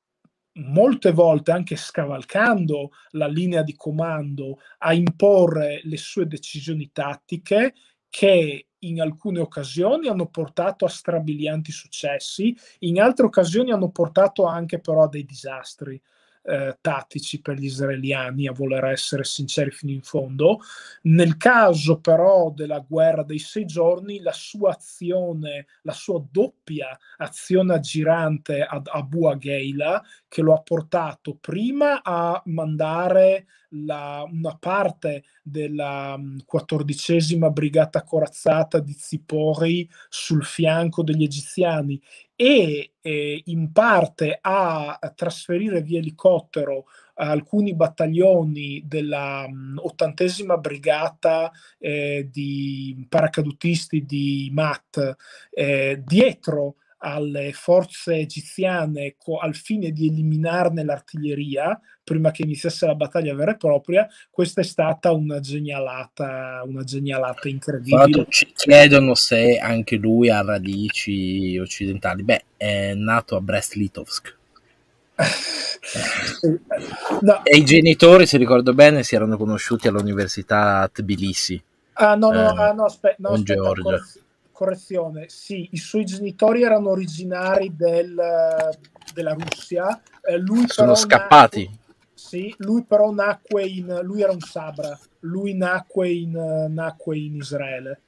Speaker 2: molte volte anche scavalcando la linea di comando a imporre le sue decisioni tattiche che in alcune occasioni hanno portato a strabilianti successi, in altre occasioni hanno portato anche però a dei disastri eh, tattici per gli israeliani, a voler essere sinceri fino in fondo. Nel caso però della guerra dei sei giorni, la sua azione, la sua doppia azione aggirante ad Abu Agheila, che lo ha portato prima a mandare la, una parte della mm, quattordicesima brigata corazzata di Zippori sul fianco degli egiziani e eh, in parte a trasferire via elicottero alcuni battaglioni della mh, brigata eh, di paracadutisti di MAT eh, dietro alle forze egiziane co- al fine di eliminarne l'artiglieria prima che iniziasse la battaglia vera e propria, questa è stata una genialata, una genialata incredibile.
Speaker 1: ci chiedono se anche lui ha radici occidentali. Beh, è nato a Brest-Litovsk. (laughs) no. E i genitori, se ricordo bene, si erano conosciuti all'università a Tbilisi.
Speaker 2: Ah no, no, eh, ah, no, aspe- no aspetta, Georgia. Ancora correzione, sì, i suoi genitori erano originari del, della Russia. Eh, lui Sono scappati. Nacque, sì, lui però nacque in... lui era un sabra, lui nacque in, nacque in Israele.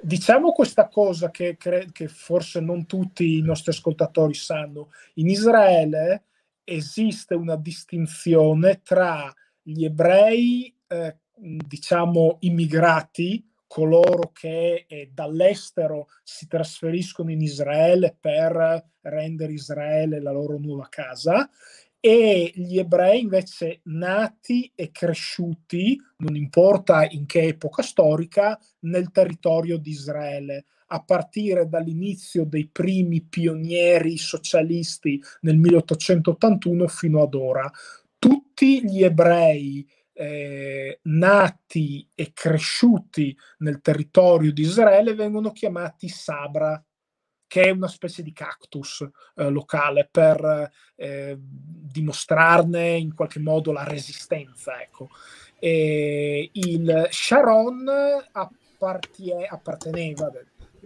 Speaker 2: Diciamo questa cosa che, cre- che forse non tutti i nostri ascoltatori sanno. In Israele esiste una distinzione tra gli ebrei, eh, diciamo, immigrati, coloro che eh, dall'estero si trasferiscono in Israele per rendere Israele la loro nuova casa e gli ebrei invece nati e cresciuti, non importa in che epoca storica, nel territorio di Israele, a partire dall'inizio dei primi pionieri socialisti nel 1881 fino ad ora. Tutti gli ebrei eh, nati e cresciuti nel territorio di Israele vengono chiamati Sabra, che è una specie di cactus eh, locale per eh, dimostrarne in qualche modo la resistenza. Ecco. E il Sharon appartie- apparteneva,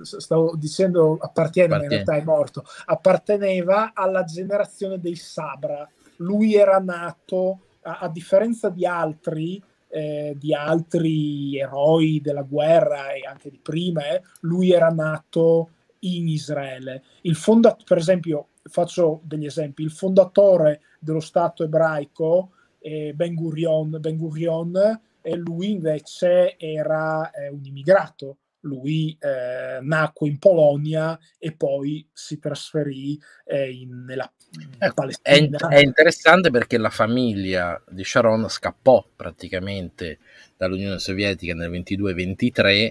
Speaker 2: stavo dicendo appartiene, appartiene, in realtà è morto, apparteneva alla generazione dei Sabra. Lui era nato a, a differenza di altri, eh, di altri eroi della guerra e anche di prima, eh, lui era nato in Israele. Il fondat- per esempio, faccio degli esempi, il fondatore dello Stato ebraico, eh, Ben Gurion, ben Gurion lui invece era eh, un immigrato lui eh, nacque in Polonia e poi si trasferì eh, in, nella in ecco, Palestina. È, è, interessante
Speaker 1: perché la famiglia di Sharon scappò praticamente dall'Unione Sovietica nel 22-23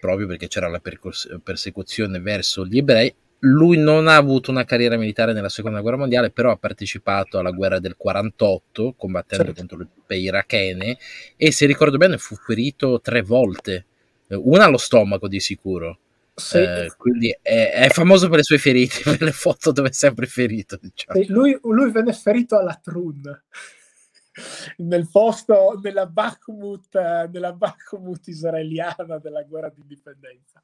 Speaker 1: proprio perché c'era la percors- persecuzione verso gli ebrei lui non ha avuto una carriera militare nella seconda guerra mondiale, però ha partecipato alla guerra del 48 combattendo certo. contro le truppe irachene e se ricordo bene fu ferito tre volte una allo stomaco di sicuro. Sì. Eh, quindi è, è, famoso per le sue ferite, (laughs) per le foto dove è sempre ferito. Diciamo.
Speaker 2: Sì, lui, lui, venne ferito alla Trun, nel posto della Bakhmut, della Bakhmut israeliana della guerra di indipendenza.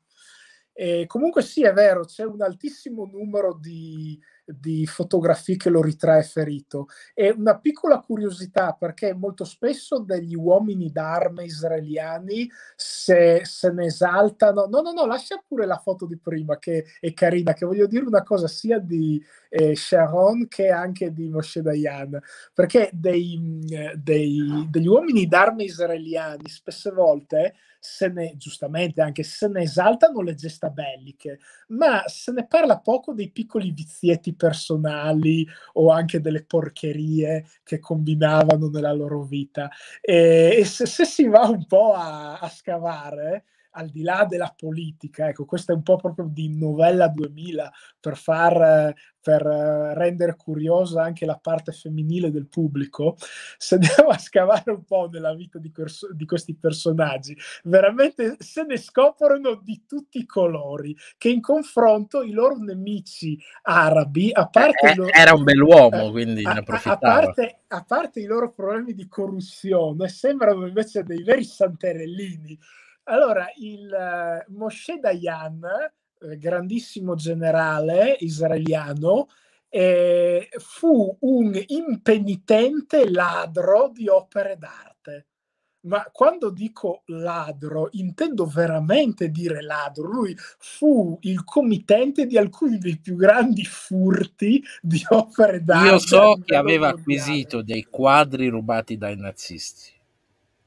Speaker 2: E comunque sì, è vero, c'è un altissimo numero di di fotografie che lo ritrae ferito. È una piccola curiosità perché molto spesso degli uomini d'arme israeliani se, se ne esaltano. No, no, no, lascia pure la foto di prima che è carina, che voglio dire una cosa sia di eh, Sharon che anche di Moshe Dayan, perché dei, mm, dei, degli uomini d'arme israeliani spesse volte se ne, giustamente anche se ne esaltano le gesta belliche, ma se ne parla poco dei piccoli vizietti personali o anche delle porcherie che combinavano nella loro vita. E, e se, se, si va un po' a, a scavare, al di là della politica, ecco, questa è un po' proprio di novella 2000 per, far, eh, per eh, rendere curiosa anche la parte femminile del pubblico, se andiamo a scavare un po' nella vita di, perso- di questi personaggi, veramente se ne scoprono di tutti i colori, che in confronto i loro nemici arabi, a parte... Eh, loro... Eh, era un
Speaker 1: bell'uomo, eh, quindi a, ne approfittava. A parte,
Speaker 2: a parte i loro problemi di corruzione, sembrano invece dei veri santerellini allora, il uh, Moshe Dayan, eh, grandissimo generale israeliano, eh, fu un impenitente ladro di opere d'arte. Ma quando dico ladro, intendo veramente dire ladro. Lui fu il committente di alcuni dei più grandi furti di opere d'arte. Io so che aveva
Speaker 1: mondiale. acquisito dei quadri rubati dai nazisti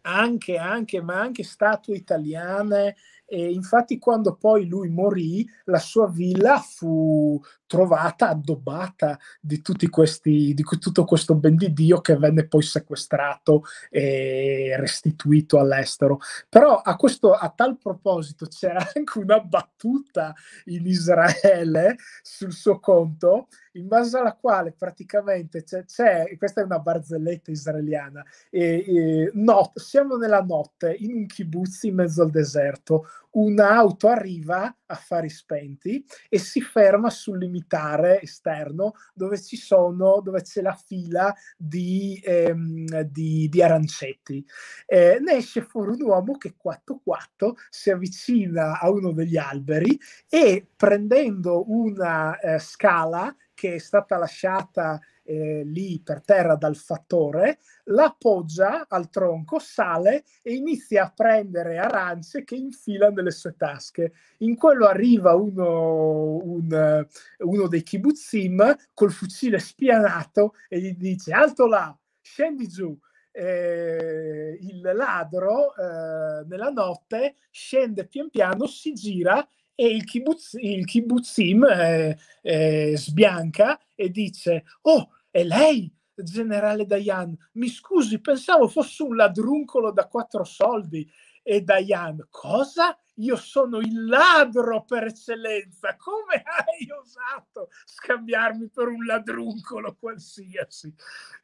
Speaker 2: anche, anche, ma anche statue italiane. E infatti, quando poi lui morì, la sua villa fu trovata addobbata di, questi, di tutto questo ben di Dio che venne poi sequestrato e restituito all'estero. Però a, questo, a tal proposito c'era (laughs) anche una battuta in Israele sul suo conto, in base alla quale praticamente c'è, c'è questa è una barzelletta israeliana, e, e, not, siamo nella notte in un kibbutz in mezzo al deserto, un'auto arriva a fari spenti e si ferma sul limitare esterno dove ci sono, dove c'è la fila di, ehm, di, di arancetti. Eh, ne esce fuori un uomo che 4-4 si avvicina a uno degli alberi e prendendo una eh, scala che è stata lasciata eh, lì per terra dal fattore, l'appoggia al tronco, sale e inizia a prendere arance che infila nelle sue tasche. In quello arriva uno, un, uno dei kibutzim col fucile spianato e gli dice alto là, scendi giù. Eh, il ladro eh, nella notte scende pian piano, si gira e il, kibbutz, il kibbutzim eh, eh sbianca e dice oh e lei, generale Dayan, mi scusi, pensavo fosse un ladruncolo da quattro soldi. E Dayan, cosa? io sono il ladro per eccellenza, come hai osato scambiarmi per un ladruncolo qualsiasi?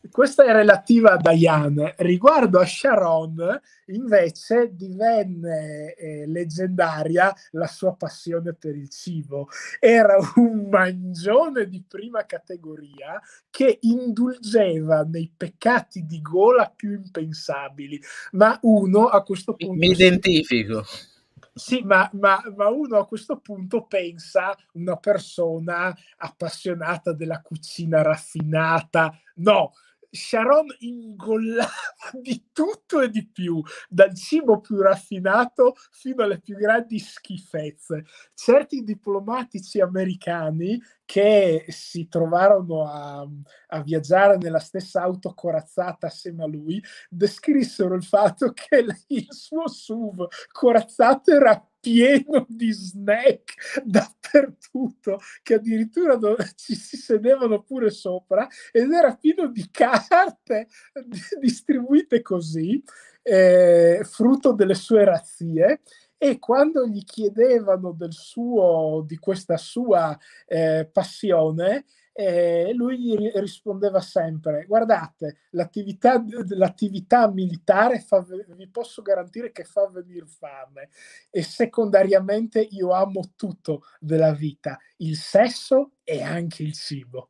Speaker 2: Questa è relativa a Diane. Riguardo a Sharon, invece, divenne eh, leggendaria la sua passione per il cibo. Era un mangione di prima categoria che indulgeva nei peccati di gola più impensabili, ma uno a questo punto... Mi
Speaker 1: identifico. Si
Speaker 2: sì, ma, ma, ma, uno a questo punto pensa una persona appassionata della cucina raffinata. No, Sharon ingollava (laughs) di tutto e di più, dal cibo più raffinato fino alle più grandi schifezze. Certi diplomatici americani che si trovarono a, a viaggiare nella stessa auto corazzata assieme a lui descrissero il fatto che (laughs) il suo SUV corazzato era pieno di snack dappertutto, che addirittura do- ci si sedevano pure sopra, ed era pieno di carte (laughs) distribuite così, eh, frutto delle sue razzie. E quando gli chiedevano del suo, di questa sua eh, passione, e lui rispondeva sempre, guardate, l'attività, l'attività militare fa, vi posso garantire che fa venire fame e secondariamente io amo tutto della vita, il sesso e anche il cibo.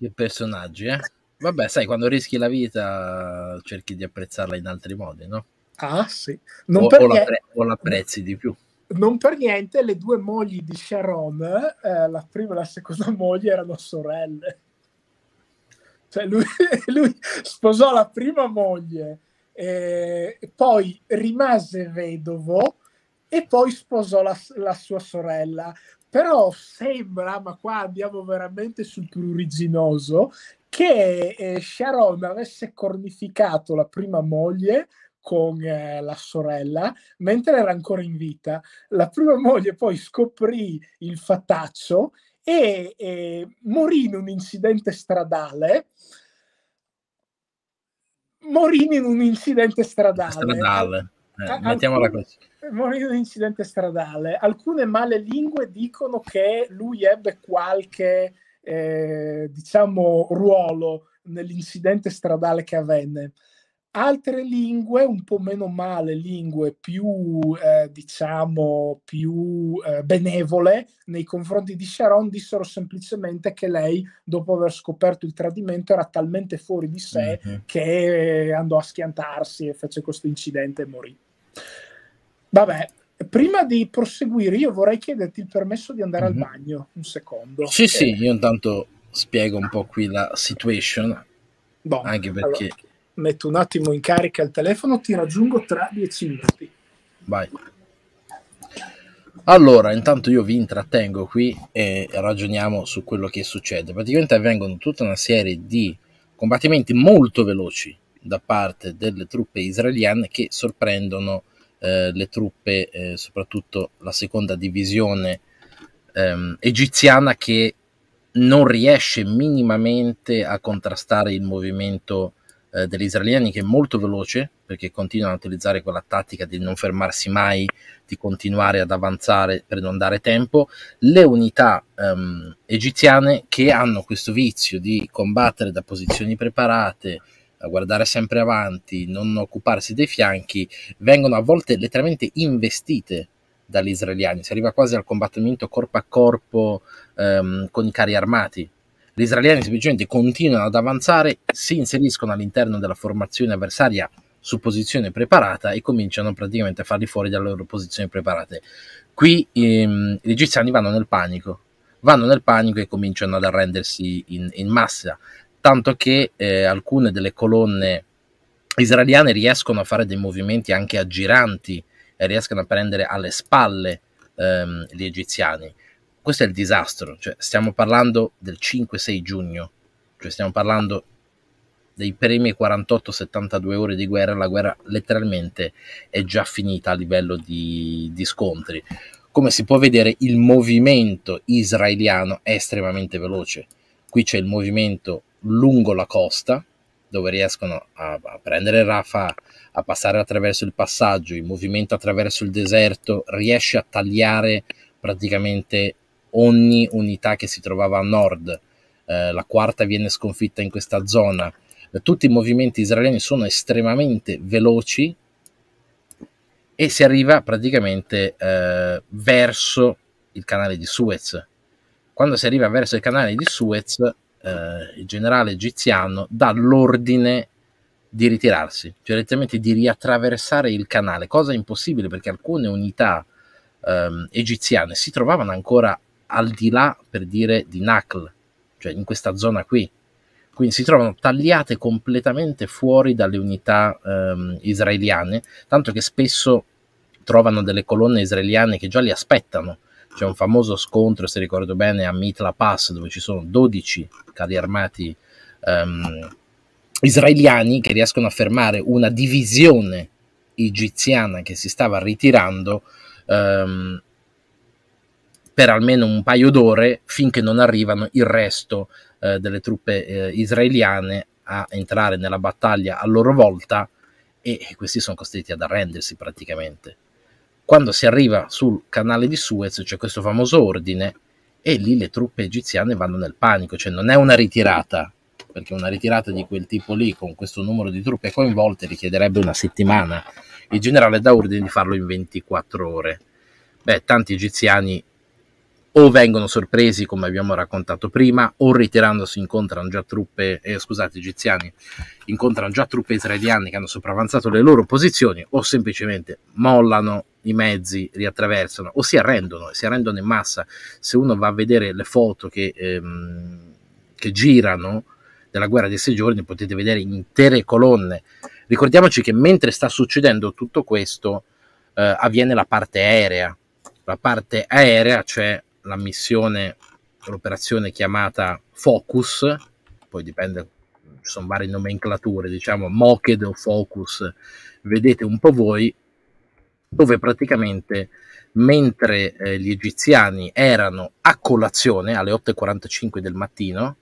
Speaker 1: Che personaggi, eh? Vabbè, sai, quando rischi la vita cerchi di apprezzarla in altri modi, no? Ah, sì. Non o, perché... o, l'appre- o l'apprezzi di più non per niente le
Speaker 2: due mogli di Sharon, eh, la prima e la seconda (laughs) moglie, erano sorelle. Cioè lui, (laughs) lui sposò la prima moglie, eh, poi rimase vedovo e poi sposò la, la, sua sorella. Però sembra, ma qua andiamo veramente sul pruriginoso, che eh, Sharon avesse cornificato la prima moglie con eh, la sorella mentre era ancora in vita. La prima moglie poi scoprì il fataccio e, e morì in un incidente stradale. Morì in un incidente stradale. stradale.
Speaker 1: Eh, mettiamola così.
Speaker 2: Morì in un incidente stradale. Alcune male lingue dicono che lui ebbe qualche, eh, diciamo, ruolo nell'incidente stradale che avvenne. Altre lingue, un po' meno male, lingue più, eh, diciamo, più eh, benevole nei confronti di Sharon, dissero semplicemente che lei, dopo aver scoperto il tradimento, era talmente fuori di sé mm-hmm. che andò a schiantarsi e fece questo incidente e morì. Vabbè, prima di proseguire, io vorrei chiederti il permesso di andare mm-hmm. al bagno un secondo. Sì, eh. sì,
Speaker 1: io intanto spiego un po' qui la situation. Bon, anche perché allora
Speaker 2: metto un attimo in carica il telefono, ti raggiungo tra dieci minuti.
Speaker 1: Vai. Allora, intanto io vi intrattengo qui e ragioniamo su quello che succede. Praticamente avvengono tutta una serie di combattimenti molto veloci da parte delle truppe israeliane che sorprendono eh, le truppe, eh, soprattutto la seconda divisione ehm, egiziana che non riesce minimamente a contrastare il movimento eh, degli israeliani che è molto veloce perché continuano a utilizzare quella tattica di non fermarsi mai, di continuare ad avanzare per non dare tempo, le unità ehm, egiziane che hanno questo vizio di combattere da posizioni preparate, a guardare sempre avanti, non occuparsi dei fianchi, vengono a volte letteralmente investite dagli israeliani, si arriva quasi al combattimento corpo a corpo ehm, con i carri armati gli israeliani semplicemente continuano ad avanzare, si inseriscono all'interno della formazione avversaria su posizione preparata e cominciano praticamente a farli fuori dalle loro posizioni preparate. Qui ehm, gli egiziani vanno nel panico, vanno nel panico e cominciano ad arrendersi in, in massa, tanto che eh, alcune delle colonne israeliane riescono a fare dei movimenti anche aggiranti e riescono a prendere alle spalle ehm, gli egiziani questo è il disastro, cioè, stiamo parlando del 5-6 giugno, cioè, stiamo parlando dei primi 48-72 ore di guerra, la guerra letteralmente è già finita a livello di, di scontri. Come si può vedere il movimento israeliano è estremamente veloce, qui c'è il movimento lungo la costa, dove riescono a, a prendere Rafa, a passare attraverso il passaggio, il movimento attraverso il deserto, riesce a tagliare praticamente ogni unità che si trovava a nord, eh, la quarta viene sconfitta in questa zona. Tutti i movimenti israeliani sono estremamente veloci e si arriva praticamente eh, verso il canale di Suez. Quando si arriva verso il canale di Suez, eh, il generale egiziano dà l'ordine di ritirarsi, cioè di riattraversare il canale, cosa impossibile perché alcune unità ehm, egiziane si trovavano ancora al di là, per dire, di Nakhl, cioè in questa zona qui. Quindi si trovano tagliate completamente fuori dalle unità ehm, israeliane, tanto che spesso trovano delle colonne israeliane che già li aspettano. C'è un famoso scontro, se ricordo bene, a Mitla Pass, dove ci sono 12 carri armati ehm, israeliani che riescono a fermare una divisione egiziana che si stava ritirando ehm, per almeno un paio d'ore finché non arrivano il resto eh, delle truppe eh, israeliane a entrare nella battaglia a loro volta e questi sono costretti ad arrendersi praticamente. Quando si arriva sul canale di Suez c'è questo famoso ordine e lì le truppe egiziane vanno nel panico, cioè non è una ritirata, perché una ritirata di quel tipo lì con questo numero di truppe coinvolte richiederebbe una settimana. Il generale dà ordine di farlo in 24 ore. Beh, tanti egiziani o vengono sorpresi, come abbiamo raccontato prima, o ritirandosi incontrano già truppe, eh, scusate, egiziani, incontrano già truppe israeliane che hanno sopravanzato le loro posizioni, o semplicemente mollano i mezzi, riattraversano, o si arrendono, si arrendono in massa. Se uno va a vedere le foto che, ehm, che girano della guerra dei sei giorni, potete vedere intere colonne. Ricordiamoci che mentre sta succedendo tutto questo, eh, avviene la parte aerea. La parte aerea, cioè la missione, l'operazione chiamata Focus, poi dipende, ci sono varie nomenclature, diciamo Moked o Focus, vedete un po' voi, dove praticamente mentre eh, gli egiziani erano a colazione alle 8.45 del mattino,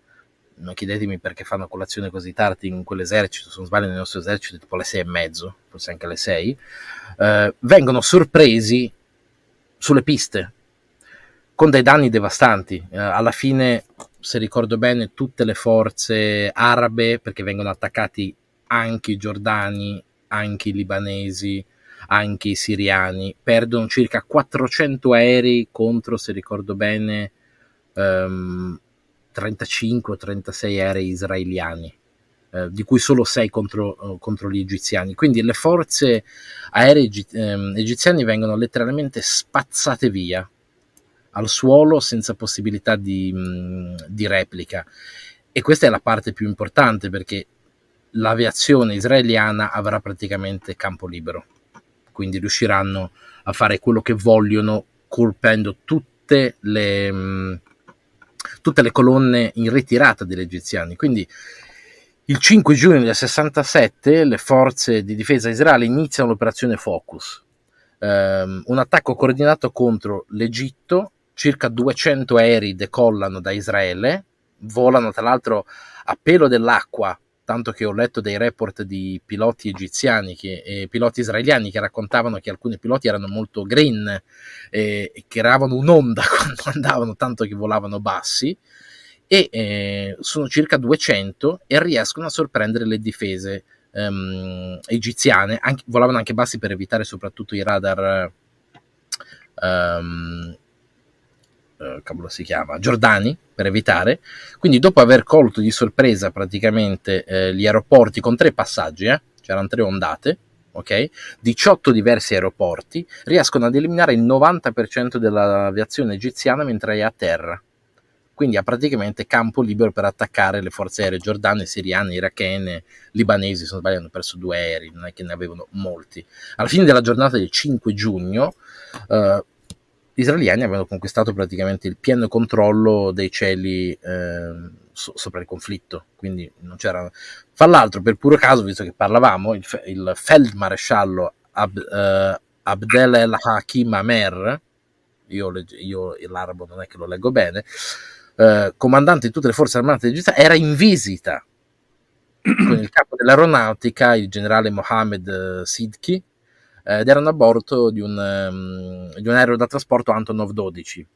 Speaker 1: non chiedetemi perché fanno colazione così tardi in quell'esercito, se non sbaglio nel nostro esercito tipo alle 6 e mezzo, forse anche alle 6, eh, vengono sorpresi sulle piste con dei danni devastanti. Eh, alla fine, se ricordo bene, tutte le forze arabe, perché vengono attaccati anche i giordani, anche i libanesi, anche i siriani, perdono circa 400 aerei contro, se ricordo bene, ehm, 35 36 aerei israeliani. Eh, di cui solo 6 contro, eh, contro, gli egiziani. Quindi le forze aeree ehm, egiziane vengono letteralmente spazzate via al suolo senza possibilità di, mm, di replica. E questa è la parte più importante perché l'aviazione israeliana avrà praticamente campo libero, quindi riusciranno a fare quello che vogliono colpendo tutte le, mm, tutte le colonne in ritirata degli egiziani. Quindi il 5 giugno del 67 le forze di difesa israele iniziano l'operazione Focus, ehm, un attacco coordinato contro l'Egitto, circa 200 aerei decollano da Israele, volano tra l'altro a pelo dell'acqua, tanto che ho letto dei report di piloti egiziani che, e piloti israeliani che raccontavano che alcuni piloti erano molto green eh, e che eravano un'onda (laughs) quando andavano, tanto che volavano bassi e eh, sono circa 200 e riescono a sorprendere le difese ehm, egiziane, anche, volavano anche bassi per evitare soprattutto i radar ehm, eh, cavolo si chiama, Giordani, per evitare. Quindi dopo aver colto di sorpresa praticamente eh, gli aeroporti con tre passaggi, eh, c'erano tre ondate, ok? 18 diversi aeroporti, riescono ad eliminare il 90% dell'aviazione egiziana mentre è a terra. Quindi ha praticamente campo libero per attaccare le forze aeree giordane, siriane, irachene, libanesi. Se non sbaglio, hanno perso due aerei, non è che ne avevano molti. Alla fine della giornata del 5 giugno, eh, gli israeliani avevano conquistato praticamente il pieno controllo dei cieli eh, so, sopra il conflitto, quindi non c'era... Fra l'altro, per puro caso, visto che parlavamo, il, il feldmaresciallo Ab, eh, Abdel El Hakim Amer, io, io l'arabo non è che lo leggo bene, eh, comandante di tutte le forze armate di era in visita (clears throat) con il capo dell'aeronautica, il generale Mohamed eh, Sidki, ed erano a bordo di un, um, di un aereo da trasporto Antonov 12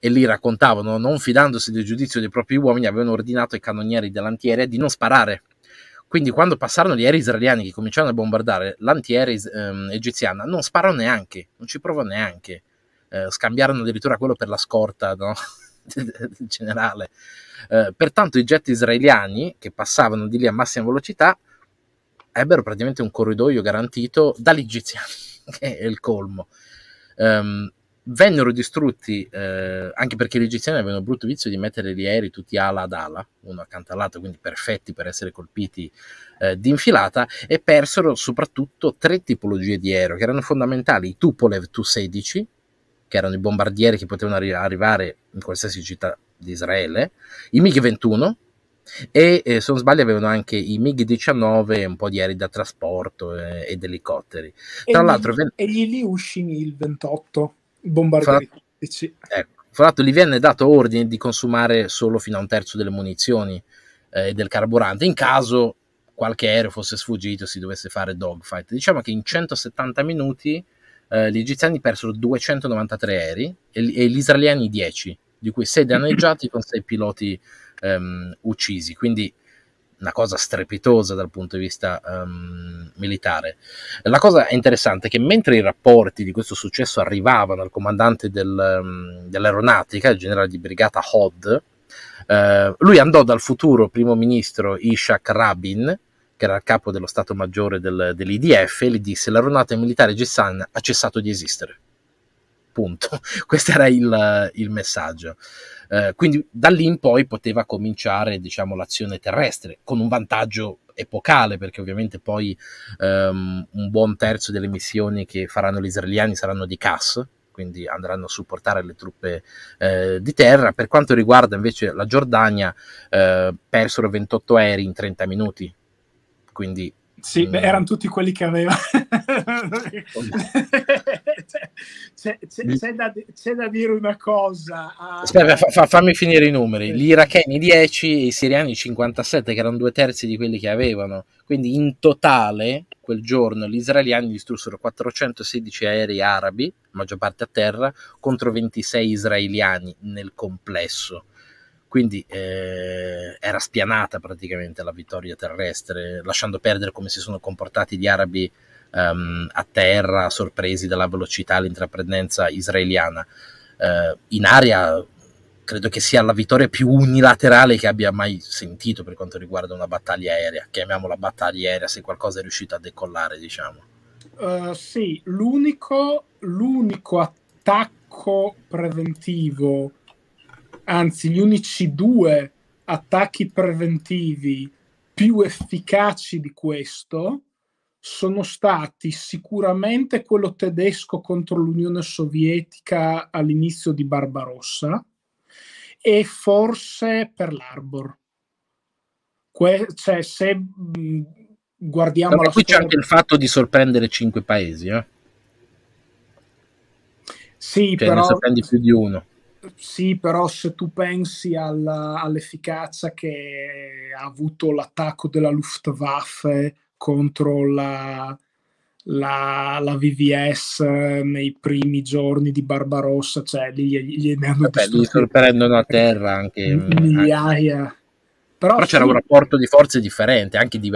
Speaker 1: e lì raccontavano, non fidandosi del giudizio dei propri uomini, avevano ordinato ai cannonieri dell'antiere di non sparare. Quindi quando passarono gli aerei israeliani che cominciarono a bombardare l'antiere ehm, egiziana, non sparò neanche, non ci provò neanche. Eh, scambiarono addirittura quello per la scorta no? del (laughs) generale. Eh, pertanto i jet israeliani che passavano di lì a massima velocità ebbero praticamente un corridoio garantito dagli egiziani, (laughs) che è il colmo. Um, vennero distrutti eh, anche perché gli egiziani avevano il brutto vizio di mettere gli aerei tutti ala ad ala, uno accanto all'altro, quindi perfetti per essere colpiti eh, di infilata, e persero soprattutto tre tipologie di aereo che erano fondamentali: i Tupolev Tu-16, che erano i bombardieri che potevano arri- arrivare in qualsiasi città di Israele, i MiG-21, e eh, se non sbaglio avevano anche i MiG-19 e un po' di aerei da trasporto eh, ed elicotteri tra e l'altro gli,
Speaker 2: e gli uscì il 28 i bombardieri
Speaker 1: ecco, fra, l'altro gli venne dato ordine di consumare solo fino a un terzo delle munizioni eh, e eh, del carburante in caso qualche aereo fosse sfuggito e si dovesse fare dogfight diciamo che in 170 minuti eh, gli egiziani persero 293 aerei e, e gli israeliani 10 di cui 6 danneggiati con 6 piloti ehm, uccisi. Quindi una cosa strepitosa dal punto di vista um, militare. La cosa interessante è che mentre i rapporti di questo successo arrivavano al comandante del, um, dell'aeronautica, il generale di brigata Hod, uh, eh, lui andò dal futuro primo ministro Ishak Rabin, che era il capo dello Stato Maggiore del, dell'IDF, e gli disse l'aeronautica militare Gessan ha cessato di esistere. Punto. (laughs) Questo era il, il messaggio. Eh, quindi da lì in poi poteva cominciare diciamo, l'azione terrestre con un vantaggio epocale perché ovviamente poi um, un buon terzo delle missioni che faranno gli israeliani saranno di CAS quindi andranno a supportare le truppe eh, di terra. Per quanto riguarda invece la Giordania, eh, persero 28 aerei in 30 minuti, quindi sì, eh. beh, erano tutti quelli che aveva. (laughs)
Speaker 2: Cioè, c'è, c'è, c'è, da, c'è, da, dire una cosa. Ah.
Speaker 1: Aspetta, fa, fammi finire i numeri. Gli iracheni 10 e i siriani 57, che erano due terzi di quelli che avevano. Quindi in totale, quel giorno, gli israeliani distrussero 416 aerei arabi, maggior parte a terra, contro 26 israeliani nel complesso quindi eh, era spianata praticamente la vittoria terrestre, lasciando perdere come si sono comportati gli arabi um, a terra, sorpresi dalla velocità e l'intraprendenza israeliana. Uh, in aria credo che sia la vittoria più unilaterale che abbia mai sentito per quanto riguarda una battaglia aerea, chiamiamola battaglia aerea se qualcosa è riuscito a decollare, diciamo.
Speaker 2: Uh, sì, l'unico, l'unico attacco preventivo anzi gli unici due attacchi preventivi più efficaci di questo sono stati sicuramente quello tedesco contro l'Unione Sovietica all'inizio di Barbarossa e forse per l'Arbor. Que- cioè, se mh, guardiamo Vabbè, la qui storia... c'è anche
Speaker 1: il fatto di sorprendere cinque paesi, eh? Sì, cioè, però... ne sorprendi più di uno
Speaker 2: sì, però se tu pensi alla, all'efficacia che ha avuto l'attacco della Luftwaffe contro la, la, la VVS nei primi giorni di Barbarossa, cioè lì gli, gli hanno Vabbè, li
Speaker 1: sorprendono a terra anche eh,
Speaker 2: migliaia. Anche. Però, però sì. c'era un
Speaker 1: rapporto di forze differente, anche di...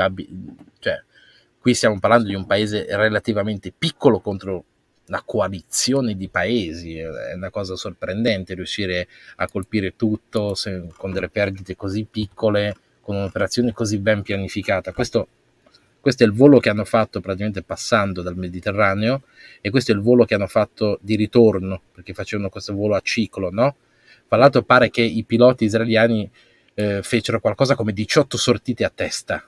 Speaker 1: Cioè, qui stiamo parlando di un paese relativamente piccolo contro una coalizione di paesi, eh, è una cosa sorprendente riuscire a colpire tutto se, con delle perdite così piccole, con un'operazione così ben pianificata. Questo, questo è il volo che hanno fatto praticamente passando dal Mediterraneo e questo è il volo che hanno fatto di ritorno, perché facevano questo volo a ciclo, no? Tra l'altro pare che i piloti israeliani eh, fecero qualcosa come 18 sortite a testa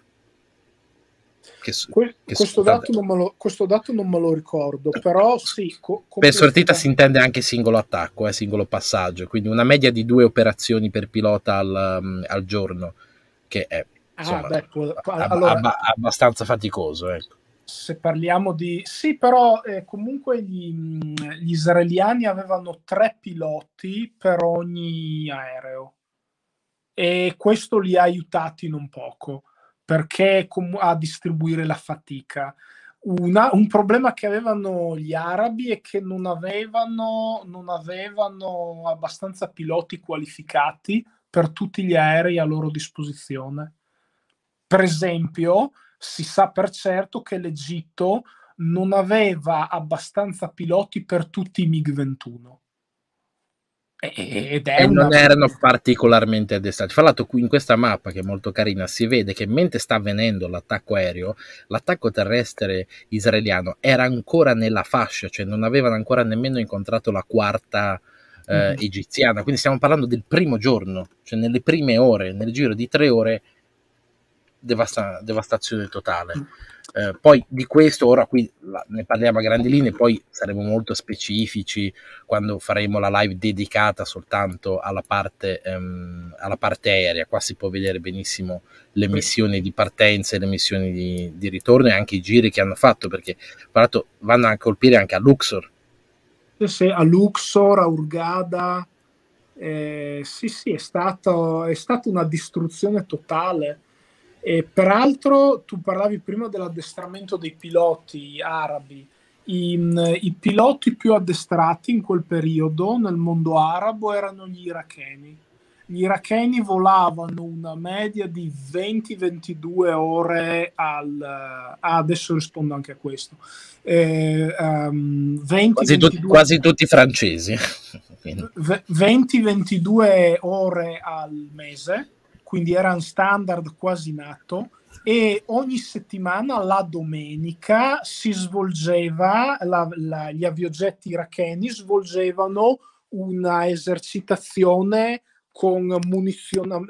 Speaker 1: che, que- che questo, dato
Speaker 2: lo, questo, dato non me lo, ricordo, però sì. Co- per sortita si
Speaker 1: intende anche singolo attacco, eh, singolo passaggio, quindi una media di due operazioni per pilota al, um, al giorno, che è ah,
Speaker 2: insomma, ah, beh, può, allora, ab-
Speaker 1: abbastanza faticoso. Ecco.
Speaker 2: Se parliamo di... Sì, però eh, comunque gli, gli israeliani avevano tre piloti per ogni aereo e questo li ha aiutati non poco perché com- a distribuire la fatica. Una, un problema che avevano gli arabi è che non avevano, non avevano abbastanza piloti qualificati per tutti gli aerei a loro disposizione. Per esempio, si sa per certo che l'Egitto non aveva abbastanza piloti per tutti i MiG-21.
Speaker 1: Ed e non erano particolarmente addestrati. Fra l'altro, in questa mappa che è molto carina, si vede che mentre sta avvenendo l'attacco aereo, l'attacco terrestre israeliano era ancora nella fascia, cioè non avevano ancora nemmeno incontrato la quarta eh, mm. egiziana. Quindi stiamo parlando del primo giorno, cioè nelle prime ore, nel giro di tre ore, devasta- devastazione totale. Mm. Eh, poi di questo ora qui la, ne parliamo a grandi linee, poi saremo molto specifici quando faremo la live dedicata soltanto alla parte, ehm, alla parte aerea. Qua si può vedere benissimo le missioni di partenza e le missioni di, di ritorno e anche i giri che hanno fatto, perché tra l'altro vanno a colpire anche a Luxor.
Speaker 2: Sì, sì, a Luxor, a Urgada. Eh, sì, sì, è, stato, è stata una distruzione totale e peraltro tu parlavi prima dell'addestramento dei piloti arabi. I, mm, I, piloti più addestrati in quel periodo nel mondo arabo erano gli iracheni. Gli iracheni volavano una media di 20-22 ore al... Eh, ah, adesso rispondo anche a questo. Eh, um, 20,
Speaker 1: quasi, tu, quasi tutti francesi.
Speaker 2: 20-22 (laughs) ore al mese quindi era un standard quasi nato e ogni settimana la domenica si svolgeva, la, la, gli aviogetti iracheni svolgevano una esercitazione con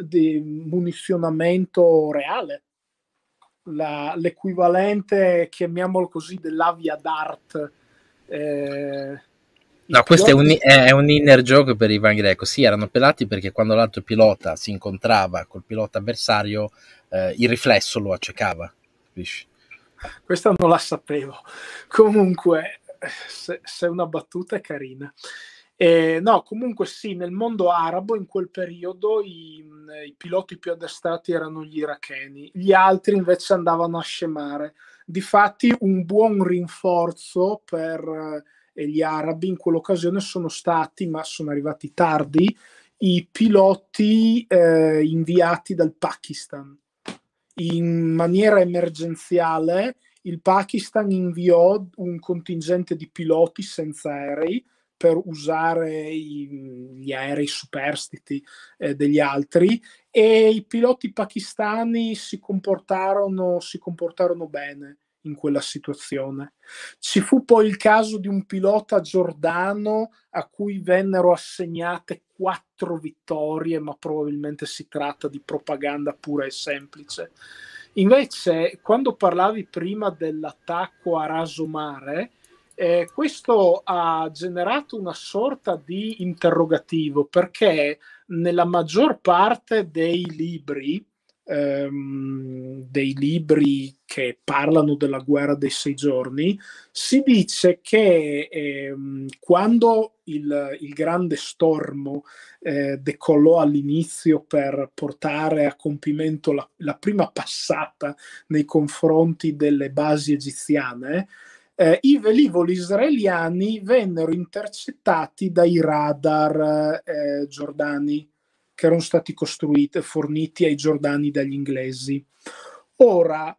Speaker 2: di munizionamento reale, la, l'equivalente, chiamiamolo così, dell'avia d'art. Eh,
Speaker 1: No, questo è un, è un, inner joke per Ivan Greco. Sì, erano pelati perché quando l'altro pilota si incontrava col pilota avversario, eh, il riflesso lo accecava. Capisci?
Speaker 2: Questa non la sapevo. Comunque, se, se una battuta è carina. Eh, no, comunque sì, nel mondo arabo in quel periodo i, i, piloti più addestrati erano gli iracheni, gli altri invece andavano a scemare. Difatti un buon rinforzo per e gli arabi in quell'occasione sono stati, ma sono arrivati tardi, i piloti eh, inviati dal Pakistan. In maniera emergenziale il Pakistan inviò un contingente di piloti senza aerei per usare i, gli aerei superstiti eh, degli altri e i piloti pakistani si comportarono, si comportarono bene in quella situazione. Ci fu poi il caso di un pilota giordano a cui vennero assegnate quattro vittorie, ma probabilmente si tratta di propaganda pura e semplice. Invece, quando parlavi prima dell'attacco a raso mare, eh, questo ha generato una sorta di interrogativo perché nella maggior parte dei libri ehm, dei libri che parlano della guerra dei sei giorni, si dice che ehm, quando il, il, grande stormo eh, decollò all'inizio per portare a compimento la, la, prima passata nei confronti delle basi egiziane, eh, i velivoli israeliani vennero intercettati dai radar eh, giordani che erano stati costruiti, forniti ai giordani dagli inglesi. Ora,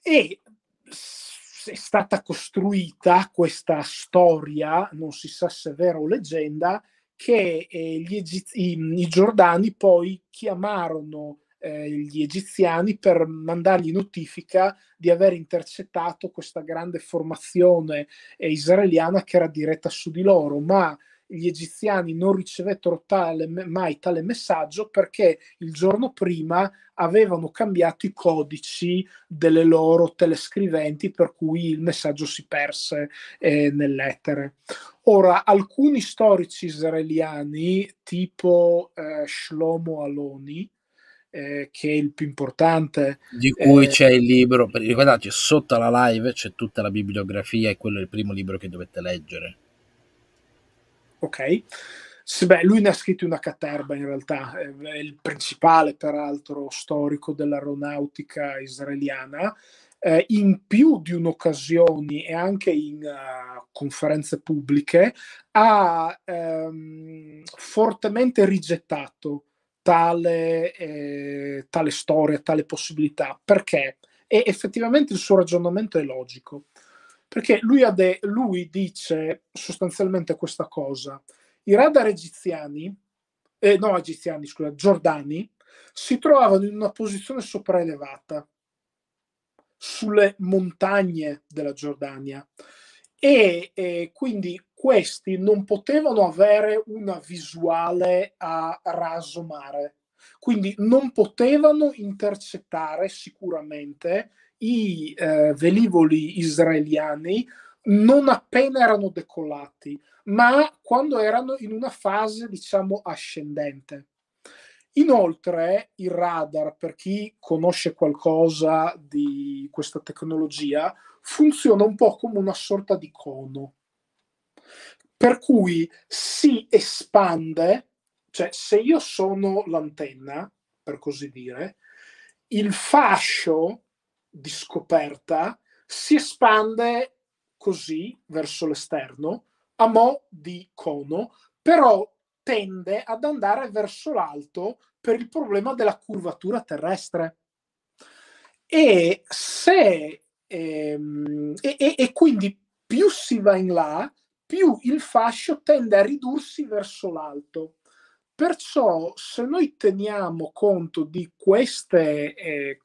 Speaker 2: è, è stata costruita questa storia, non si sa se è vera o leggenda, che eh, Egiz- i, i, giordani poi chiamarono eh, gli egiziani per mandargli notifica di aver intercettato questa grande formazione eh, israeliana che era diretta su di loro, ma gli egiziani non ricevettero tale, mai tale messaggio perché il giorno prima avevano cambiato i codici delle loro telescriventi per cui il messaggio si perse eh, nell'etere. Ora, alcuni storici israeliani, tipo eh, Shlomo Aloni, eh, che è il più importante. Di cui eh, c'è
Speaker 1: il libro, ricordatevi, sotto alla live c'è tutta la bibliografia e quello è il primo libro che dovete leggere ok?
Speaker 2: beh, lui ne ha scritti una caterba in realtà, è il principale peraltro storico dell'aeronautica israeliana, eh, in più di un'occasione e anche in uh, conferenze pubbliche ha ehm, fortemente rigettato tale, eh, tale storia, tale possibilità, perché e effettivamente il suo ragionamento è logico. Perché lui, de- lui dice sostanzialmente questa cosa. I radar egiziani, eh, no egiziani, scusa, giordani, si trovavano in una posizione sopraelevata sulle montagne della Giordania e eh, quindi questi non potevano avere una visuale a raso mare, quindi non potevano intercettare sicuramente i eh, velivoli israeliani non appena erano decollati, ma quando erano in una fase, diciamo, ascendente. Inoltre, il radar, per chi conosce qualcosa di questa tecnologia, funziona un po' come una sorta di cono, per cui si espande, cioè se io sono l'antenna, per così dire, il fascio di scoperta si espande così verso l'esterno, a mo' di cono, però tende ad andare verso l'alto per il problema della curvatura terrestre. E se ehm, e, e, e quindi più si va in là, più il fascio tende a ridursi verso l'alto. Perciò, se noi teniamo conto di queste eh,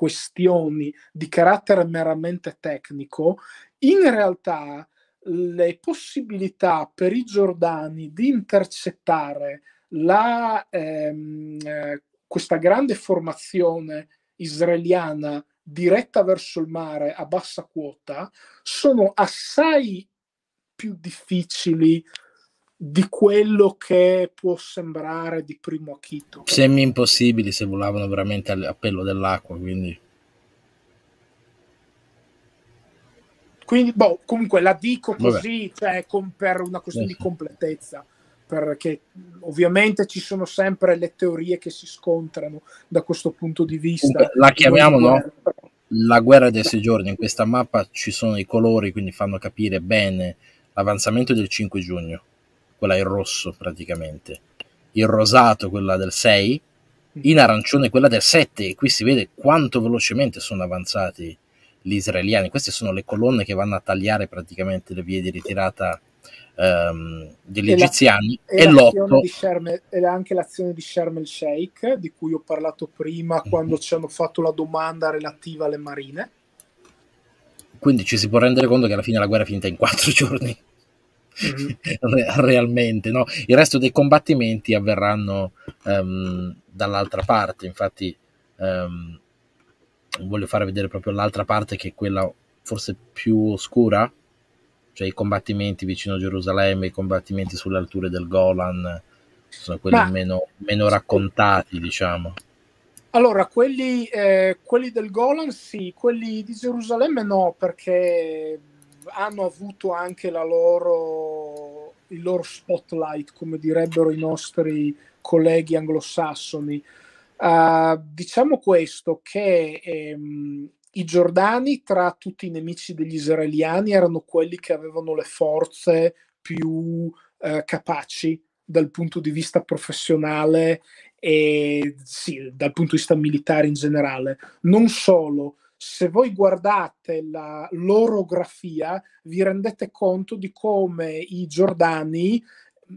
Speaker 2: questioni di carattere meramente tecnico, in realtà le possibilità per i giordani di intercettare la, ehm, eh, questa grande formazione israeliana diretta verso il mare a bassa quota sono assai più difficili di quello che può sembrare di primo acchito.
Speaker 1: Semi impossibili se volavano veramente all'appello dell'acqua, quindi...
Speaker 2: Quindi, boh, comunque la dico così, cioè, con, per una questione sì. di completezza perché ovviamente ci sono sempre le teorie che si scontrano da questo punto di vista. La chiamiamo no?
Speaker 1: la guerra dei sei giorni, in questa mappa ci sono i colori, quindi fanno capire bene l'avanzamento del 5 giugno quella in rosso praticamente, in rosato quella del 6, mm. in arancione quella del 7 e qui si vede quanto velocemente sono avanzati gli israeliani. Queste sono le colonne che vanno a tagliare praticamente le vie di ritirata ehm, degli e egiziani e, l'8
Speaker 2: ed è anche l'azione di Sharm el Sheikh di cui ho parlato prima mhm. quando mm-hmm. ci hanno fatto la domanda relativa alle marine
Speaker 1: quindi ci si può rendere conto che alla fine la guerra è finita in quattro (laughs) giorni Mm-hmm. (laughs) realmente. No? Il resto dei combattimenti avverranno um, dall'altra parte, infatti um, voglio fare vedere proprio l'altra parte che è quella forse più oscura, cioè i combattimenti vicino a Gerusalemme, i combattimenti sulle alture del Golan, sono quelli Ma... meno, meno raccontati, diciamo.
Speaker 2: Allora, quelli, eh, quelli, del Golan sì, quelli di Gerusalemme no, perché hanno avuto anche la loro, il loro spotlight, come direbbero i nostri colleghi anglosassoni. Uh, diciamo questo, che ehm, i Giordani tra tutti i nemici degli israeliani erano quelli che avevano le forze più eh, capaci dal punto di vista professionale e sì, dal punto di vista militare in generale. Non solo, se voi guardate la, l'orografia vi rendete conto di come i giordani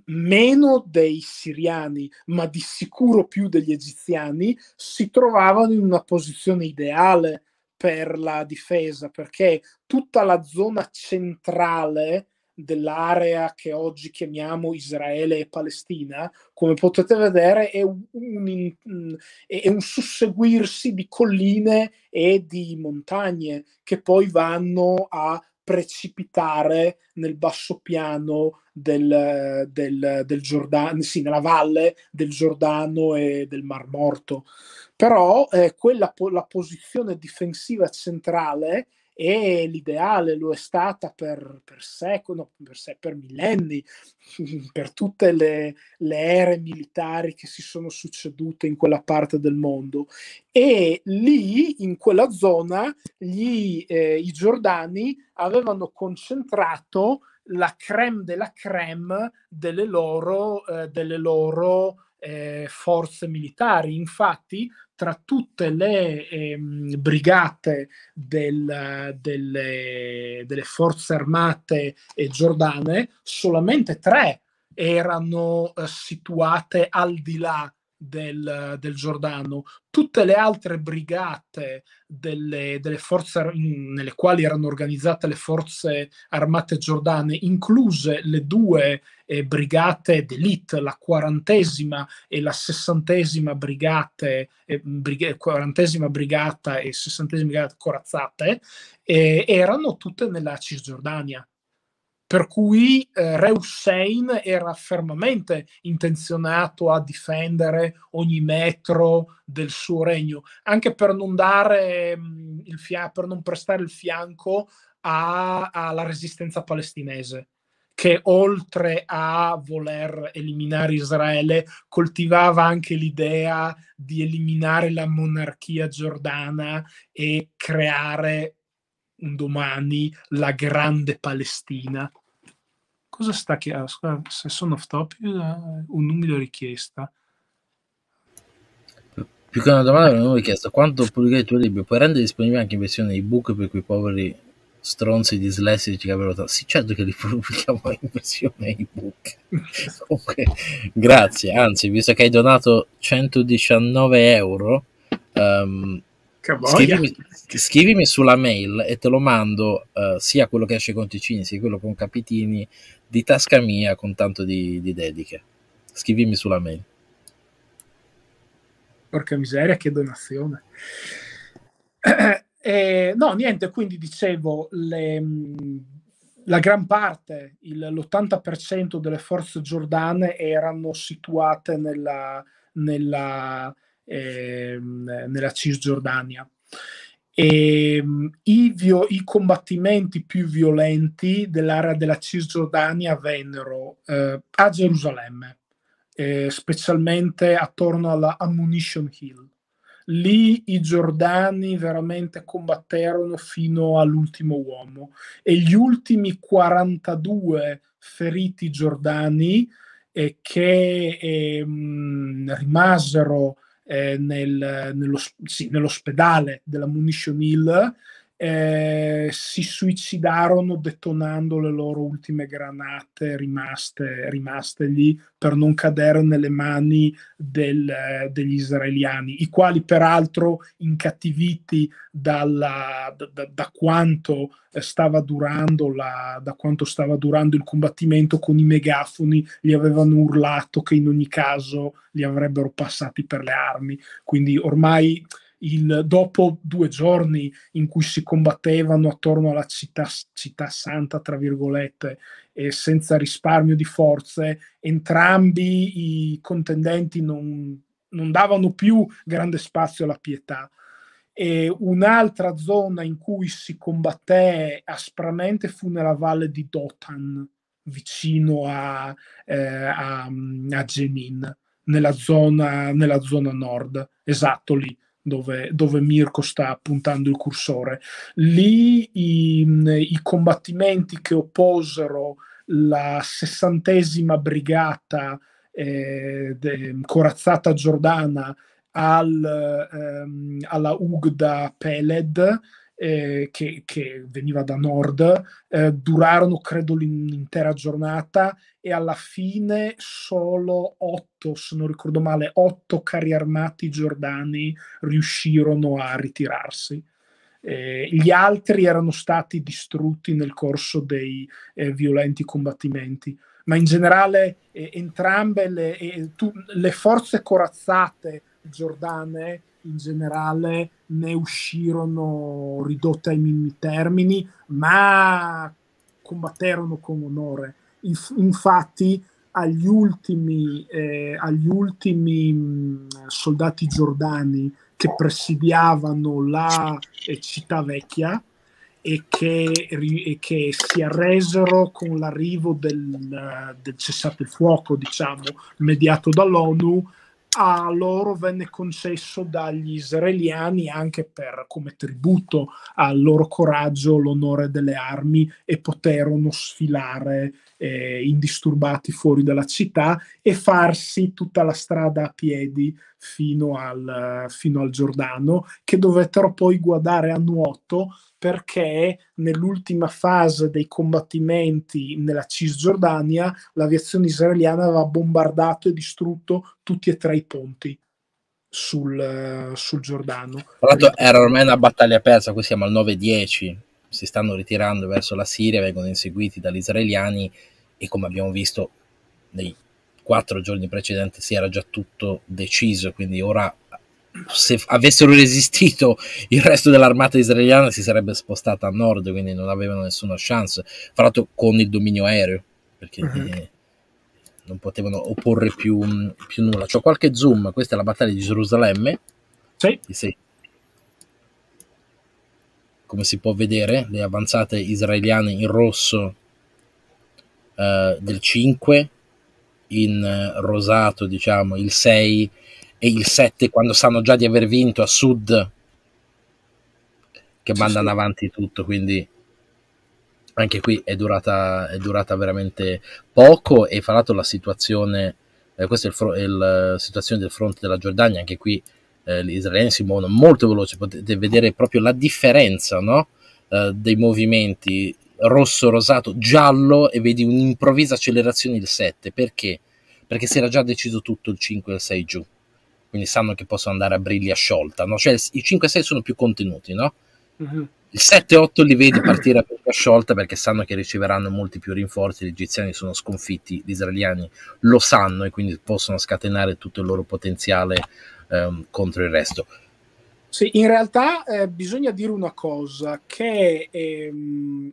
Speaker 2: meno dei siriani, ma di sicuro più degli egiziani, si trovavano in una posizione ideale per la difesa, perché tutta la zona centrale dell'area che oggi chiamiamo Israele e Palestina, come potete vedere, è un, un, mm, è un, susseguirsi di colline e di montagne che poi vanno a precipitare nel bassopiano del, del, del Giordano, sì, nella valle del Giordano e del Mar Morto. Però eh, quella, la posizione difensiva centrale e l'ideale lo è stata per, per secoli, no, per, sec- per, millenni, (laughs) per tutte le, le, ere militari che si sono succedute in quella parte del mondo. E lì, in quella zona, gli, eh, i giordani avevano concentrato la creme della creme delle loro, eh, delle loro eh, forze militari. Infatti, tra tutte le eh, brigate del, delle, delle, forze armate giordane, solamente tre erano eh, situate al di là del, del Giordano, tutte le altre brigate delle, delle forze mm, nelle quali erano organizzate le forze armate giordane, incluse le due eh, brigate d'elite, la quarantesima e la sessantesima brigate, eh, brig- quarantesima brigata e sessantesima brigata corazzate, eh, erano tutte nella Cisgiordania per cui eh, Re Hussein era fermamente intenzionato a difendere ogni metro del suo regno, anche per non, dare, mh, mm, fia- per non prestare il fianco a- alla resistenza palestinese che oltre a voler eliminare Israele, coltivava anche l'idea di eliminare la monarchia giordana e creare un domani la grande Palestina. Cosa sta chiedendo? Ah, se sono off topic, eh, un numero richiesta.
Speaker 1: Più che una domanda, una richiesta. Quando pubblicare i tuoi libri, puoi rendere disponibili anche in versione ebook per quei poveri stronzi dislessici che avevano tanto. Sì, certo che li (laughs) pubblichiamo in versione ebook. (laughs) Comunque, grazie. Anzi, visto che hai donato 119 euro, um,
Speaker 2: Scrivimi,
Speaker 1: scrivimi, sulla mail e te lo mando uh, sia quello che esce con Ticini sia quello con Capitini di tasca mia con tanto di, di dediche. Scrivimi sulla mail.
Speaker 2: Porca miseria, che donazione. (clears throat) Eh, no, niente, quindi dicevo, le, mm, la gran parte, l'80% delle forze giordane erano situate nella, nella eh, nella Cisgiordania. E, ehm, i, vio- i, combattimenti più violenti dell'area della Cisgiordania avvennero eh, a Gerusalemme, eh, specialmente attorno alla Ammunition Hill. Lì i Giordani veramente combatterono fino all'ultimo uomo e gli ultimi 42 feriti giordani eh, che ehm, rimasero eh, nel, nello, sì, nell'ospedale della Munition Hill eh, si suicidarono detonando le loro ultime granate rimaste, rimaste lì per non cadere nelle mani del, eh, degli israeliani, i quali peraltro incattiviti dalla, da, da, da, quanto eh, stava durando la, da quanto stava durando il combattimento con i megafoni gli avevano urlato che in ogni caso li avrebbero passati per le armi. Quindi ormai il, dopo due giorni in cui si combattevano attorno alla città, città santa, tra virgolette, e senza risparmio di forze, entrambi i contendenti non, non davano più grande spazio alla pietà. E un'altra zona in cui si combatté aspramente fu nella valle di Dotan, vicino a, eh, a, a Jenin, nella zona, nella zona nord, esatto lì, dove, dove, Mirko sta puntando il cursore. Lì i, i combattimenti che opposero la sessantesima brigata eh, de, corazzata giordana al, ehm, alla Ugda Peled, eh, che, che, veniva da nord, eh, durarono credo l'intera giornata e alla fine solo otto, se non ricordo male, otto carri armati giordani riuscirono a ritirarsi. Eh, gli altri erano stati distrutti nel corso dei eh, violenti combattimenti, ma in generale eh, entrambe le, tu, le forze corazzate giordane in generale ne uscirono ridotte ai minimi termini, ma combatterono con onore Infatti agli ultimi, eh, agli ultimi mm, soldati giordani che presidiavano la eh, città vecchia e che, e che si arresero con l'arrivo del, eh, del cessate il fuoco, diciamo, mediato dall'ONU, a loro venne concesso dagli israeliani anche per, come tributo al loro coraggio l'onore delle armi e poterono sfilare eh, indisturbati fuori dalla città e farsi tutta la strada a piedi fino al, fino al Giordano che dovettero poi guardare a nuoto perché nell'ultima fase dei combattimenti nella Cisgiordania l'aviazione israeliana aveva bombardato e distrutto tutti e tre i ponti. Sul, eh, sul Giordano. Tra
Speaker 1: l'altro era ormai una battaglia persa, qui siamo al 9-10, si stanno ritirando verso la Siria, vengono inseguiti dagli israeliani e come abbiamo visto nei quattro giorni precedenti si era già tutto deciso, quindi ora se avessero resistito il resto dell'armata israeliana si sarebbe spostata a nord, quindi non avevano nessuna chance, fra l'altro con il dominio aereo, perché uh-huh. non potevano opporre più, più nulla. C'ho qualche zoom, questa è la battaglia di Gerusalemme. Sì. sì. Come si può vedere, le avanzate israeliane in rosso eh, del 5, in eh, rosato diciamo il 6 e il 7 quando sanno già di aver vinto a sud che mandano avanti tutto quindi anche qui è durata, è durata veramente poco e fra l'altro la situazione eh, questa è il, il, la situazione del fronte della Giordania anche qui eh, gli israeliani si muovono molto veloci potete vedere proprio la differenza no? eh, dei movimenti rosso, rosato, giallo e vedi un'improvvisa accelerazione il 7 perché? perché si era già deciso tutto il 5 e il 6 giù quindi sanno che possono andare a briglia sciolta, no? cioè i 5 e 6 sono più contenuti, no? Uh-huh. Il 7 e 8 li vedi partire a briglia sciolta perché sanno che riceveranno molti più rinforzi, gli egiziani sono sconfitti, gli israeliani lo sanno e quindi possono scatenare tutto il loro potenziale ehm, contro il resto.
Speaker 2: Sì, in realtà eh, bisogna dire una cosa, che ehm,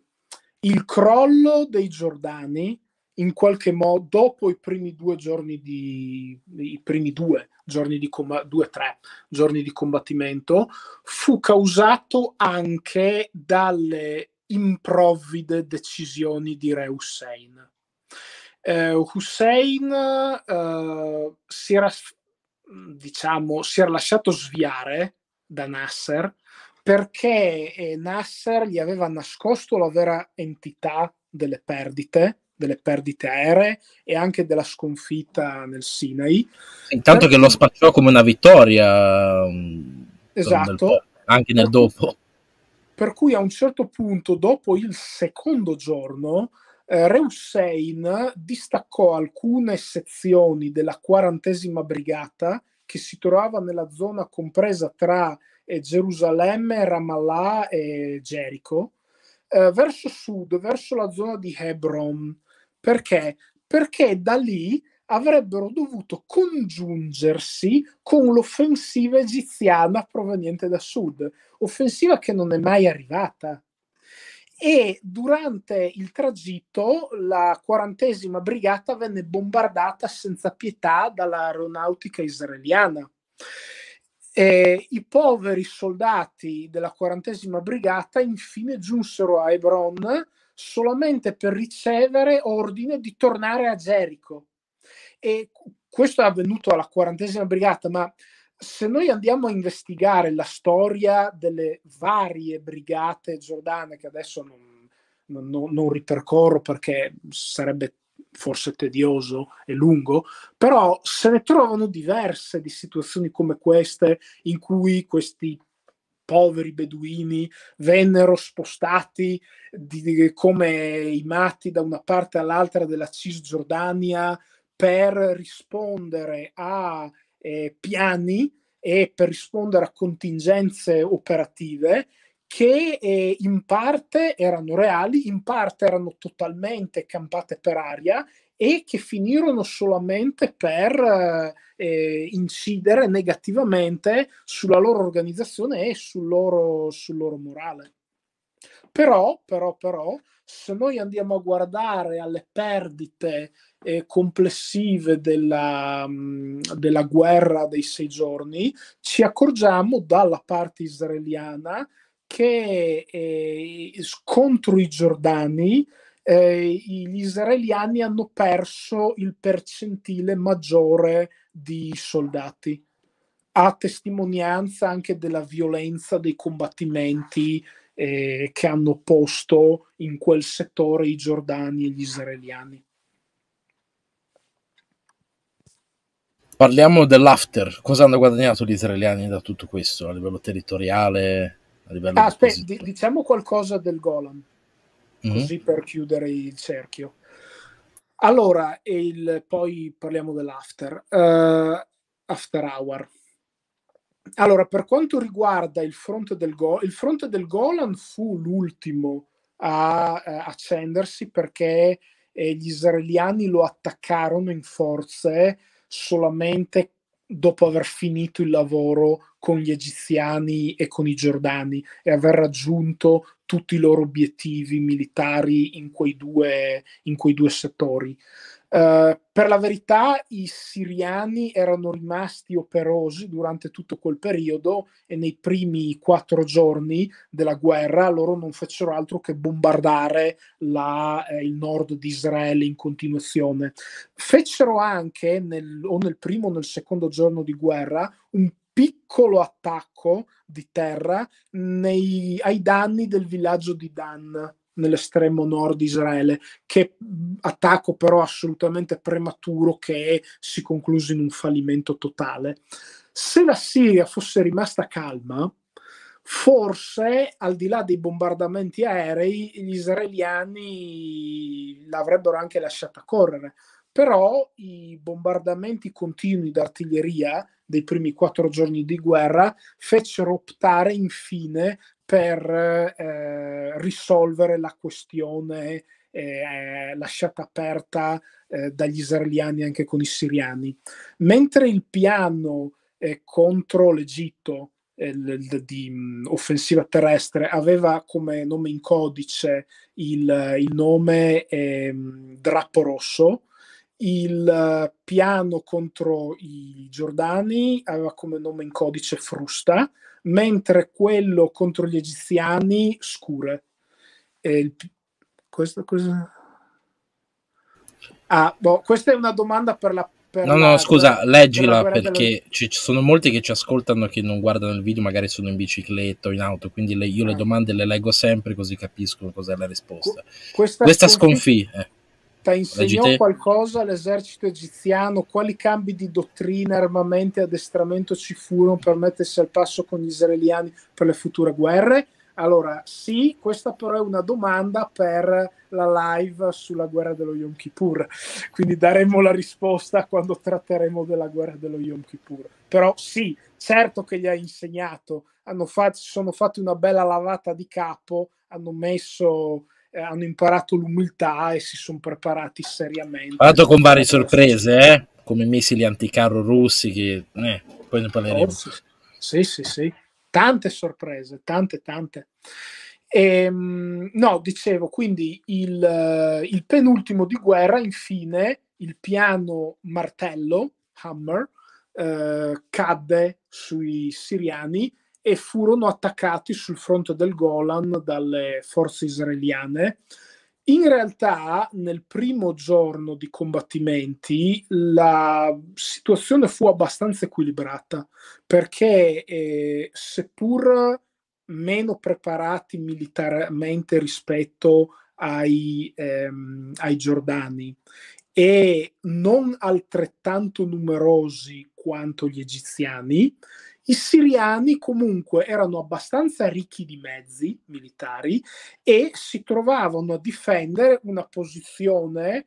Speaker 2: il crollo dei Giordani, in qualche modo, dopo i primi due giorni di... i primi due, giorni di comb- 2-3 giorni di combattimento, fu causato anche dalle improvvide decisioni di Re Hussein. Eh, Hussein eh, si, era, diciamo, si era lasciato sviare da Nasser perché eh, Nasser gli aveva nascosto la vera entità delle perdite delle perdite aeree e anche della sconfitta nel
Speaker 1: Sinai. Intanto Però... che lo spacciò come una vittoria. Mm, esatto. Nel anche nel dopo.
Speaker 2: Per cui a un certo punto, dopo il secondo giorno, eh, Re Hussein distaccò alcune sezioni della quarantesima brigata che si trovava nella zona compresa tra eh, Gerusalemme, Ramallah e Gerico, eh, verso sud, verso la zona di Hebron, perché? Perché da lì avrebbero dovuto congiungersi con l'offensiva egiziana proveniente da sud, offensiva che non è mai arrivata. E durante il tragitto la quarantesima brigata venne bombardata senza pietà dall'aeronautica israeliana. E I poveri soldati della quarantesima brigata infine giunsero a Hebron solamente per ricevere ordine di tornare a Gerico. E questo è avvenuto alla quarantesima brigata, ma se noi andiamo a investigare la storia delle varie brigate giordane, che adesso non, non, non ripercorro perché sarebbe forse tedioso e lungo, però se ne trovano diverse di situazioni come queste in cui questi poveri beduini vennero spostati di, di, come i matti da una parte all'altra della Cisgiordania per rispondere a eh, piani e per rispondere a contingenze operative che eh, in parte erano reali, in parte erano totalmente campate per aria e che finirono solamente per eh, eh, incidere negativamente sulla loro organizzazione e sul loro, sul loro morale. Però, però, però, se noi andiamo a guardare alle perdite eh, complessive della, mm, della, guerra dei sei giorni, ci accorgiamo dalla parte israeliana che eh, contro i giordani eh, gli israeliani hanno perso il percentile maggiore di soldati, a testimonianza anche della violenza dei combattimenti eh, che hanno posto in quel settore i giordani e gli israeliani.
Speaker 1: Parliamo dell'after, cosa hanno guadagnato gli israeliani da tutto questo a livello territoriale? A livello ah,
Speaker 2: aspetta, di, diciamo qualcosa del Golan mm-hmm. così per chiudere il cerchio. Allora, il, poi parliamo dell'after, uh, after hour. Allora, per quanto riguarda il fronte del Golan, il fronte del Golan fu l'ultimo a eh, accendersi perché eh, gli israeliani lo attaccarono in forze solamente dopo aver finito il lavoro con gli egiziani e con i giordani e aver raggiunto tutti i loro obiettivi militari in quei due, in quei due settori. Eh, per la verità i siriani erano rimasti operosi durante tutto quel periodo e nei primi quattro giorni della guerra loro non fecero altro che bombardare la, eh, il nord di Israele in continuazione. Fecero anche nel, o nel primo o nel secondo giorno di guerra un piccolo attacco di terra nei, ai danni del villaggio di Dan nell'estremo nord di Israele, che attacco però assolutamente prematuro che si concluse in un fallimento totale. Se la Siria fosse rimasta calma, forse al di là dei bombardamenti aerei gli israeliani l'avrebbero anche lasciata correre però i bombardamenti continui d'artiglieria dei primi quattro giorni di guerra fecero optare infine per eh, risolvere la questione eh, lasciata aperta eh, dagli israeliani anche con i siriani. Mentre il piano eh, contro l'Egitto eh, l- di mh, offensiva terrestre aveva come nome in codice il, il nome ehm, Drappo Rosso, il eh, piano contro i giordani aveva come nome in codice frusta, mentre quello contro gli egiziani scure. Il... Questo, questo... Ah, boh, questa è una domanda per la no, la, no, scusa, per, leggila per perché della...
Speaker 1: ci, ci, sono molti che ci ascoltano che non guardano il video, magari sono in bicicletta o in auto, quindi le, io ah. le domande le leggo sempre così capiscono cos'è la risposta. Qu-
Speaker 2: questa, questa sconfi... sconfi- eh. Ti insegnò te... qualcosa l'esercito egiziano? Quali cambi di dottrina, armamenti e addestramento ci furono per mettersi al passo con gli israeliani per le future guerre? Allora, sì, questa però è una domanda per la live sulla guerra dello Yom Kippur, quindi daremo la risposta quando tratteremo della guerra dello Yom Kippur. Però sì, certo che gli ha insegnato, hanno fatto, sono fatti una bella lavata di capo, hanno messo eh, hanno imparato l'umiltà e si sono preparati seriamente. Vado con varie
Speaker 1: sorprese, eh? come missili anticarro russi, che eh, poi ne parleremo. Oh,
Speaker 2: sì, sì, sì, tante sorprese, tante, tante. E, ehm, no, dicevo, quindi il, eh, il, penultimo di guerra, infine, il piano martello, Hammer, eh, cadde sui siriani e furono attaccati sul fronte del Golan dalle forze israeliane. In realtà, nel primo giorno di combattimenti, la situazione fu abbastanza equilibrata, perché eh, seppur meno preparati militarmente rispetto ai, ehm, ai giordani e non altrettanto numerosi quanto gli egiziani, i siriani comunque erano abbastanza ricchi di mezzi militari e si trovavano a difendere una posizione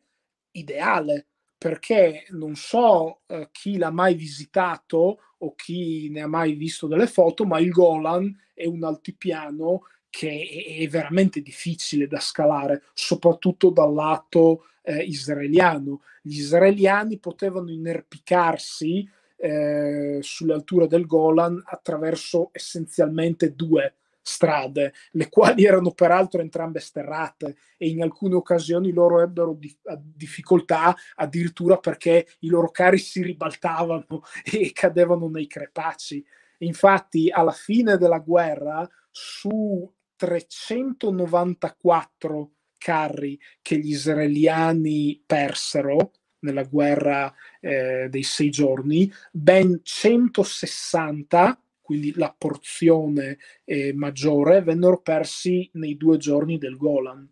Speaker 2: ideale perché non so eh, chi l'ha mai visitato o chi ne ha mai visto delle foto, ma il Golan è un altipiano che è veramente difficile da scalare, soprattutto dal lato eh, israeliano. Gli israeliani potevano inerpicarsi eh, sulle alture del Golan attraverso essenzialmente due strade, le quali (laughs) erano peraltro entrambe sterrate e in alcune occasioni loro ebbero di- difficoltà addirittura perché i loro carri si ribaltavano (laughs) e cadevano nei crepaci. Infatti alla fine della guerra su 394 carri che gli israeliani persero, nella guerra eh, dei sei giorni, ben 160 quindi la porzione eh, maggiore, vennero persi nei due giorni del Golan.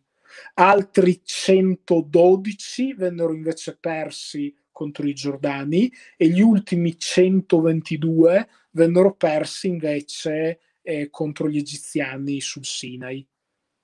Speaker 2: Altri 112 vennero invece persi contro i Giordani e gli ultimi 122 vennero persi invece eh, contro gli egiziani sul Sinai.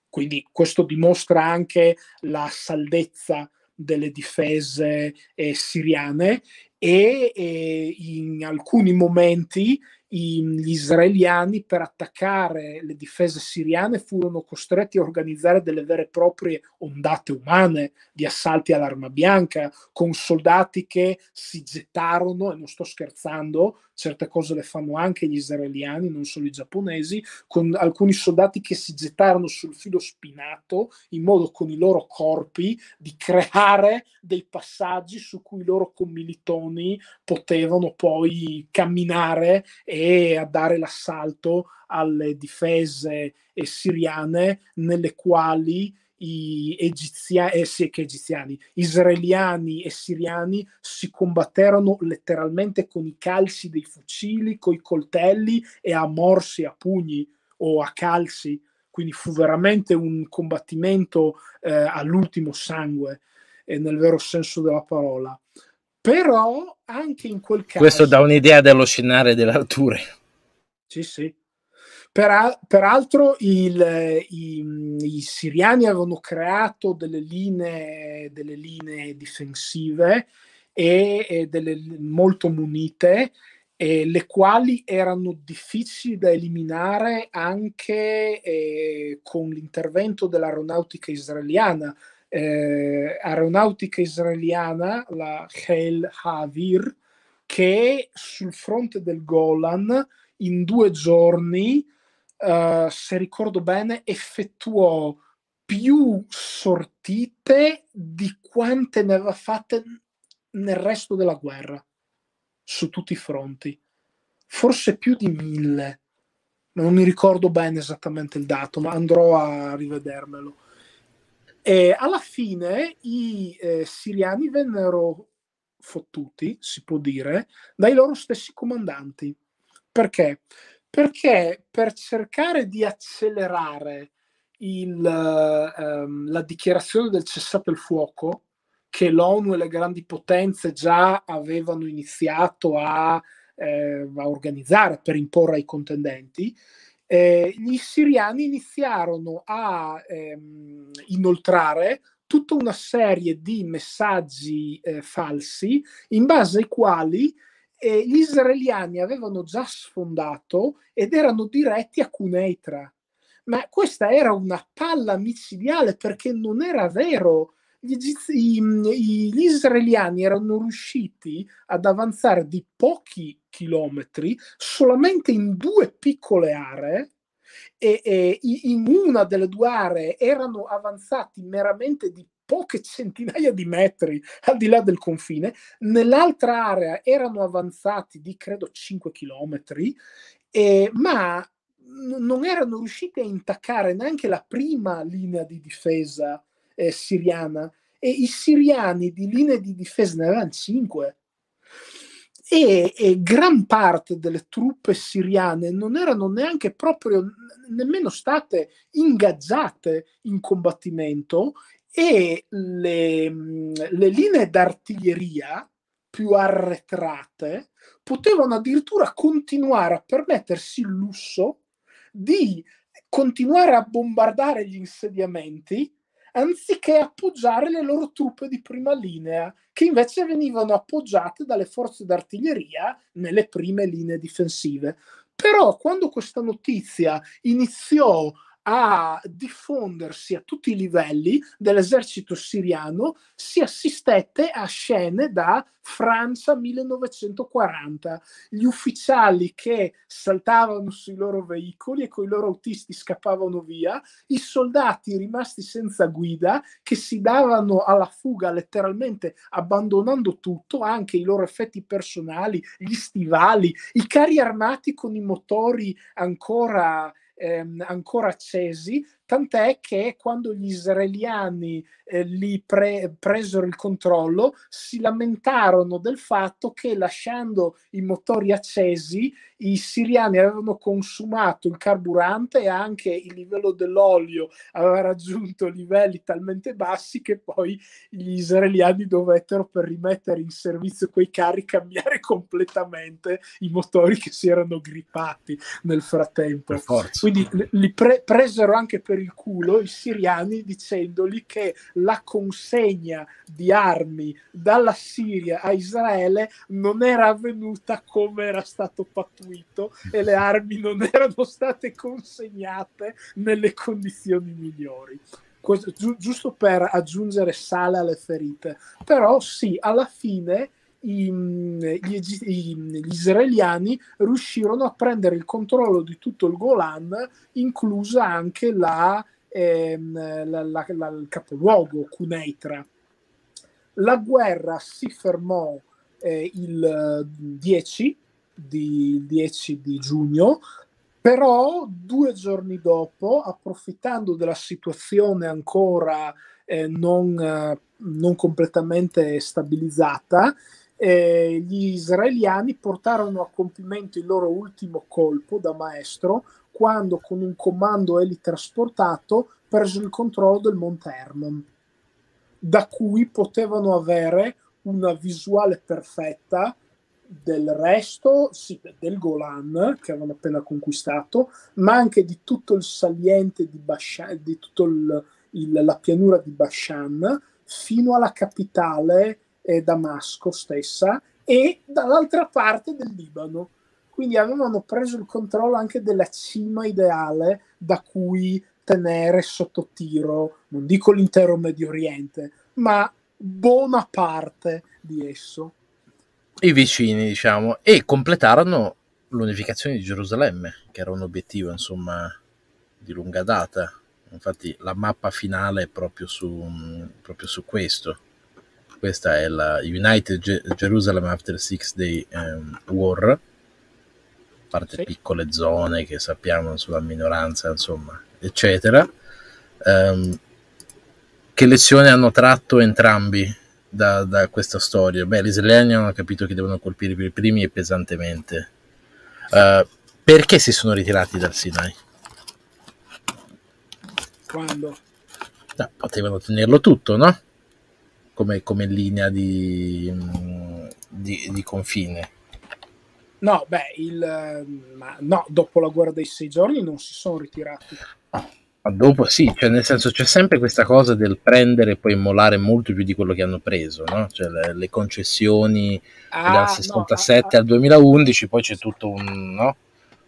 Speaker 2: Quindi questo dimostra anche la saldezza delle difese eh, siriane e, e in alcuni momenti gli israeliani per attaccare le difese siriane furono costretti a organizzare delle vere e proprie ondate umane di assalti all'arma bianca con soldati che si gettarono, e non sto scherzando, certe cose le fanno anche gli israeliani, non solo i giapponesi, con alcuni soldati che si gettarono sul filo spinato in modo con i loro corpi di creare dei passaggi su cui i loro commilitoni posizioni potevano poi camminare e dare l'assalto alle difese eh, siriane nelle quali i egizia- eh, sì, egiziani, israeliani e siriani si combatterono letteralmente con i calci dei fucili, coi coltelli e a morsi, a pugni o a calci. Quindi fu veramente un combattimento eh, all'ultimo sangue, eh, nel vero senso della parola. Però anche in quel caso... Questo dà
Speaker 1: un'idea dello scenario delle alture.
Speaker 2: Sì, sì. Per, peraltro il, i, i, siriani avevano creato delle linee, delle linee difensive e, e delle, molto munite eh, le quali erano difficili da eliminare anche eh, con l'intervento dell'aeronautica israeliana, eh, aeronautica israeliana, la Hel Havir, che sul fronte del Golan in due giorni, eh, se ricordo bene, effettuò più sortite di quante ne aveva fatte nel resto della guerra, su tutti i fronti. Forse più di mille non mi ricordo bene esattamente il dato, ma andrò a rivedermelo. E alla fine i eh, siriani vennero fottuti, si può dire, dai loro stessi comandanti. Perché? Perché per cercare di accelerare il, ehm, la dichiarazione del cessate il fuoco, che l'ONU e le grandi potenze già avevano iniziato a, eh, a organizzare per imporre ai contendenti, eh, gli siriani iniziarono a ehm, inoltrare tutta una serie di messaggi eh, falsi in base ai quali eh, gli israeliani avevano già sfondato ed erano diretti a Cuneitra. Ma questa era una palla micidiale perché non era vero Egizi- i, gli israeliani erano riusciti ad avanzare di pochi chilometri solamente in due piccole aree e, e in una delle due aree erano avanzati meramente di poche centinaia di metri al di là del confine, nell'altra area erano avanzati di credo 5 chilometri, ma non erano riusciti a intaccare neanche la prima linea di difesa eh, siriana e i siriani di linee di difesa ne avevano 5 e, e, gran parte delle truppe siriane non erano neanche proprio nemmeno state ingaggiate in combattimento e le, le linee d'artiglieria più arretrate potevano addirittura continuare a permettersi il lusso di continuare a bombardare gli insediamenti anziché appoggiare le loro truppe di prima linea, che invece venivano appoggiate dalle forze d'artiglieria nelle prime linee difensive. Però quando questa notizia iniziò a diffondersi a tutti i livelli dell'esercito siriano si assistette a scene da Francia 1940. Gli ufficiali che saltavano sui loro veicoli e con i loro autisti scappavano via, i soldati rimasti senza guida che si davano alla fuga letteralmente abbandonando tutto, anche i loro effetti personali, gli stivali, i carri armati con i motori ancora ehm, ancora accesi tant'è che quando gli israeliani eh, li pre- presero il controllo si lamentarono del fatto che lasciando i motori accesi i siriani avevano consumato il carburante e anche il livello dell'olio aveva raggiunto livelli talmente bassi che poi gli israeliani dovettero per rimettere in servizio quei carri cambiare completamente i motori che si erano grippati nel frattempo. Quindi li pre- presero anche per per il culo i siriani dicendogli che la consegna di armi dalla Siria a Israele non era avvenuta come era stato pattuito e le armi non erano state consegnate nelle condizioni migliori. Questo, gi- giusto per aggiungere sale alle ferite, però sì, alla fine i, gli, gli, israeliani riuscirono a prendere il controllo di tutto il Golan, inclusa anche la, ehm, la, la, il capoluogo Cuneitra. La guerra si fermò eh, il 10 di, 10 di giugno, però due giorni dopo, approfittando della situazione ancora eh, non, eh, non, completamente stabilizzata, eh, gli israeliani portarono a compimento il loro ultimo colpo da maestro quando con un comando elitrasportato presero il controllo del Monte Hermon, da cui potevano avere una visuale perfetta del resto, sì, del Golan che avevano appena conquistato, ma anche di tutto il saliente di Bashan, di tutta la pianura di Bashan fino alla capitale eh, Damasco stessa e dall'altra parte del Libano. Quindi avevano preso il controllo anche della cima ideale da cui tenere sotto tiro, non dico l'intero Medio Oriente, ma buona parte
Speaker 1: di esso. I vicini, diciamo, e completarono l'unificazione di Gerusalemme, che era un obiettivo, insomma, di lunga data. Infatti la mappa finale è proprio su, proprio su questo questa è la United Jerusalem After Six Day um, War, a parte sì. piccole zone che sappiamo sulla minoranza, insomma, eccetera. Um, che lezione hanno tratto entrambi da, da questa storia? Beh, gli israeliani hanno capito che devono colpire per i primi e pesantemente. Uh, perché si sono ritirati dal Sinai? Quando? No, ah, potevano tenerlo tutto, no? come, come linea di, mm, di, di, confine.
Speaker 2: No, beh, il, no, dopo la guerra dei sei giorni non si sono ritirati.
Speaker 1: Ah, ma dopo sì, cioè nel senso c'è sempre questa cosa del prendere e poi mollare molto più di quello che hanno preso, no? cioè, le, le, concessioni ah, dal 67 ah, al 2011, poi c'è tutto un,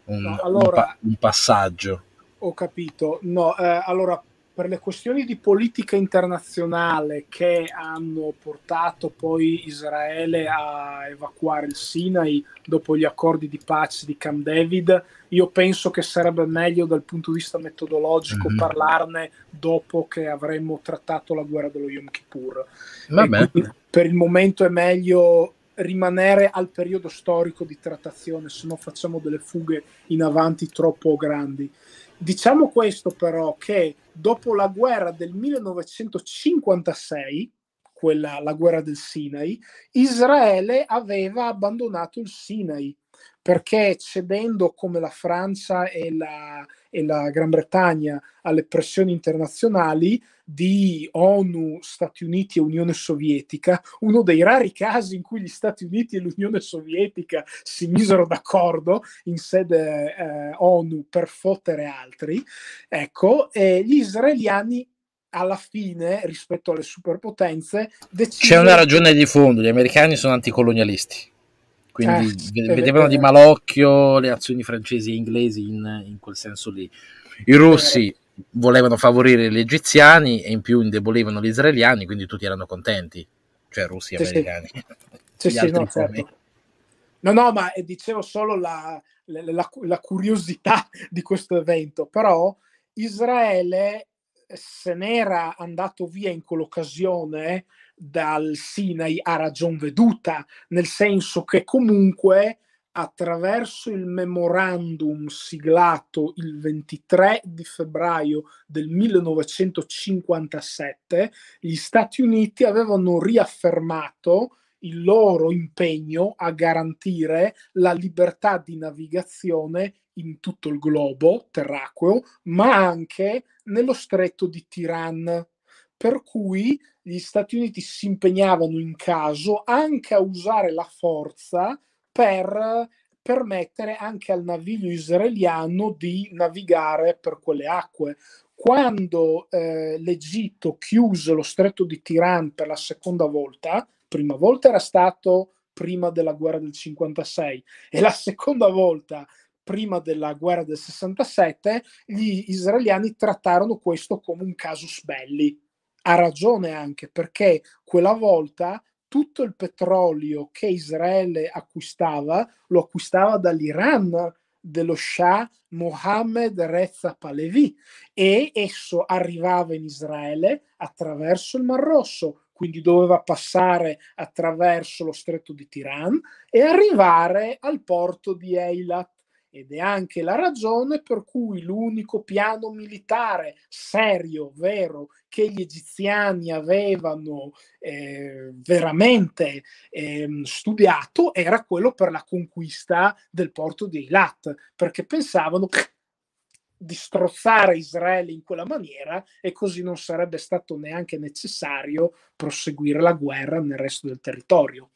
Speaker 1: un, allora, un, pa- un passaggio.
Speaker 2: Ho capito, no, eh, allora per le questioni di politica internazionale che hanno portato poi Israele a evacuare il Sinai dopo gli accordi di pace di Camp David, io penso che sarebbe meglio dal punto di vista metodologico mm-hmm. parlarne dopo che avremmo trattato la guerra dello Yom Kippur. Per il momento è meglio rimanere al periodo storico di trattazione, se no facciamo delle fughe in avanti troppo grandi. Diciamo questo però che dopo la guerra del 1956, quella, la guerra del Sinai, Israele aveva abbandonato il Sinai perché cedendo come la Francia e la, e la Gran Bretagna alle pressioni internazionali di ONU, Stati Uniti e Unione Sovietica, uno dei rari casi in cui gli Stati Uniti e l'Unione Sovietica si misero d'accordo in sede eh, ONU per fottere altri, ecco, e gli israeliani alla fine, rispetto alle superpotenze, decidono... C'è una ragione
Speaker 1: di fondo, gli americani sono anticolonialisti quindi eh, vedevano di malocchio le azioni francesi e inglesi in, in quel senso lì. I russi volevano favorire gli egiziani e in più indebolivano gli israeliani, quindi tutti erano contenti, cioè russi e sì, americani. Sì, sì, no, certo.
Speaker 2: no, no, ma eh, dicevo solo la, la, la, curiosità (laughs) di questo evento, però Israele eh, se n'era andato via in quell'occasione dal Sinai a ragion veduta, nel senso che comunque attraverso il memorandum siglato il 23 di febbraio del 1957, gli Stati Uniti avevano riaffermato il loro impegno a garantire la libertà di navigazione in tutto il globo terracqueo, ma anche nello stretto di Tiran. Per cui gli Stati Uniti si impegnavano in caso anche a usare la forza per permettere anche al naviglio israeliano di navigare per quelle acque. Quando eh, l'Egitto chiuse lo stretto di Tiran per la seconda volta, prima volta era stato prima della guerra del 56 e la seconda volta prima della guerra del 67, gli israeliani trattarono questo come un casus belli, ha ragione anche perché quella volta tutto il petrolio che Israele acquistava lo acquistava dall'Iran dello Shah Mohammed Reza Palevi e esso arrivava in Israele attraverso il Mar Rosso, quindi doveva passare attraverso lo stretto di Tiran e arrivare al porto di Eilat ed è anche la ragione per cui l'unico piano militare serio, vero, che gli egiziani avevano eh, veramente eh, studiato era quello per la conquista del porto di Eilat, perché pensavano di strozzare Israele in quella maniera e così non sarebbe stato neanche necessario proseguire la guerra nel resto del territorio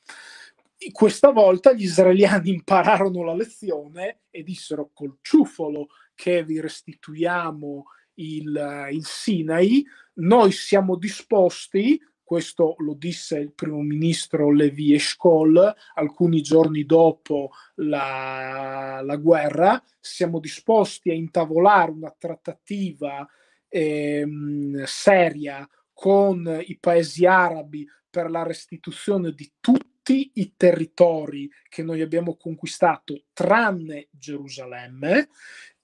Speaker 2: questa volta gli israeliani impararono la lezione e dissero col ciuffolo che vi restituiamo il, eh, il Sinai, noi siamo disposti, questo lo disse il primo ministro Levi Eshkol alcuni giorni dopo la, la guerra, siamo disposti a intavolare una trattativa ehm, seria con i paesi arabi per la restituzione di tutti tutti i territori che noi abbiamo conquistato, tranne Gerusalemme,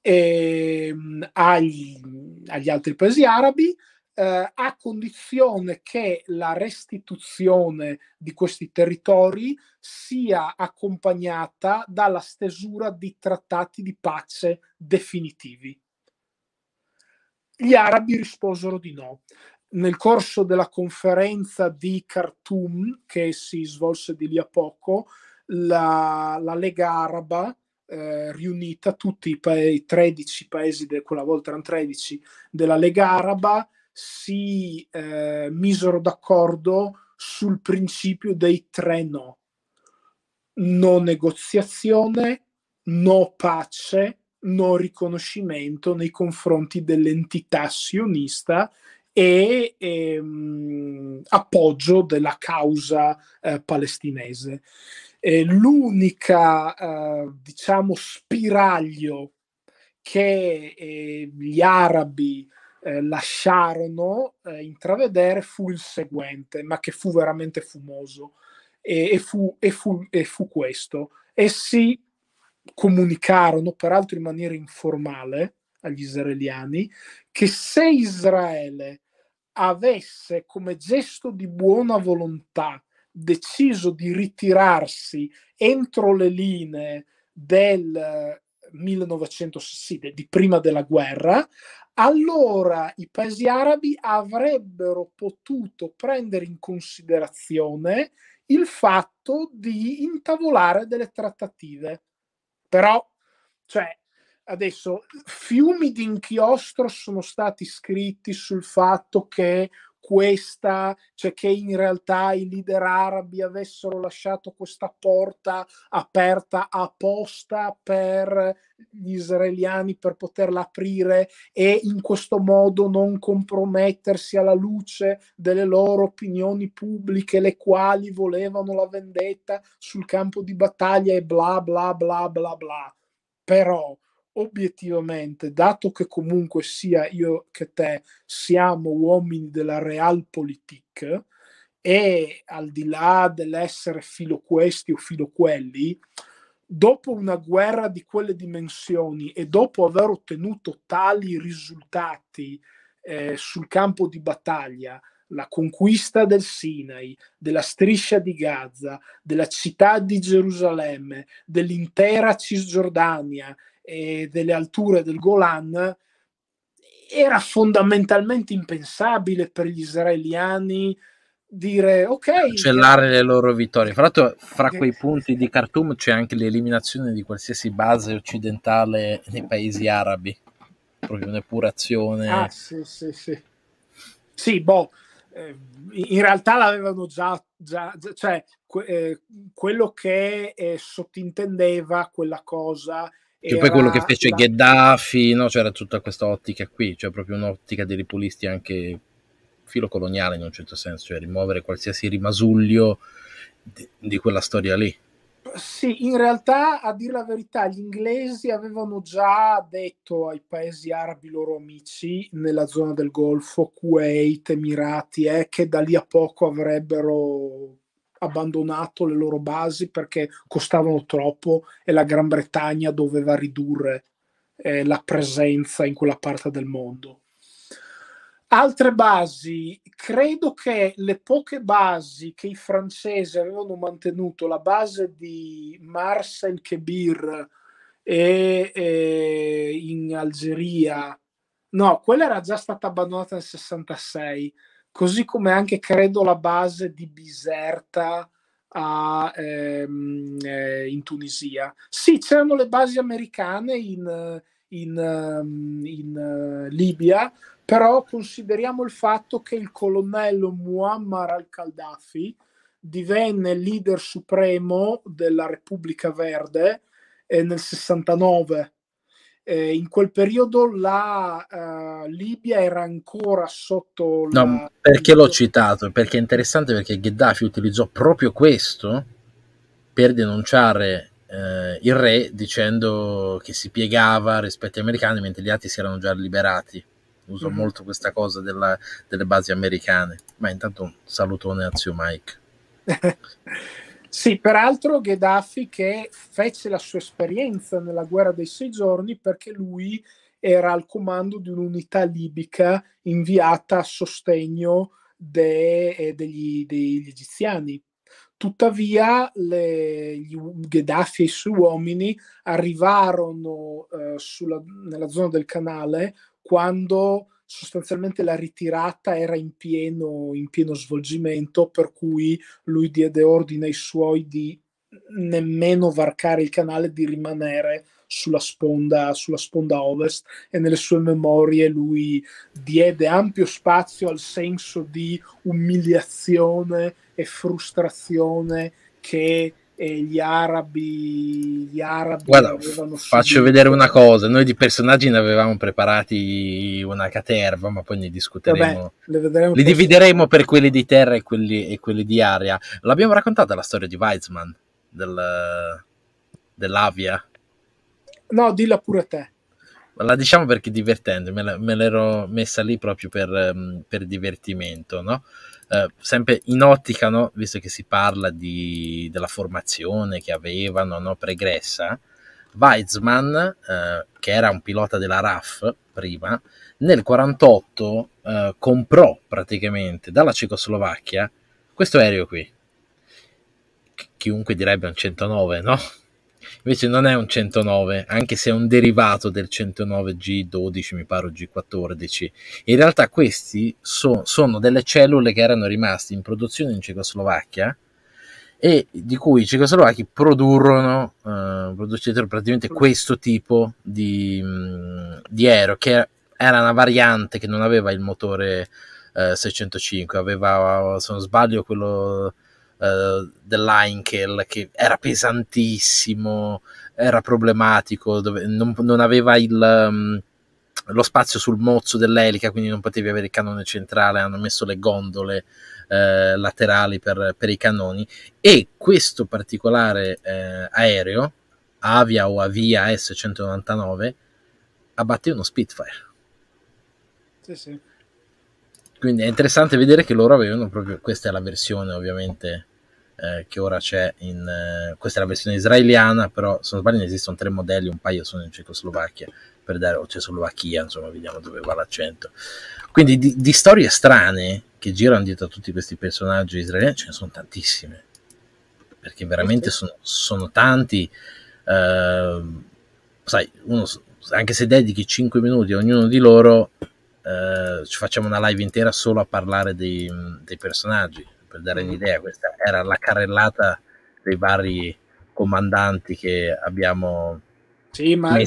Speaker 2: ehm, agli, agli altri paesi arabi, eh, a condizione che la restituzione di questi territori sia accompagnata dalla stesura di trattati di pace definitivi. Gli arabi risposero di no nel corso della conferenza di Khartoum, che si svolse di lì a poco, la, la Lega Araba eh, riunita, tutti i, pa- i 13 paesi, de- quella volta erano 13, della Lega Araba, si eh, misero d'accordo sul principio dei tre no. No negoziazione, no pace, no riconoscimento nei confronti dell'entità sionista e ehm, appoggio della causa eh, palestinese. Eh, l'unica, eh, diciamo, spiraglio che eh, gli arabi eh, lasciarono eh, intravedere fu il seguente, ma che fu veramente fumoso, e, e, fu, e, fu, e fu questo. Essi comunicarono, peraltro in maniera informale, agli israeliani che se Israele avesse come gesto di buona volontà deciso di ritirarsi entro le linee del 1960, eh, di prima della guerra, allora i paesi arabi avrebbero potuto prendere in considerazione il fatto di intavolare delle trattative. Però, cioè, adesso fiumi di inchiostro sono stati scritti sul fatto che questa, cioè che in realtà i leader arabi avessero lasciato questa porta aperta apposta per gli israeliani per poterla aprire e in questo modo non compromettersi alla luce delle loro opinioni pubbliche, le quali volevano la vendetta sul campo di battaglia e bla bla bla bla bla. Però obiettivamente, dato che comunque sia io che te siamo uomini della realpolitik, e al di là dell'essere filo questi o filo quelli, dopo una guerra di quelle dimensioni e dopo aver ottenuto tali risultati eh, sul campo di battaglia, la conquista del Sinai, della striscia di Gaza, della città di Gerusalemme, dell'intera Cisgiordania, e delle alture del Golan era fondamentalmente impensabile per gli israeliani dire ok cancellare
Speaker 1: eh, le loro vittorie fra l'altro fra quei punti di Khartoum c'è anche l'eliminazione di qualsiasi base occidentale nei paesi arabi proprio un'epurazione ah
Speaker 2: sì sì sì sì boh eh, in realtà l'avevano già, già, cioè que- eh, quello che eh, sottintendeva quella cosa che poi quello che fece
Speaker 1: Gheddafi, no? c'era tutta questa ottica qui, cioè proprio un'ottica dei ripulisti anche filocoloniale in un certo senso, cioè rimuovere qualsiasi rimasuglio di, di quella storia lì.
Speaker 2: Sì, in realtà a dire la verità, gli inglesi avevano già detto ai paesi arabi loro amici nella zona del Golfo, Kuwait, Emirati, eh, che da lì a poco avrebbero abbandonato le loro basi perché costavano troppo e la Gran Bretagna doveva ridurre eh, la presenza in quella parte del mondo. Altre basi, credo che le poche basi che i francesi avevano mantenuto, la base di Marcel Kebir e, e in Algeria, no, quella era già stata abbandonata nel 66 così come anche credo la base di Biserta a, ehm, eh, in Tunisia. Sì, c'erano le basi americane in, in, ehm, in uh, Libia, però consideriamo il fatto che il colonnello Muammar al-Qaddafi divenne leader supremo della Repubblica Verde eh, nel 69 eh, in quel periodo la uh, Libia era ancora sotto... La...
Speaker 1: No, perché l'ho citato? Perché è interessante perché Gheddafi utilizzò proprio questo per denunciare eh, il re dicendo che si piegava rispetto agli americani mentre gli altri si erano già liberati. Uso mm-hmm. molto questa cosa della, delle basi americane. Ma intanto un salutone a zio Mike.
Speaker 2: (laughs) Sì, peraltro Gheddafi che fece la sua esperienza nella guerra dei sei giorni perché lui era al comando di un'unità libica inviata a sostegno de, eh, degli, degli, egiziani. Tuttavia le, gli, Gheddafi e i suoi uomini arrivarono eh, sulla, nella zona del canale quando sostanzialmente la ritirata era in pieno, in pieno svolgimento, per cui lui diede ordine ai suoi di nemmeno varcare il canale, di rimanere sulla sponda, sulla sponda, ovest e nelle sue memorie lui diede ampio spazio al senso di umiliazione e frustrazione che e gli arabi, gli arabi Guarda, faccio vedere una cosa
Speaker 1: noi di personaggi ne avevamo preparati una caterva ma poi ne discuteremo Vabbè, li divideremo per quelli di terra e quelli, e quelli di aria l'abbiamo raccontata la storia di Weizmann del, dell'avia
Speaker 2: no dilla pure a te
Speaker 1: la diciamo perché è divertente, me, la, me l'ero messa lì proprio per, ehm, per divertimento, no? Uh, sempre in ottica, no? visto che si parla di, della formazione che avevano no? pregressa, Weizmann, uh, che era un pilota della RAF prima, nel 1948 uh, eh, comprò praticamente dalla Cecoslovacchia questo aereo qui. Chiunque direbbe un 109, no? invece non è un 109, anche se è un derivato del 109 G12, mi pare, o G14. In realtà questi so, sono delle cellule che erano rimaste in produzione in Cecoslovacchia e di cui i cecoslovacchi produrono eh, producettero praticamente questo tipo di, mm, di aereo, che era una variante che non aveva il motore eh, 605, aveva, se non sbaglio, quello uh, eh, dell'Einkel che era pesantissimo, era problematico, dove, non, non, aveva il... Um, lo spazio sul mozzo dell'elica, quindi non potevi avere il cannone centrale, hanno messo le gondole eh, laterali per, per, i cannoni e questo particolare eh, aereo, Avia o Avia S199, abbatte uno Spitfire. Sì, sì. Quindi è interessante vedere che loro avevano proprio, questa è la versione ovviamente eh, che ora c'è in... Eh, questa è la versione israeliana, però se non sbaglio ne esistono tre modelli, un paio sono in Cecoslovacchia, per dare, o Cecoslovacchia, insomma, vediamo dove va l'accento. Quindi di, di storie strane che girano dietro a tutti questi personaggi israeliani ce ne sono tantissime, perché veramente sono, sono tanti. Eh, sai, uno, anche se dedichi 5 minuti a ognuno di loro, eh, ci facciamo una live intera solo a parlare dei, dei personaggi per dare mm. un'idea, questa era la carrellata dei vari comandanti che abbiamo sì, ma li,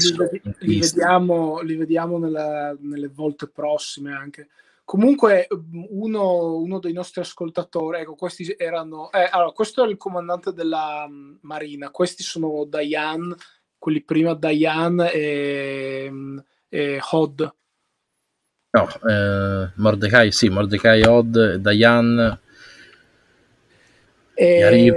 Speaker 1: li,
Speaker 2: vediamo, li vediamo nella, nelle volte prossime anche. Comunque, uno, uno, dei nostri ascoltatori, ecco, questi erano. Eh, allora, questo è il comandante della mm, Marina, questi sono Diane, quelli prima Diane e, mm, e Hod.
Speaker 1: No, eh, Mordecai, sì, Mordecai Hod, Diane,
Speaker 2: e,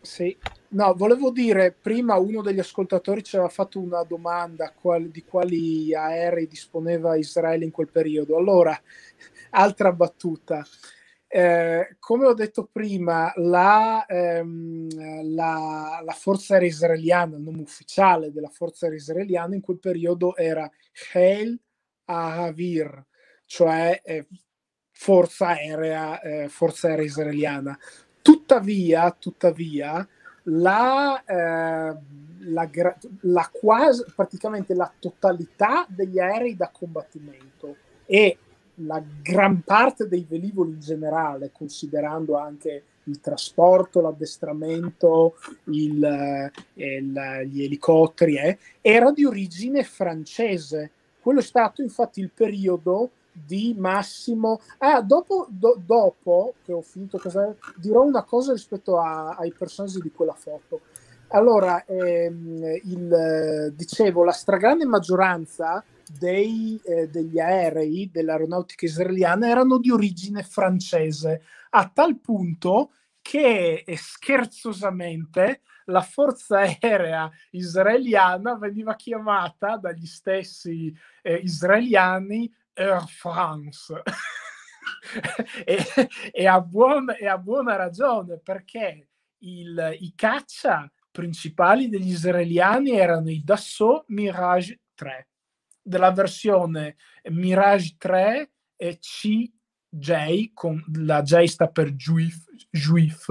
Speaker 2: sì. No, volevo dire, prima uno degli ascoltatori ci aveva fatto una domanda qual- di quali aerei disponeva Israele in quel periodo. Allora, (laughs) altra battuta. Eh, come ho detto prima, la, ehm, la, la, forza aerea israeliana, il nome ufficiale della forza aerea israeliana in quel periodo era Heil Ahavir, cioè eh, forza, aerea, eh, forza aerea israeliana. Tuttavia, tuttavia la, eh, la, la, quasi, praticamente la totalità degli aerei da combattimento e la gran parte dei velivoli in generale, considerando anche il trasporto, l'addestramento, il, il, gli elicotteri, eh, era di origine francese. Quello è stato infatti il periodo di massimo. Ah, dopo, do, dopo che ho finito, cosa, dirò una cosa rispetto a, ai personaggi di quella foto. Allora, ehm, il, dicevo, la stragrande maggioranza dei, eh, degli aerei dell'aeronautica israeliana erano di origine francese, a tal punto che eh, scherzosamente la forza aerea israeliana veniva chiamata dagli stessi eh, israeliani Air France. (laughs) e, e, a buon, e, a buona ragione perché il, i caccia principali degli israeliani erano i Dassault Mirage 3 della versione Mirage 3 e CJ con la J sta per Juif, Juif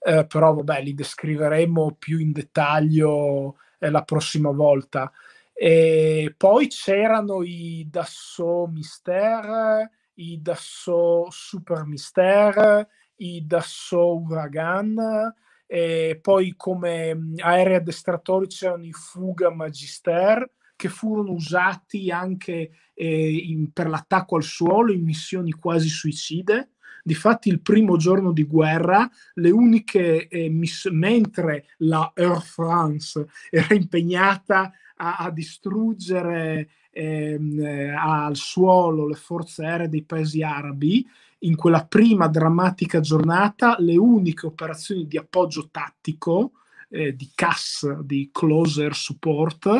Speaker 2: eh, però vabbè li descriveremo più in dettaglio eh, la prossima volta e poi c'erano i Dassault Mister, i Dassault Super Mister, i Dassault Uragan, e poi come mm, aerei addestratori c'erano i Fuga Magister, che furono usati anche eh, in, per l'attacco al suolo in missioni quasi suicide. Difatti il primo giorno di guerra, uniche, eh, miss- mentre la Air France era impegnata a, a distruggere ehm, eh, al suolo le forze aeree dei paesi arabi, in quella prima drammatica giornata le uniche operazioni di appoggio tattico eh, di CAS, di Closer Support,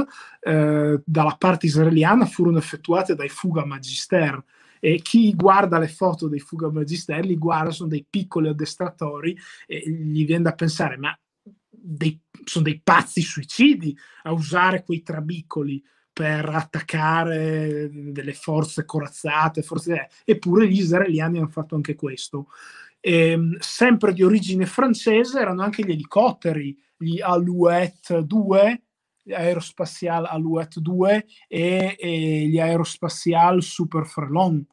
Speaker 2: eh, dalla parte israeliana furono effettuate dai Fuga Magister, eh, chi guarda le foto dei Fuga Magistelli guarda, sono dei piccoli addestratori e gli viene da pensare, ma dei, sono dei pazzi suicidi a usare quei trabiccoli per attaccare delle forze corazzate, forze... eppure gli israeliani hanno fatto anche questo. E, ehm, sempre di origine francese erano anche gli elicotteri, gli Alouette 2, gli aerospazial Alouette 2 e, e gli aerospazial Super Frelon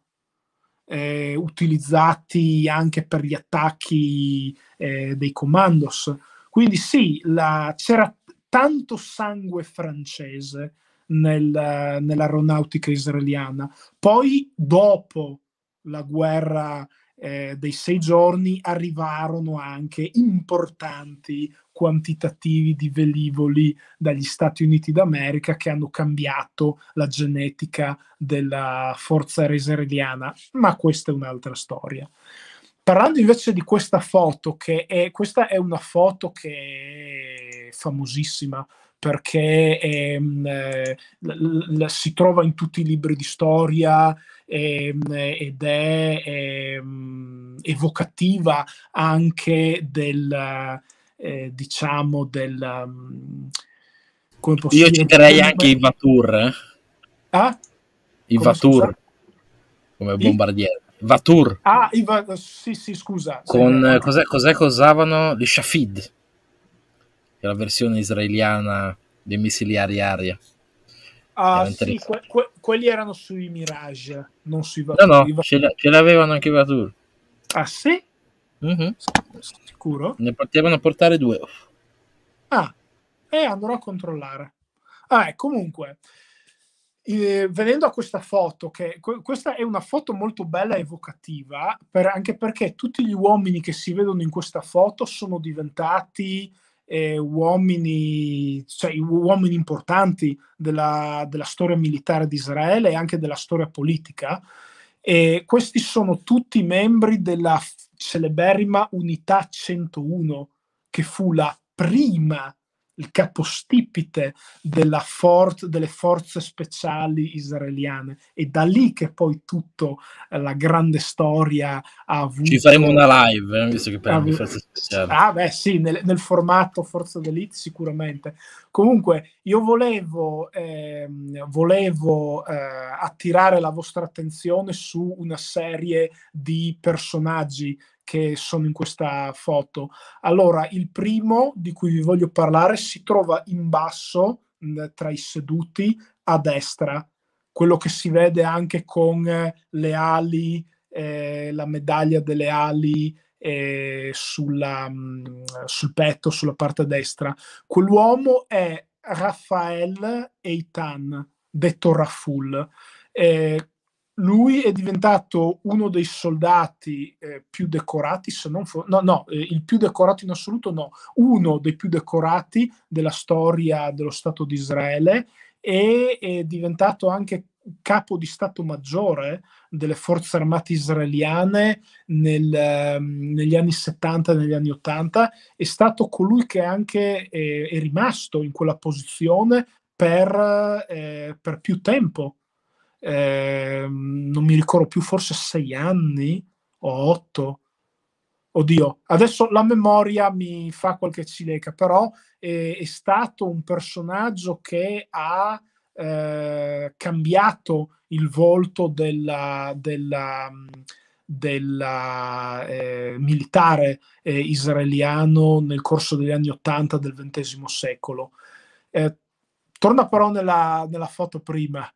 Speaker 2: eh, utilizzati anche per gli attacchi eh, dei commandos. Quindi sì, la, c'era tanto sangue francese nel, nell'aeronautica israeliana. Poi dopo la guerra eh, dei sei giorni arrivarono anche importanti quantitativi di velivoli dagli Stati Uniti d'America che hanno cambiato la genetica della forza aerea israeliana, ma questa è un'altra storia. Parlando invece di questa foto, che è, questa è una foto che è famosissima, perché è, mm, eh, la, la, la, si trova in tutti i libri di storia, Ehm, ed è ehm, evocativa anche del, eh, diciamo, del...
Speaker 1: Mm, come posso Io citerei anche eh. ah? i Vatur. Ah? I Vatur, come bombardiere. I... Vatur.
Speaker 2: Ah, i va- sì, sì, scusa. Con, eh,
Speaker 1: cos'è, cos'è che usavano? Gli Shafid, che è la versione israeliana dei missili aria-aria.
Speaker 2: Ah, sì, que- que- quelli erano sui Mirage, non sui Vatour. No, no, ce,
Speaker 1: ce l'avevano anche i Vatour. Ah sì? Mm-hmm. Sicuro? Ne potevano portare due.
Speaker 2: Ah, e eh, andrò a controllare. Ah, comunque, eh, venendo a questa foto, che que- questa è una foto molto bella e evocativa, per, anche perché tutti gli uomini che si vedono in questa foto sono diventati eh, uomini, cioè, uomini importanti della, della storia militare di Israele e anche della storia politica. E questi sono tutti membri della celeberrima Unità 101, che fu la prima il capostipite for- delle forze speciali israeliane. È da lì che poi tutto eh, la grande storia ha avuto... Ci faremo una
Speaker 1: live, eh, visto che parliamo di forze speciali. Ah
Speaker 2: beh sì, nel, nel formato Forza d'Elite sicuramente. Comunque, io volevo, ehm, volevo eh, attirare la vostra attenzione su una serie di personaggi che sono in questa foto. Allora, il primo di cui vi voglio parlare si trova in basso, mh, tra i seduti, a destra, quello che si vede anche con le ali, eh, la medaglia delle ali eh, sulla, mm, sul petto, sulla parte destra. Quell'uomo è Raffael Eitan, detto Raful. Eh, lui è diventato uno dei soldati eh, più decorati, se non for- no, no, eh, il più decorato in assoluto, no, uno dei più decorati della storia dello Stato di Israele e è diventato anche capo di Stato Maggiore delle forze armate israeliane nel, ehm, negli anni 70 e negli anni 80, è stato colui che anche è, è rimasto in quella posizione per, eh, per più tempo. Eh, non mi ricordo più, forse sei anni o otto. Oddio, adesso la memoria mi fa qualche cileca, però è, è stato un personaggio che ha eh, cambiato il volto della, della, della eh, militare eh, israeliano nel corso degli anni 80 del XX secolo. Eh, torna però nella, nella foto prima,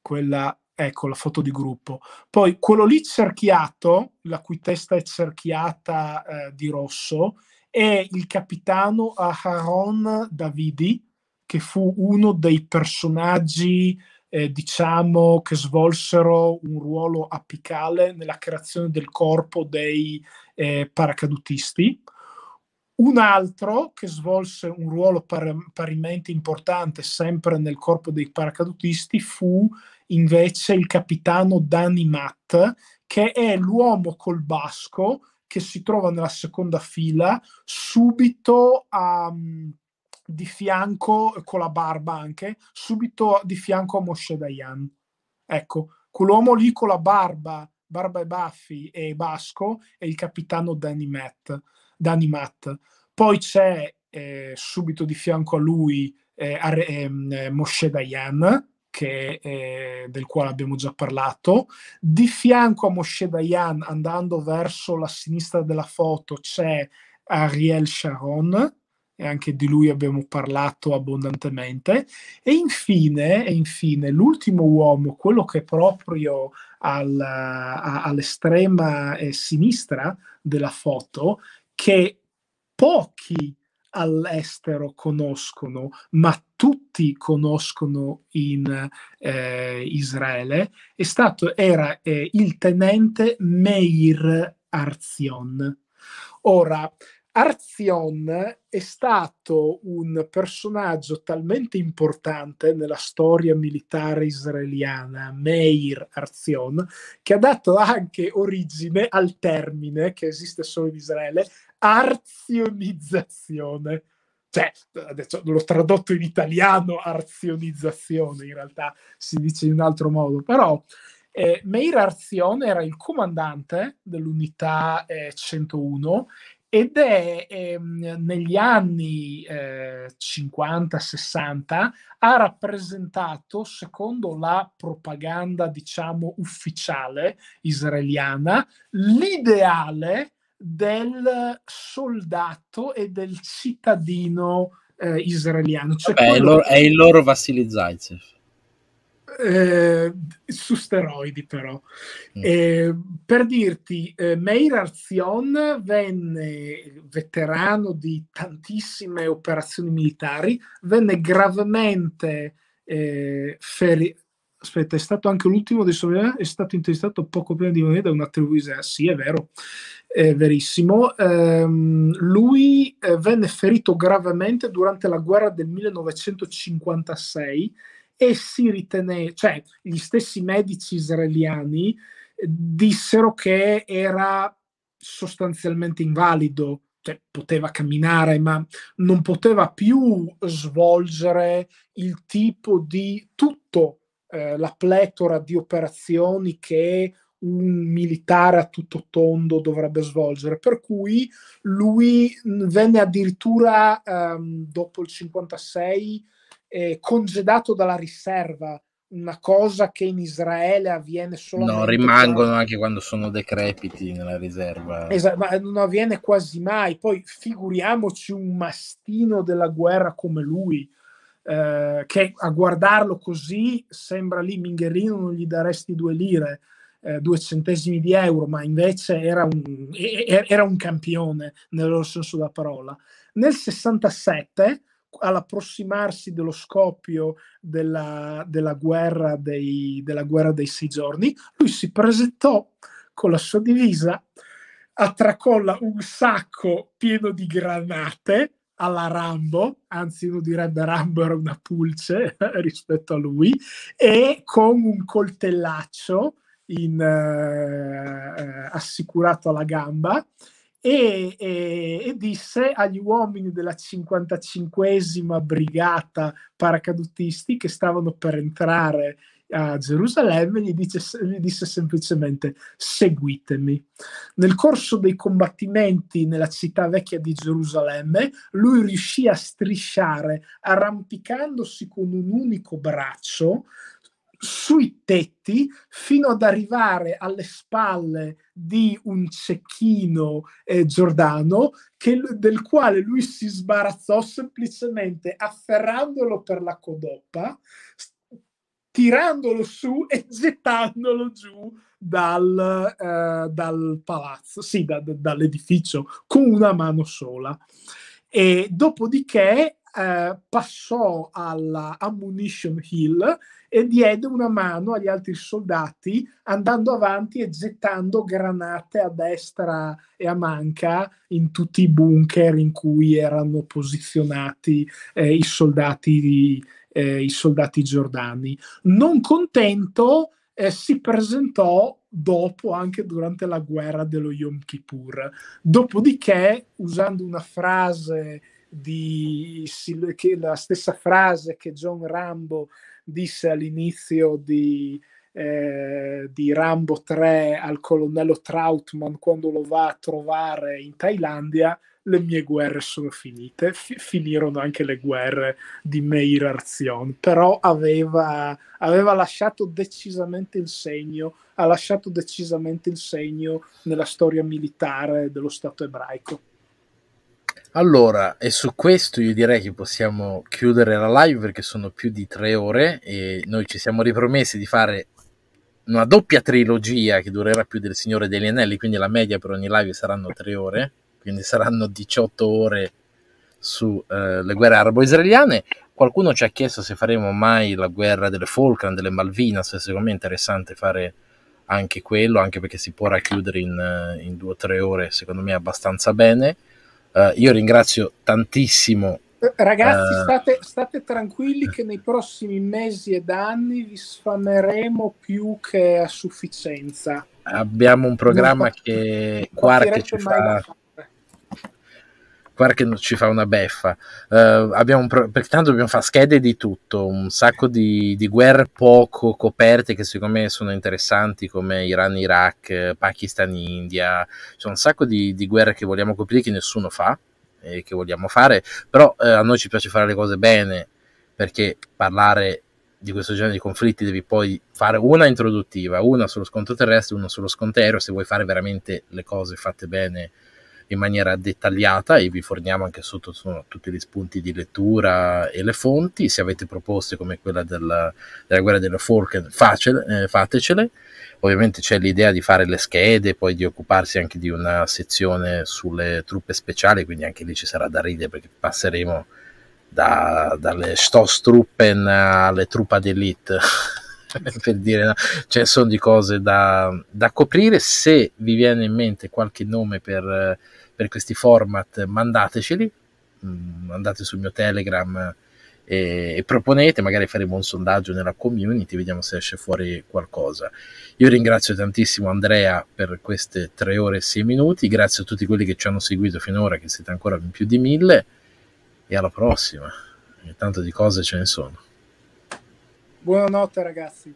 Speaker 2: quella ecco la foto di gruppo. Poi quello lì cerchiato, la cui testa è cerchiata eh, di rosso, è il capitano Aharon Davidi, che fu uno dei personaggi, eh, diciamo, che svolsero un ruolo apicale nella creazione del corpo dei eh, paracadutisti. Un altro che svolse un ruolo par- parimenti importante sempre nel corpo dei paracadutisti fu invece il capitano Danny Matt, che è l'uomo col basco che si trova nella seconda fila subito a, di fianco, con la barba anche, subito di fianco a Moshe Dayan. Ecco, quell'uomo lì con la barba, barba e baffi e basco è il capitano Danny Matt. Danny Matt. Poi c'è eh, subito di fianco a lui eh, a, ehm, eh, Moshe Dayan, che, eh, del quale abbiamo già parlato. Di fianco a Moshe Dayan, andando verso la sinistra della foto, c'è Ariel Sharon, e anche di lui abbiamo parlato abbondantemente. E infine, e infine l'ultimo uomo, quello che è proprio al, a, all'estrema eh, sinistra della foto, che pochi all'estero conoscono, ma tutti conoscono in eh, Israele, è stato, era eh, il tenente Meir Arzion. Ora, Arzion è stato un personaggio talmente importante nella storia militare israeliana, Meir Arzion, che ha dato anche origine al termine che esiste solo in Israele, arzionizzazione. Cioè, adesso l'ho tradotto in italiano, arzionizzazione, in realtà si dice in un altro modo, però eh, Meir Arzion era il comandante dell'unità eh, 101 ed è ehm, negli anni eh, 50-60 ha rappresentato, secondo la propaganda, diciamo, ufficiale israeliana, l'ideale del soldato e del cittadino eh, israeliano. Cioè Vabbè, è, il loro, è
Speaker 1: il loro Vassili Zaitsev.
Speaker 2: Eh, su steroidi però. Mm. Eh, per dirti, eh, Meir Arzion venne veterano di tantissime operazioni militari, venne gravemente eh, ferito. Aspetta, è stato anche l'ultimo dei sovrani, eh, è stato intervistato poco prima di me da una televisione. Eh, sì, è vero, è verissimo. Ehm, lui eh, venne ferito gravemente durante la guerra del 1956 e si riteneva, cioè gli stessi medici israeliani eh, dissero che era sostanzialmente invalido, cioè poteva camminare, ma non poteva più svolgere il tipo di tutto eh, la pletora di operazioni che un militare a tutto tondo dovrebbe svolgere. Per cui lui venne addirittura ehm, dopo il 56 eh, congedato dalla riserva, una cosa che in Israele avviene solo. No, rimangono
Speaker 1: tra... anche quando sono decrepiti nella riserva. Esatto,
Speaker 2: ma non avviene quasi mai. Poi figuriamoci un mastino della guerra come lui, eh, che a guardarlo così sembra lì Mingherino non gli daresti due lire. Eh, due centesimi di euro, ma invece era un, era un campione nel loro senso della parola. Nel 67 all'approssimarsi dello scoppio della, della, guerra dei, della guerra dei sei giorni, lui si presentò con la sua divisa, a tracolla un sacco pieno di granate alla Rambo, anzi uno direbbe Rambo era una pulce (laughs) rispetto a lui, e con un coltellaccio in, eh, eh assicurato alla gamba e, e, e, disse agli uomini della 55esima brigata paracadutisti che stavano per entrare a Gerusalemme, gli, dice, gli disse semplicemente seguitemi. Nel corso dei combattimenti nella città vecchia di Gerusalemme, lui riuscì a strisciare arrampicandosi con un unico braccio sui tetti fino ad arrivare alle spalle di un cecchino eh, giordano che, del quale lui si sbarazzò semplicemente afferrandolo per la codoppa, tirandolo su e gettandolo giù dal, eh, dal palazzo, sì, da, da, dall'edificio, con una mano sola. E dopodiché eh, passò alla Ammunition Hill e diede una mano agli altri soldati andando avanti e gettando granate a destra e a manca in tutti i bunker in cui erano posizionati eh, i, soldati, eh, i soldati giordani. Non contento, eh, si presentò dopo anche durante la guerra dello Yom Kippur. Dopodiché, usando una frase di, la stessa frase che John Rambo disse all'inizio di, eh, di Rambo 3 al colonnello Trautman quando lo va a trovare in Thailandia, le mie guerre sono finite, F- finirono anche le guerre di Meir Arzion, però aveva, aveva, lasciato decisamente il segno, ha lasciato decisamente il segno nella storia militare dello Stato ebraico.
Speaker 1: Allora, e su questo io direi che possiamo chiudere la live perché sono più di tre ore e noi ci siamo ripromessi di fare una doppia trilogia che durerà più del Signore degli Anelli, quindi la media per ogni live saranno tre ore, quindi saranno 18 ore sulle eh, guerre arabo-israeliane. Qualcuno ci ha chiesto se faremo mai la guerra delle Falkland, delle Malvinas, secondo me è interessante fare anche quello, anche perché si può racchiudere in, eh, in due o tre ore, secondo me è abbastanza bene. Uh, io ringrazio tantissimo.
Speaker 2: Eh, ragazzi, uh, state, state, tranquilli che nei prossimi mesi ed anni vi sfameremo più che a sufficienza.
Speaker 1: Abbiamo un programma non che Quark ci fa guarda che ci fa una beffa. Uh, abbiamo, perché tanto dobbiamo fare schede di tutto, un sacco di, di guerre poco coperte che secondo me sono interessanti come Iran-Iraq, Pakistan-India, c'è un sacco di, di guerre che vogliamo coprire che nessuno fa e che vogliamo fare, però eh, a noi ci piace fare le cose bene perché parlare di questo genere di conflitti devi poi fare una introduttiva, una sullo scontro terrestre, una sullo scontro aereo, se vuoi fare veramente le cose fatte bene in maniera dettagliata e vi forniamo anche sotto sono, tutti gli spunti di lettura e le fonti. Se avete proposte come quella della, della guerra delle forche, facile, eh, fatecele. Ovviamente c'è l'idea di fare le schede, poi di occuparsi anche di una sezione sulle truppe speciali, quindi anche lì ci sarà da ridere perché passeremo da, dalle Truppen alle truppe d'Elite. (laughs) (laughs) per dire, no? cioè, sono di cose da, da, coprire. Se vi viene in mente qualche nome per, per questi format, mandateceli, mm, andate sul mio Telegram e, e, proponete, magari faremo un sondaggio nella community, vediamo se esce fuori qualcosa. Io ringrazio tantissimo Andrea per queste tre ore e sei minuti, grazie a tutti quelli che ci hanno seguito finora, che siete ancora in più di mille, e alla prossima, e tanto di cose ce ne sono.
Speaker 2: Buonanotte ragazzi.